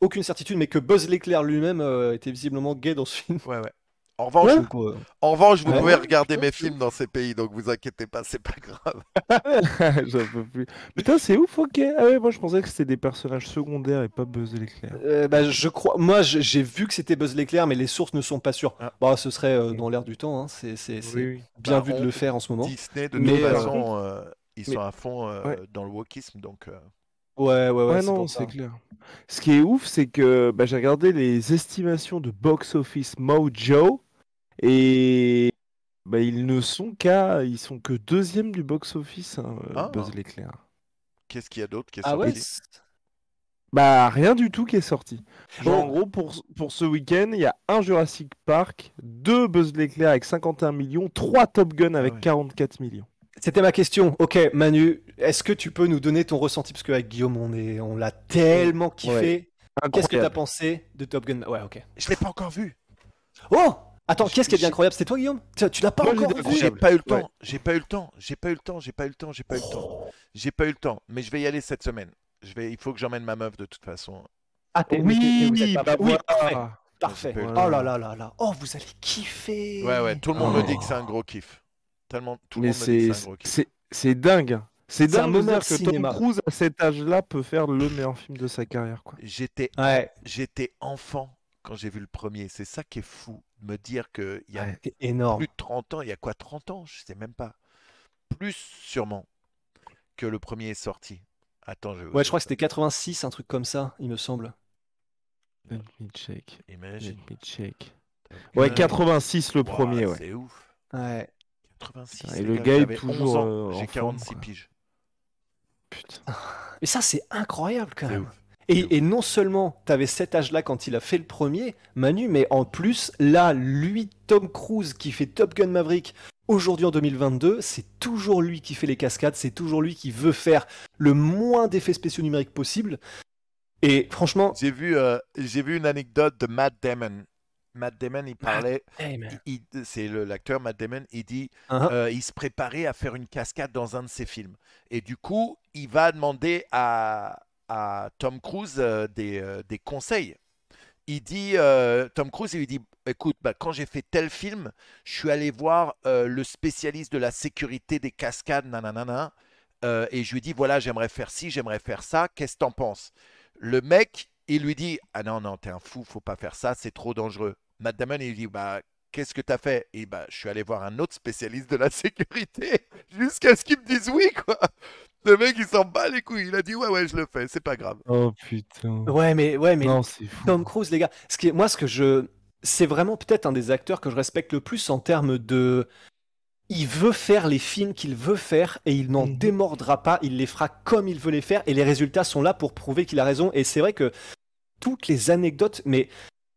aucune certitude mais que Buzz l'éclair lui-même était visiblement gay dans ce film. Ouais ouais. En revanche, vous, en revanche, vous pouvez regarder mes films dans ces pays, donc vous inquiétez pas, c'est pas grave. peux plus. Putain, c'est ouf, ok. Ah moi je pensais que c'était des personnages secondaires et pas Buzz l'éclair. Euh, bah, je crois, moi j'ai vu que c'était Buzz l'éclair, mais les sources ne sont pas sûres. Ah. Bah, ce serait euh, dans l'air du temps, hein. c'est bien bah, vu de le faire en ce moment. Disney, de toute euh, façon, ils sont à fond dans le wokisme, donc. Ouais, ouais, ouais. c'est clair. Ce qui est ouf, c'est que j'ai regardé les estimations de Box Office Mojo et bah, ils ne sont qu'à, ils sont que deuxième du box-office, hein, euh, ah. Buzz l'éclair. Qu'est-ce qu'il y a d'autre qui est ah sorti Bah rien du tout qui est sorti. en gros, pour, pour ce week-end, il y a un Jurassic Park, deux Buzz l'éclair avec 51 millions, trois Top Gun avec 44 ah millions. C'était ma question. Ok, Manu, est-ce que tu peux nous donner ton ressenti Parce qu'avec Guillaume, on, est... on l'a tellement kiffé. Qu'est-ce que tu as pensé de Top Gun Ouais, ok. Je l'ai pas encore vu. Oh Attends, qu'est-ce qui est bien incroyable C'est toi, Guillaume Tu, tu l'as pas encore J'ai pas eu le temps, j'ai pas eu le temps, j'ai pas eu le temps, j'ai pas eu le temps, j'ai pas eu le temps. J'ai pas eu le temps, mais je vais y aller cette semaine. Je vais, il faut que j'emmène ma meuf de toute façon. Ah, t'es oui, oui, oui, parfait. Ah, parfait. Oh là là là là. Oh, vous allez kiffer. Ouais, ouais, tout le monde me dit que c'est un gros kiff. Tellement, tout le monde me dit que c'est un gros kiff. C'est dingue. C'est dingue que cinéma. Tom Cruise à cet âge-là peut faire le meilleur film de sa carrière. J'étais j'étais enfant quand j'ai vu le premier. C'est ça qui est fou, me dire qu'il y a énorme. plus de 30 ans, il y a quoi 30 ans Je sais même pas. Plus sûrement que le premier est sorti. Attends, je... Ouais, je crois que c'était 86, un truc comme ça, il me semble. Let me check. Imagine. Ouais, 86 euh, le premier, ouais. C'est ouf. Ouais. 86. Et le gars est toujours. Euh, j'ai 46 piges. Putain. Mais ça, c'est incroyable quand même. Et, non seulement tu avais cet âge-là quand il a fait le premier, Manu, mais en plus, là, lui, Tom Cruise, qui fait Top Gun Maverick aujourd'hui en 2022, c'est toujours lui qui fait les cascades, c'est toujours lui qui veut faire le moins d'effets spéciaux numériques possible. Et franchement. J'ai vu, euh, j'ai vu une anecdote de Matt Damon. Matt Damon, il parlait, c'est l'acteur Matt Damon, il dit, uh-huh. euh, il se préparait à faire une cascade dans un de ses films. Et du coup, il va demander à, à Tom Cruise euh, euh, des, conseils il dit, euh, Tom Cruise, il lui dit, écoute, bah, quand j'ai fait tel film, je suis allé voir le spécialiste de la sécurité des cascades, nanana, et je lui dis, voilà, j'aimerais faire ci, j'aimerais faire ça, qu'est-ce que t'en penses Le mec, il lui dit, ah non, non, t'es un fou, faut pas faire ça, c'est trop dangereux. madame Damon, il lui dit, bah, qu'est-ce que tu as fait Et ben, je suis allé voir un autre spécialiste de la sécurité jusqu'à ce qu'il me dise oui, quoi. Le mec, il s'en bat les couilles. Il a dit ouais, ouais, je le fais, c'est pas grave. Oh putain. Ouais, mais ouais, mais Tom Cruise, les gars. moi, ce que je, c'est vraiment peut-être un des acteurs que je respecte le plus en termes de. Il veut faire les films qu'il veut faire et il n'en mhm. démordra pas. Il les fera comme il veut les faire et les résultats sont là pour prouver qu'il a raison. Et c'est vrai que toutes les anecdotes, mais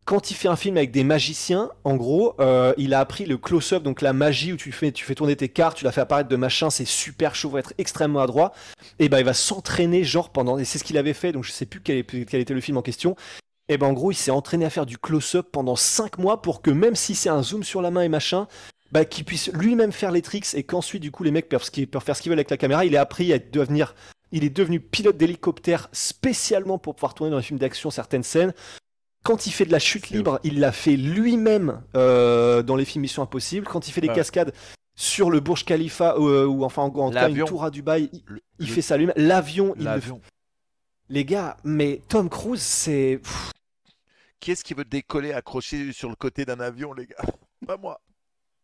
quand il fait un film avec des magiciens, en gros, euh, il a appris le close-up, donc la magie où tu fais, tu fais tourner tes cartes, tu la fais apparaître de machin, c'est super chaud, faut être extrêmement adroit. Et ben il va s'entraîner genre pendant, et c'est ce qu'il avait fait, donc je sais plus quel, était le film en question. Et ben en gros, il s'est entraîné à faire du close-up pendant 5 mois pour que même si c'est un zoom sur la main et machin, bah, qu'il puisse lui-même faire les tricks et qu'ensuite du coup les mecs peuvent, faire ce qu'ils veulent avec la caméra. Il a appris à devenir, il est devenu pilote d'hélicoptère spécialement pour pouvoir tourner dans les films d'action certaines scènes. Quand il fait de la chute libre, il l'a fait lui-même euh, dans les films Mission Impossible. Quand il fait des cascades sur le Burj Khalifa euh, ou, enfin en, une tour à Dubaï, il, fait ça lui-même. L'avion, il le fait. Les gars, mais Tom Cruise, c'est. Qui est-ce qui veut décoller accroché sur le côté d'un avion, les gars Pas moi.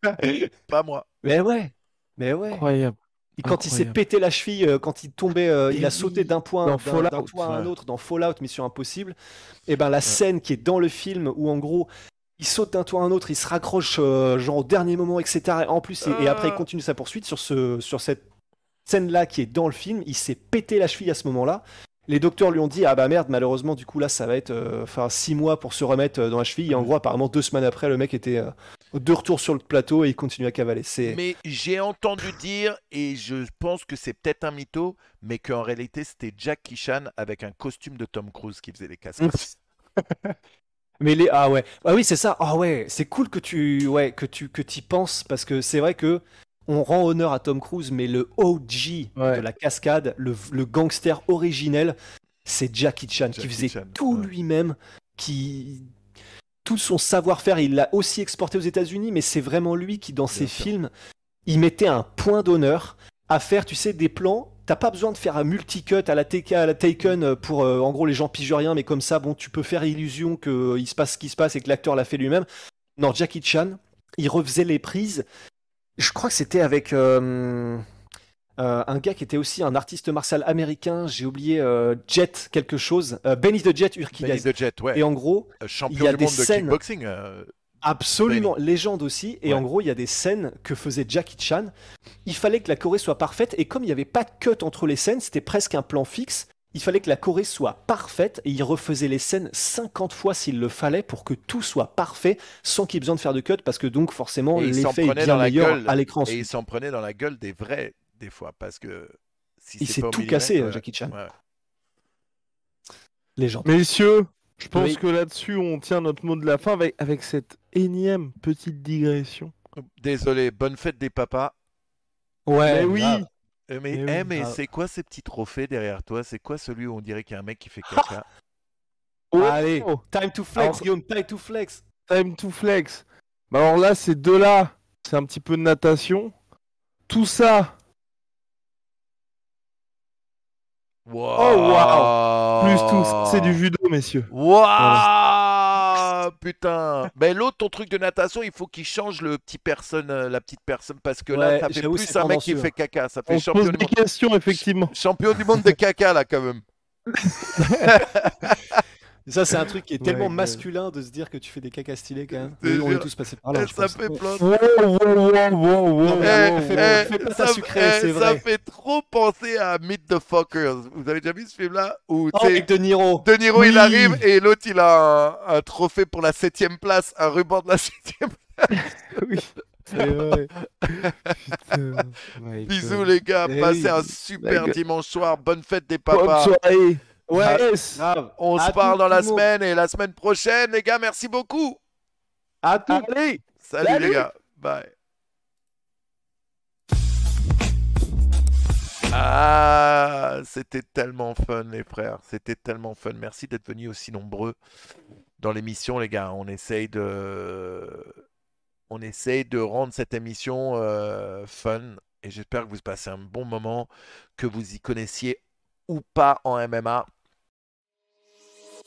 Pas moi. Mais ouais. Mais ouais. Incroyable quand il s'est pété la cheville, euh, quand il tombait, euh, il a sauté d'un point, à un autre dans Fallout Mission Impossible. Et eh ben la scène qui est dans le film où en gros il saute d'un toit à un autre, il se raccroche euh, genre au dernier moment, etc. En plus et, après il continue sa poursuite sur ce sur cette scène là qui est dans le film. Il s'est pété la cheville à ce moment-là. Les docteurs lui ont dit ah bah merde malheureusement du coup là ça va être enfin six mois pour se remettre dans la cheville. Et en gros apparemment deux semaines après le mec était de retour sur le plateau et il continue à cavaler. Mais j'ai entendu dire, et je pense que c'est peut-être un mytho, mais qu'en réalité c'était Jackie Chan avec un costume de Tom Cruise qui faisait les cascades. mais ah ouais ah oui c'est ça ah ouais c'est cool que tu ouais que tu que tu' penses parce que c'est vrai que on rend honneur à Tom Cruise mais le OG de la cascade le, gangster originel c'est Jackie Chan qui faisait tout lui-même qui tout son savoir-faire, il l'a aussi exporté aux États-Unis, mais c'est vraiment lui qui, dans ses films, il mettait un point d'honneur à faire, tu sais, des plans. T'as pas besoin de faire un multicut à la, à la Taken euh, pour, euh, en gros, les gens pigent rien, mais comme ça, bon, tu peux faire illusion qu'il euh, se passe ce qui se passe et que l'acteur l'a fait lui-même. Non, Jackie Chan, il refaisait les prises. Je crois que c'était avec. Euh, un gars qui était aussi un artiste martial américain, j'ai oublié euh, Jet quelque chose, euh, Benny the Jet Urquidez. Benny the Jet, ouais. Et en gros, il y a des scènes... de kickboxing. Absolument, légende aussi. Et en gros, il y a des scènes que faisait Jackie Chan. Il fallait que la Corée soit parfaite, et comme il n'y avait pas de cut entre les scènes, c'était presque un plan fixe. Il fallait que la Corée soit parfaite et il refaisait les scènes 50 fois s'il le fallait pour que tout soit parfait sans qu'il ait besoin de faire de cut parce que donc forcément l'effet est bien meilleur gueule, à l'écran. Et il s'en prenait dans la gueule des vrais des fois, parce que si il s'est tout cassé, Jackie Chan. Messieurs, je pense que là-dessus, on tient notre mot de la fin avec, avec cette énième petite digression. Désolé, bonne fête des papas. Ouais, mais oui. Euh, mais, mais, eh, c'est quoi ces petits trophées derrière toi C'est quoi celui où on dirait qu'il y a un mec qui fait caca ça oh, ah, Allez, oh, time to flex, time to flex. Time to flex. Bah alors là, ces deux-là, c'est un petit peu de natation. Tout ça, Oh, wow. Oh Plus tout, c'est du judo, messieurs. Waouh Putain Mais l'autre, ton truc de natation, il faut qu'il change le petit personne, euh, la petite personne, parce que là, ça plus un mec qui fait caca. Ça fait On champion pose des questions, effectivement. Champion du monde de caca, là, quand même. Ça, c'est un truc qui est tellement masculin de se dire que tu fais des cacas stylés quand même. on est tous passés par là. Eh, ça fait plein ça fait trop penser à Meet the Fuckers. Vous avez déjà vu ce film-là où oh, avec De Niro. De Niro, il arrive et l'autre, il a un, trophée pour la 7 place, un ruban de la 7 place. oui. Vrai. Bisous les gars, eh passez un super dimanche soir, bonne fête des papas. Bonne soirée. Ouais, ah, on se parle dans la semaine et la semaine prochaine, les gars. Merci beaucoup. À tous les, Salut, les gars. Bye. Ah, c'était tellement fun, les frères. C'était tellement fun. Merci d'être venus aussi nombreux dans l'émission, les gars. On essaye de, on essaye de rendre cette émission euh, fun. Et j'espère que vous passez un bon moment, que vous y connaissiez ou pas en MMA.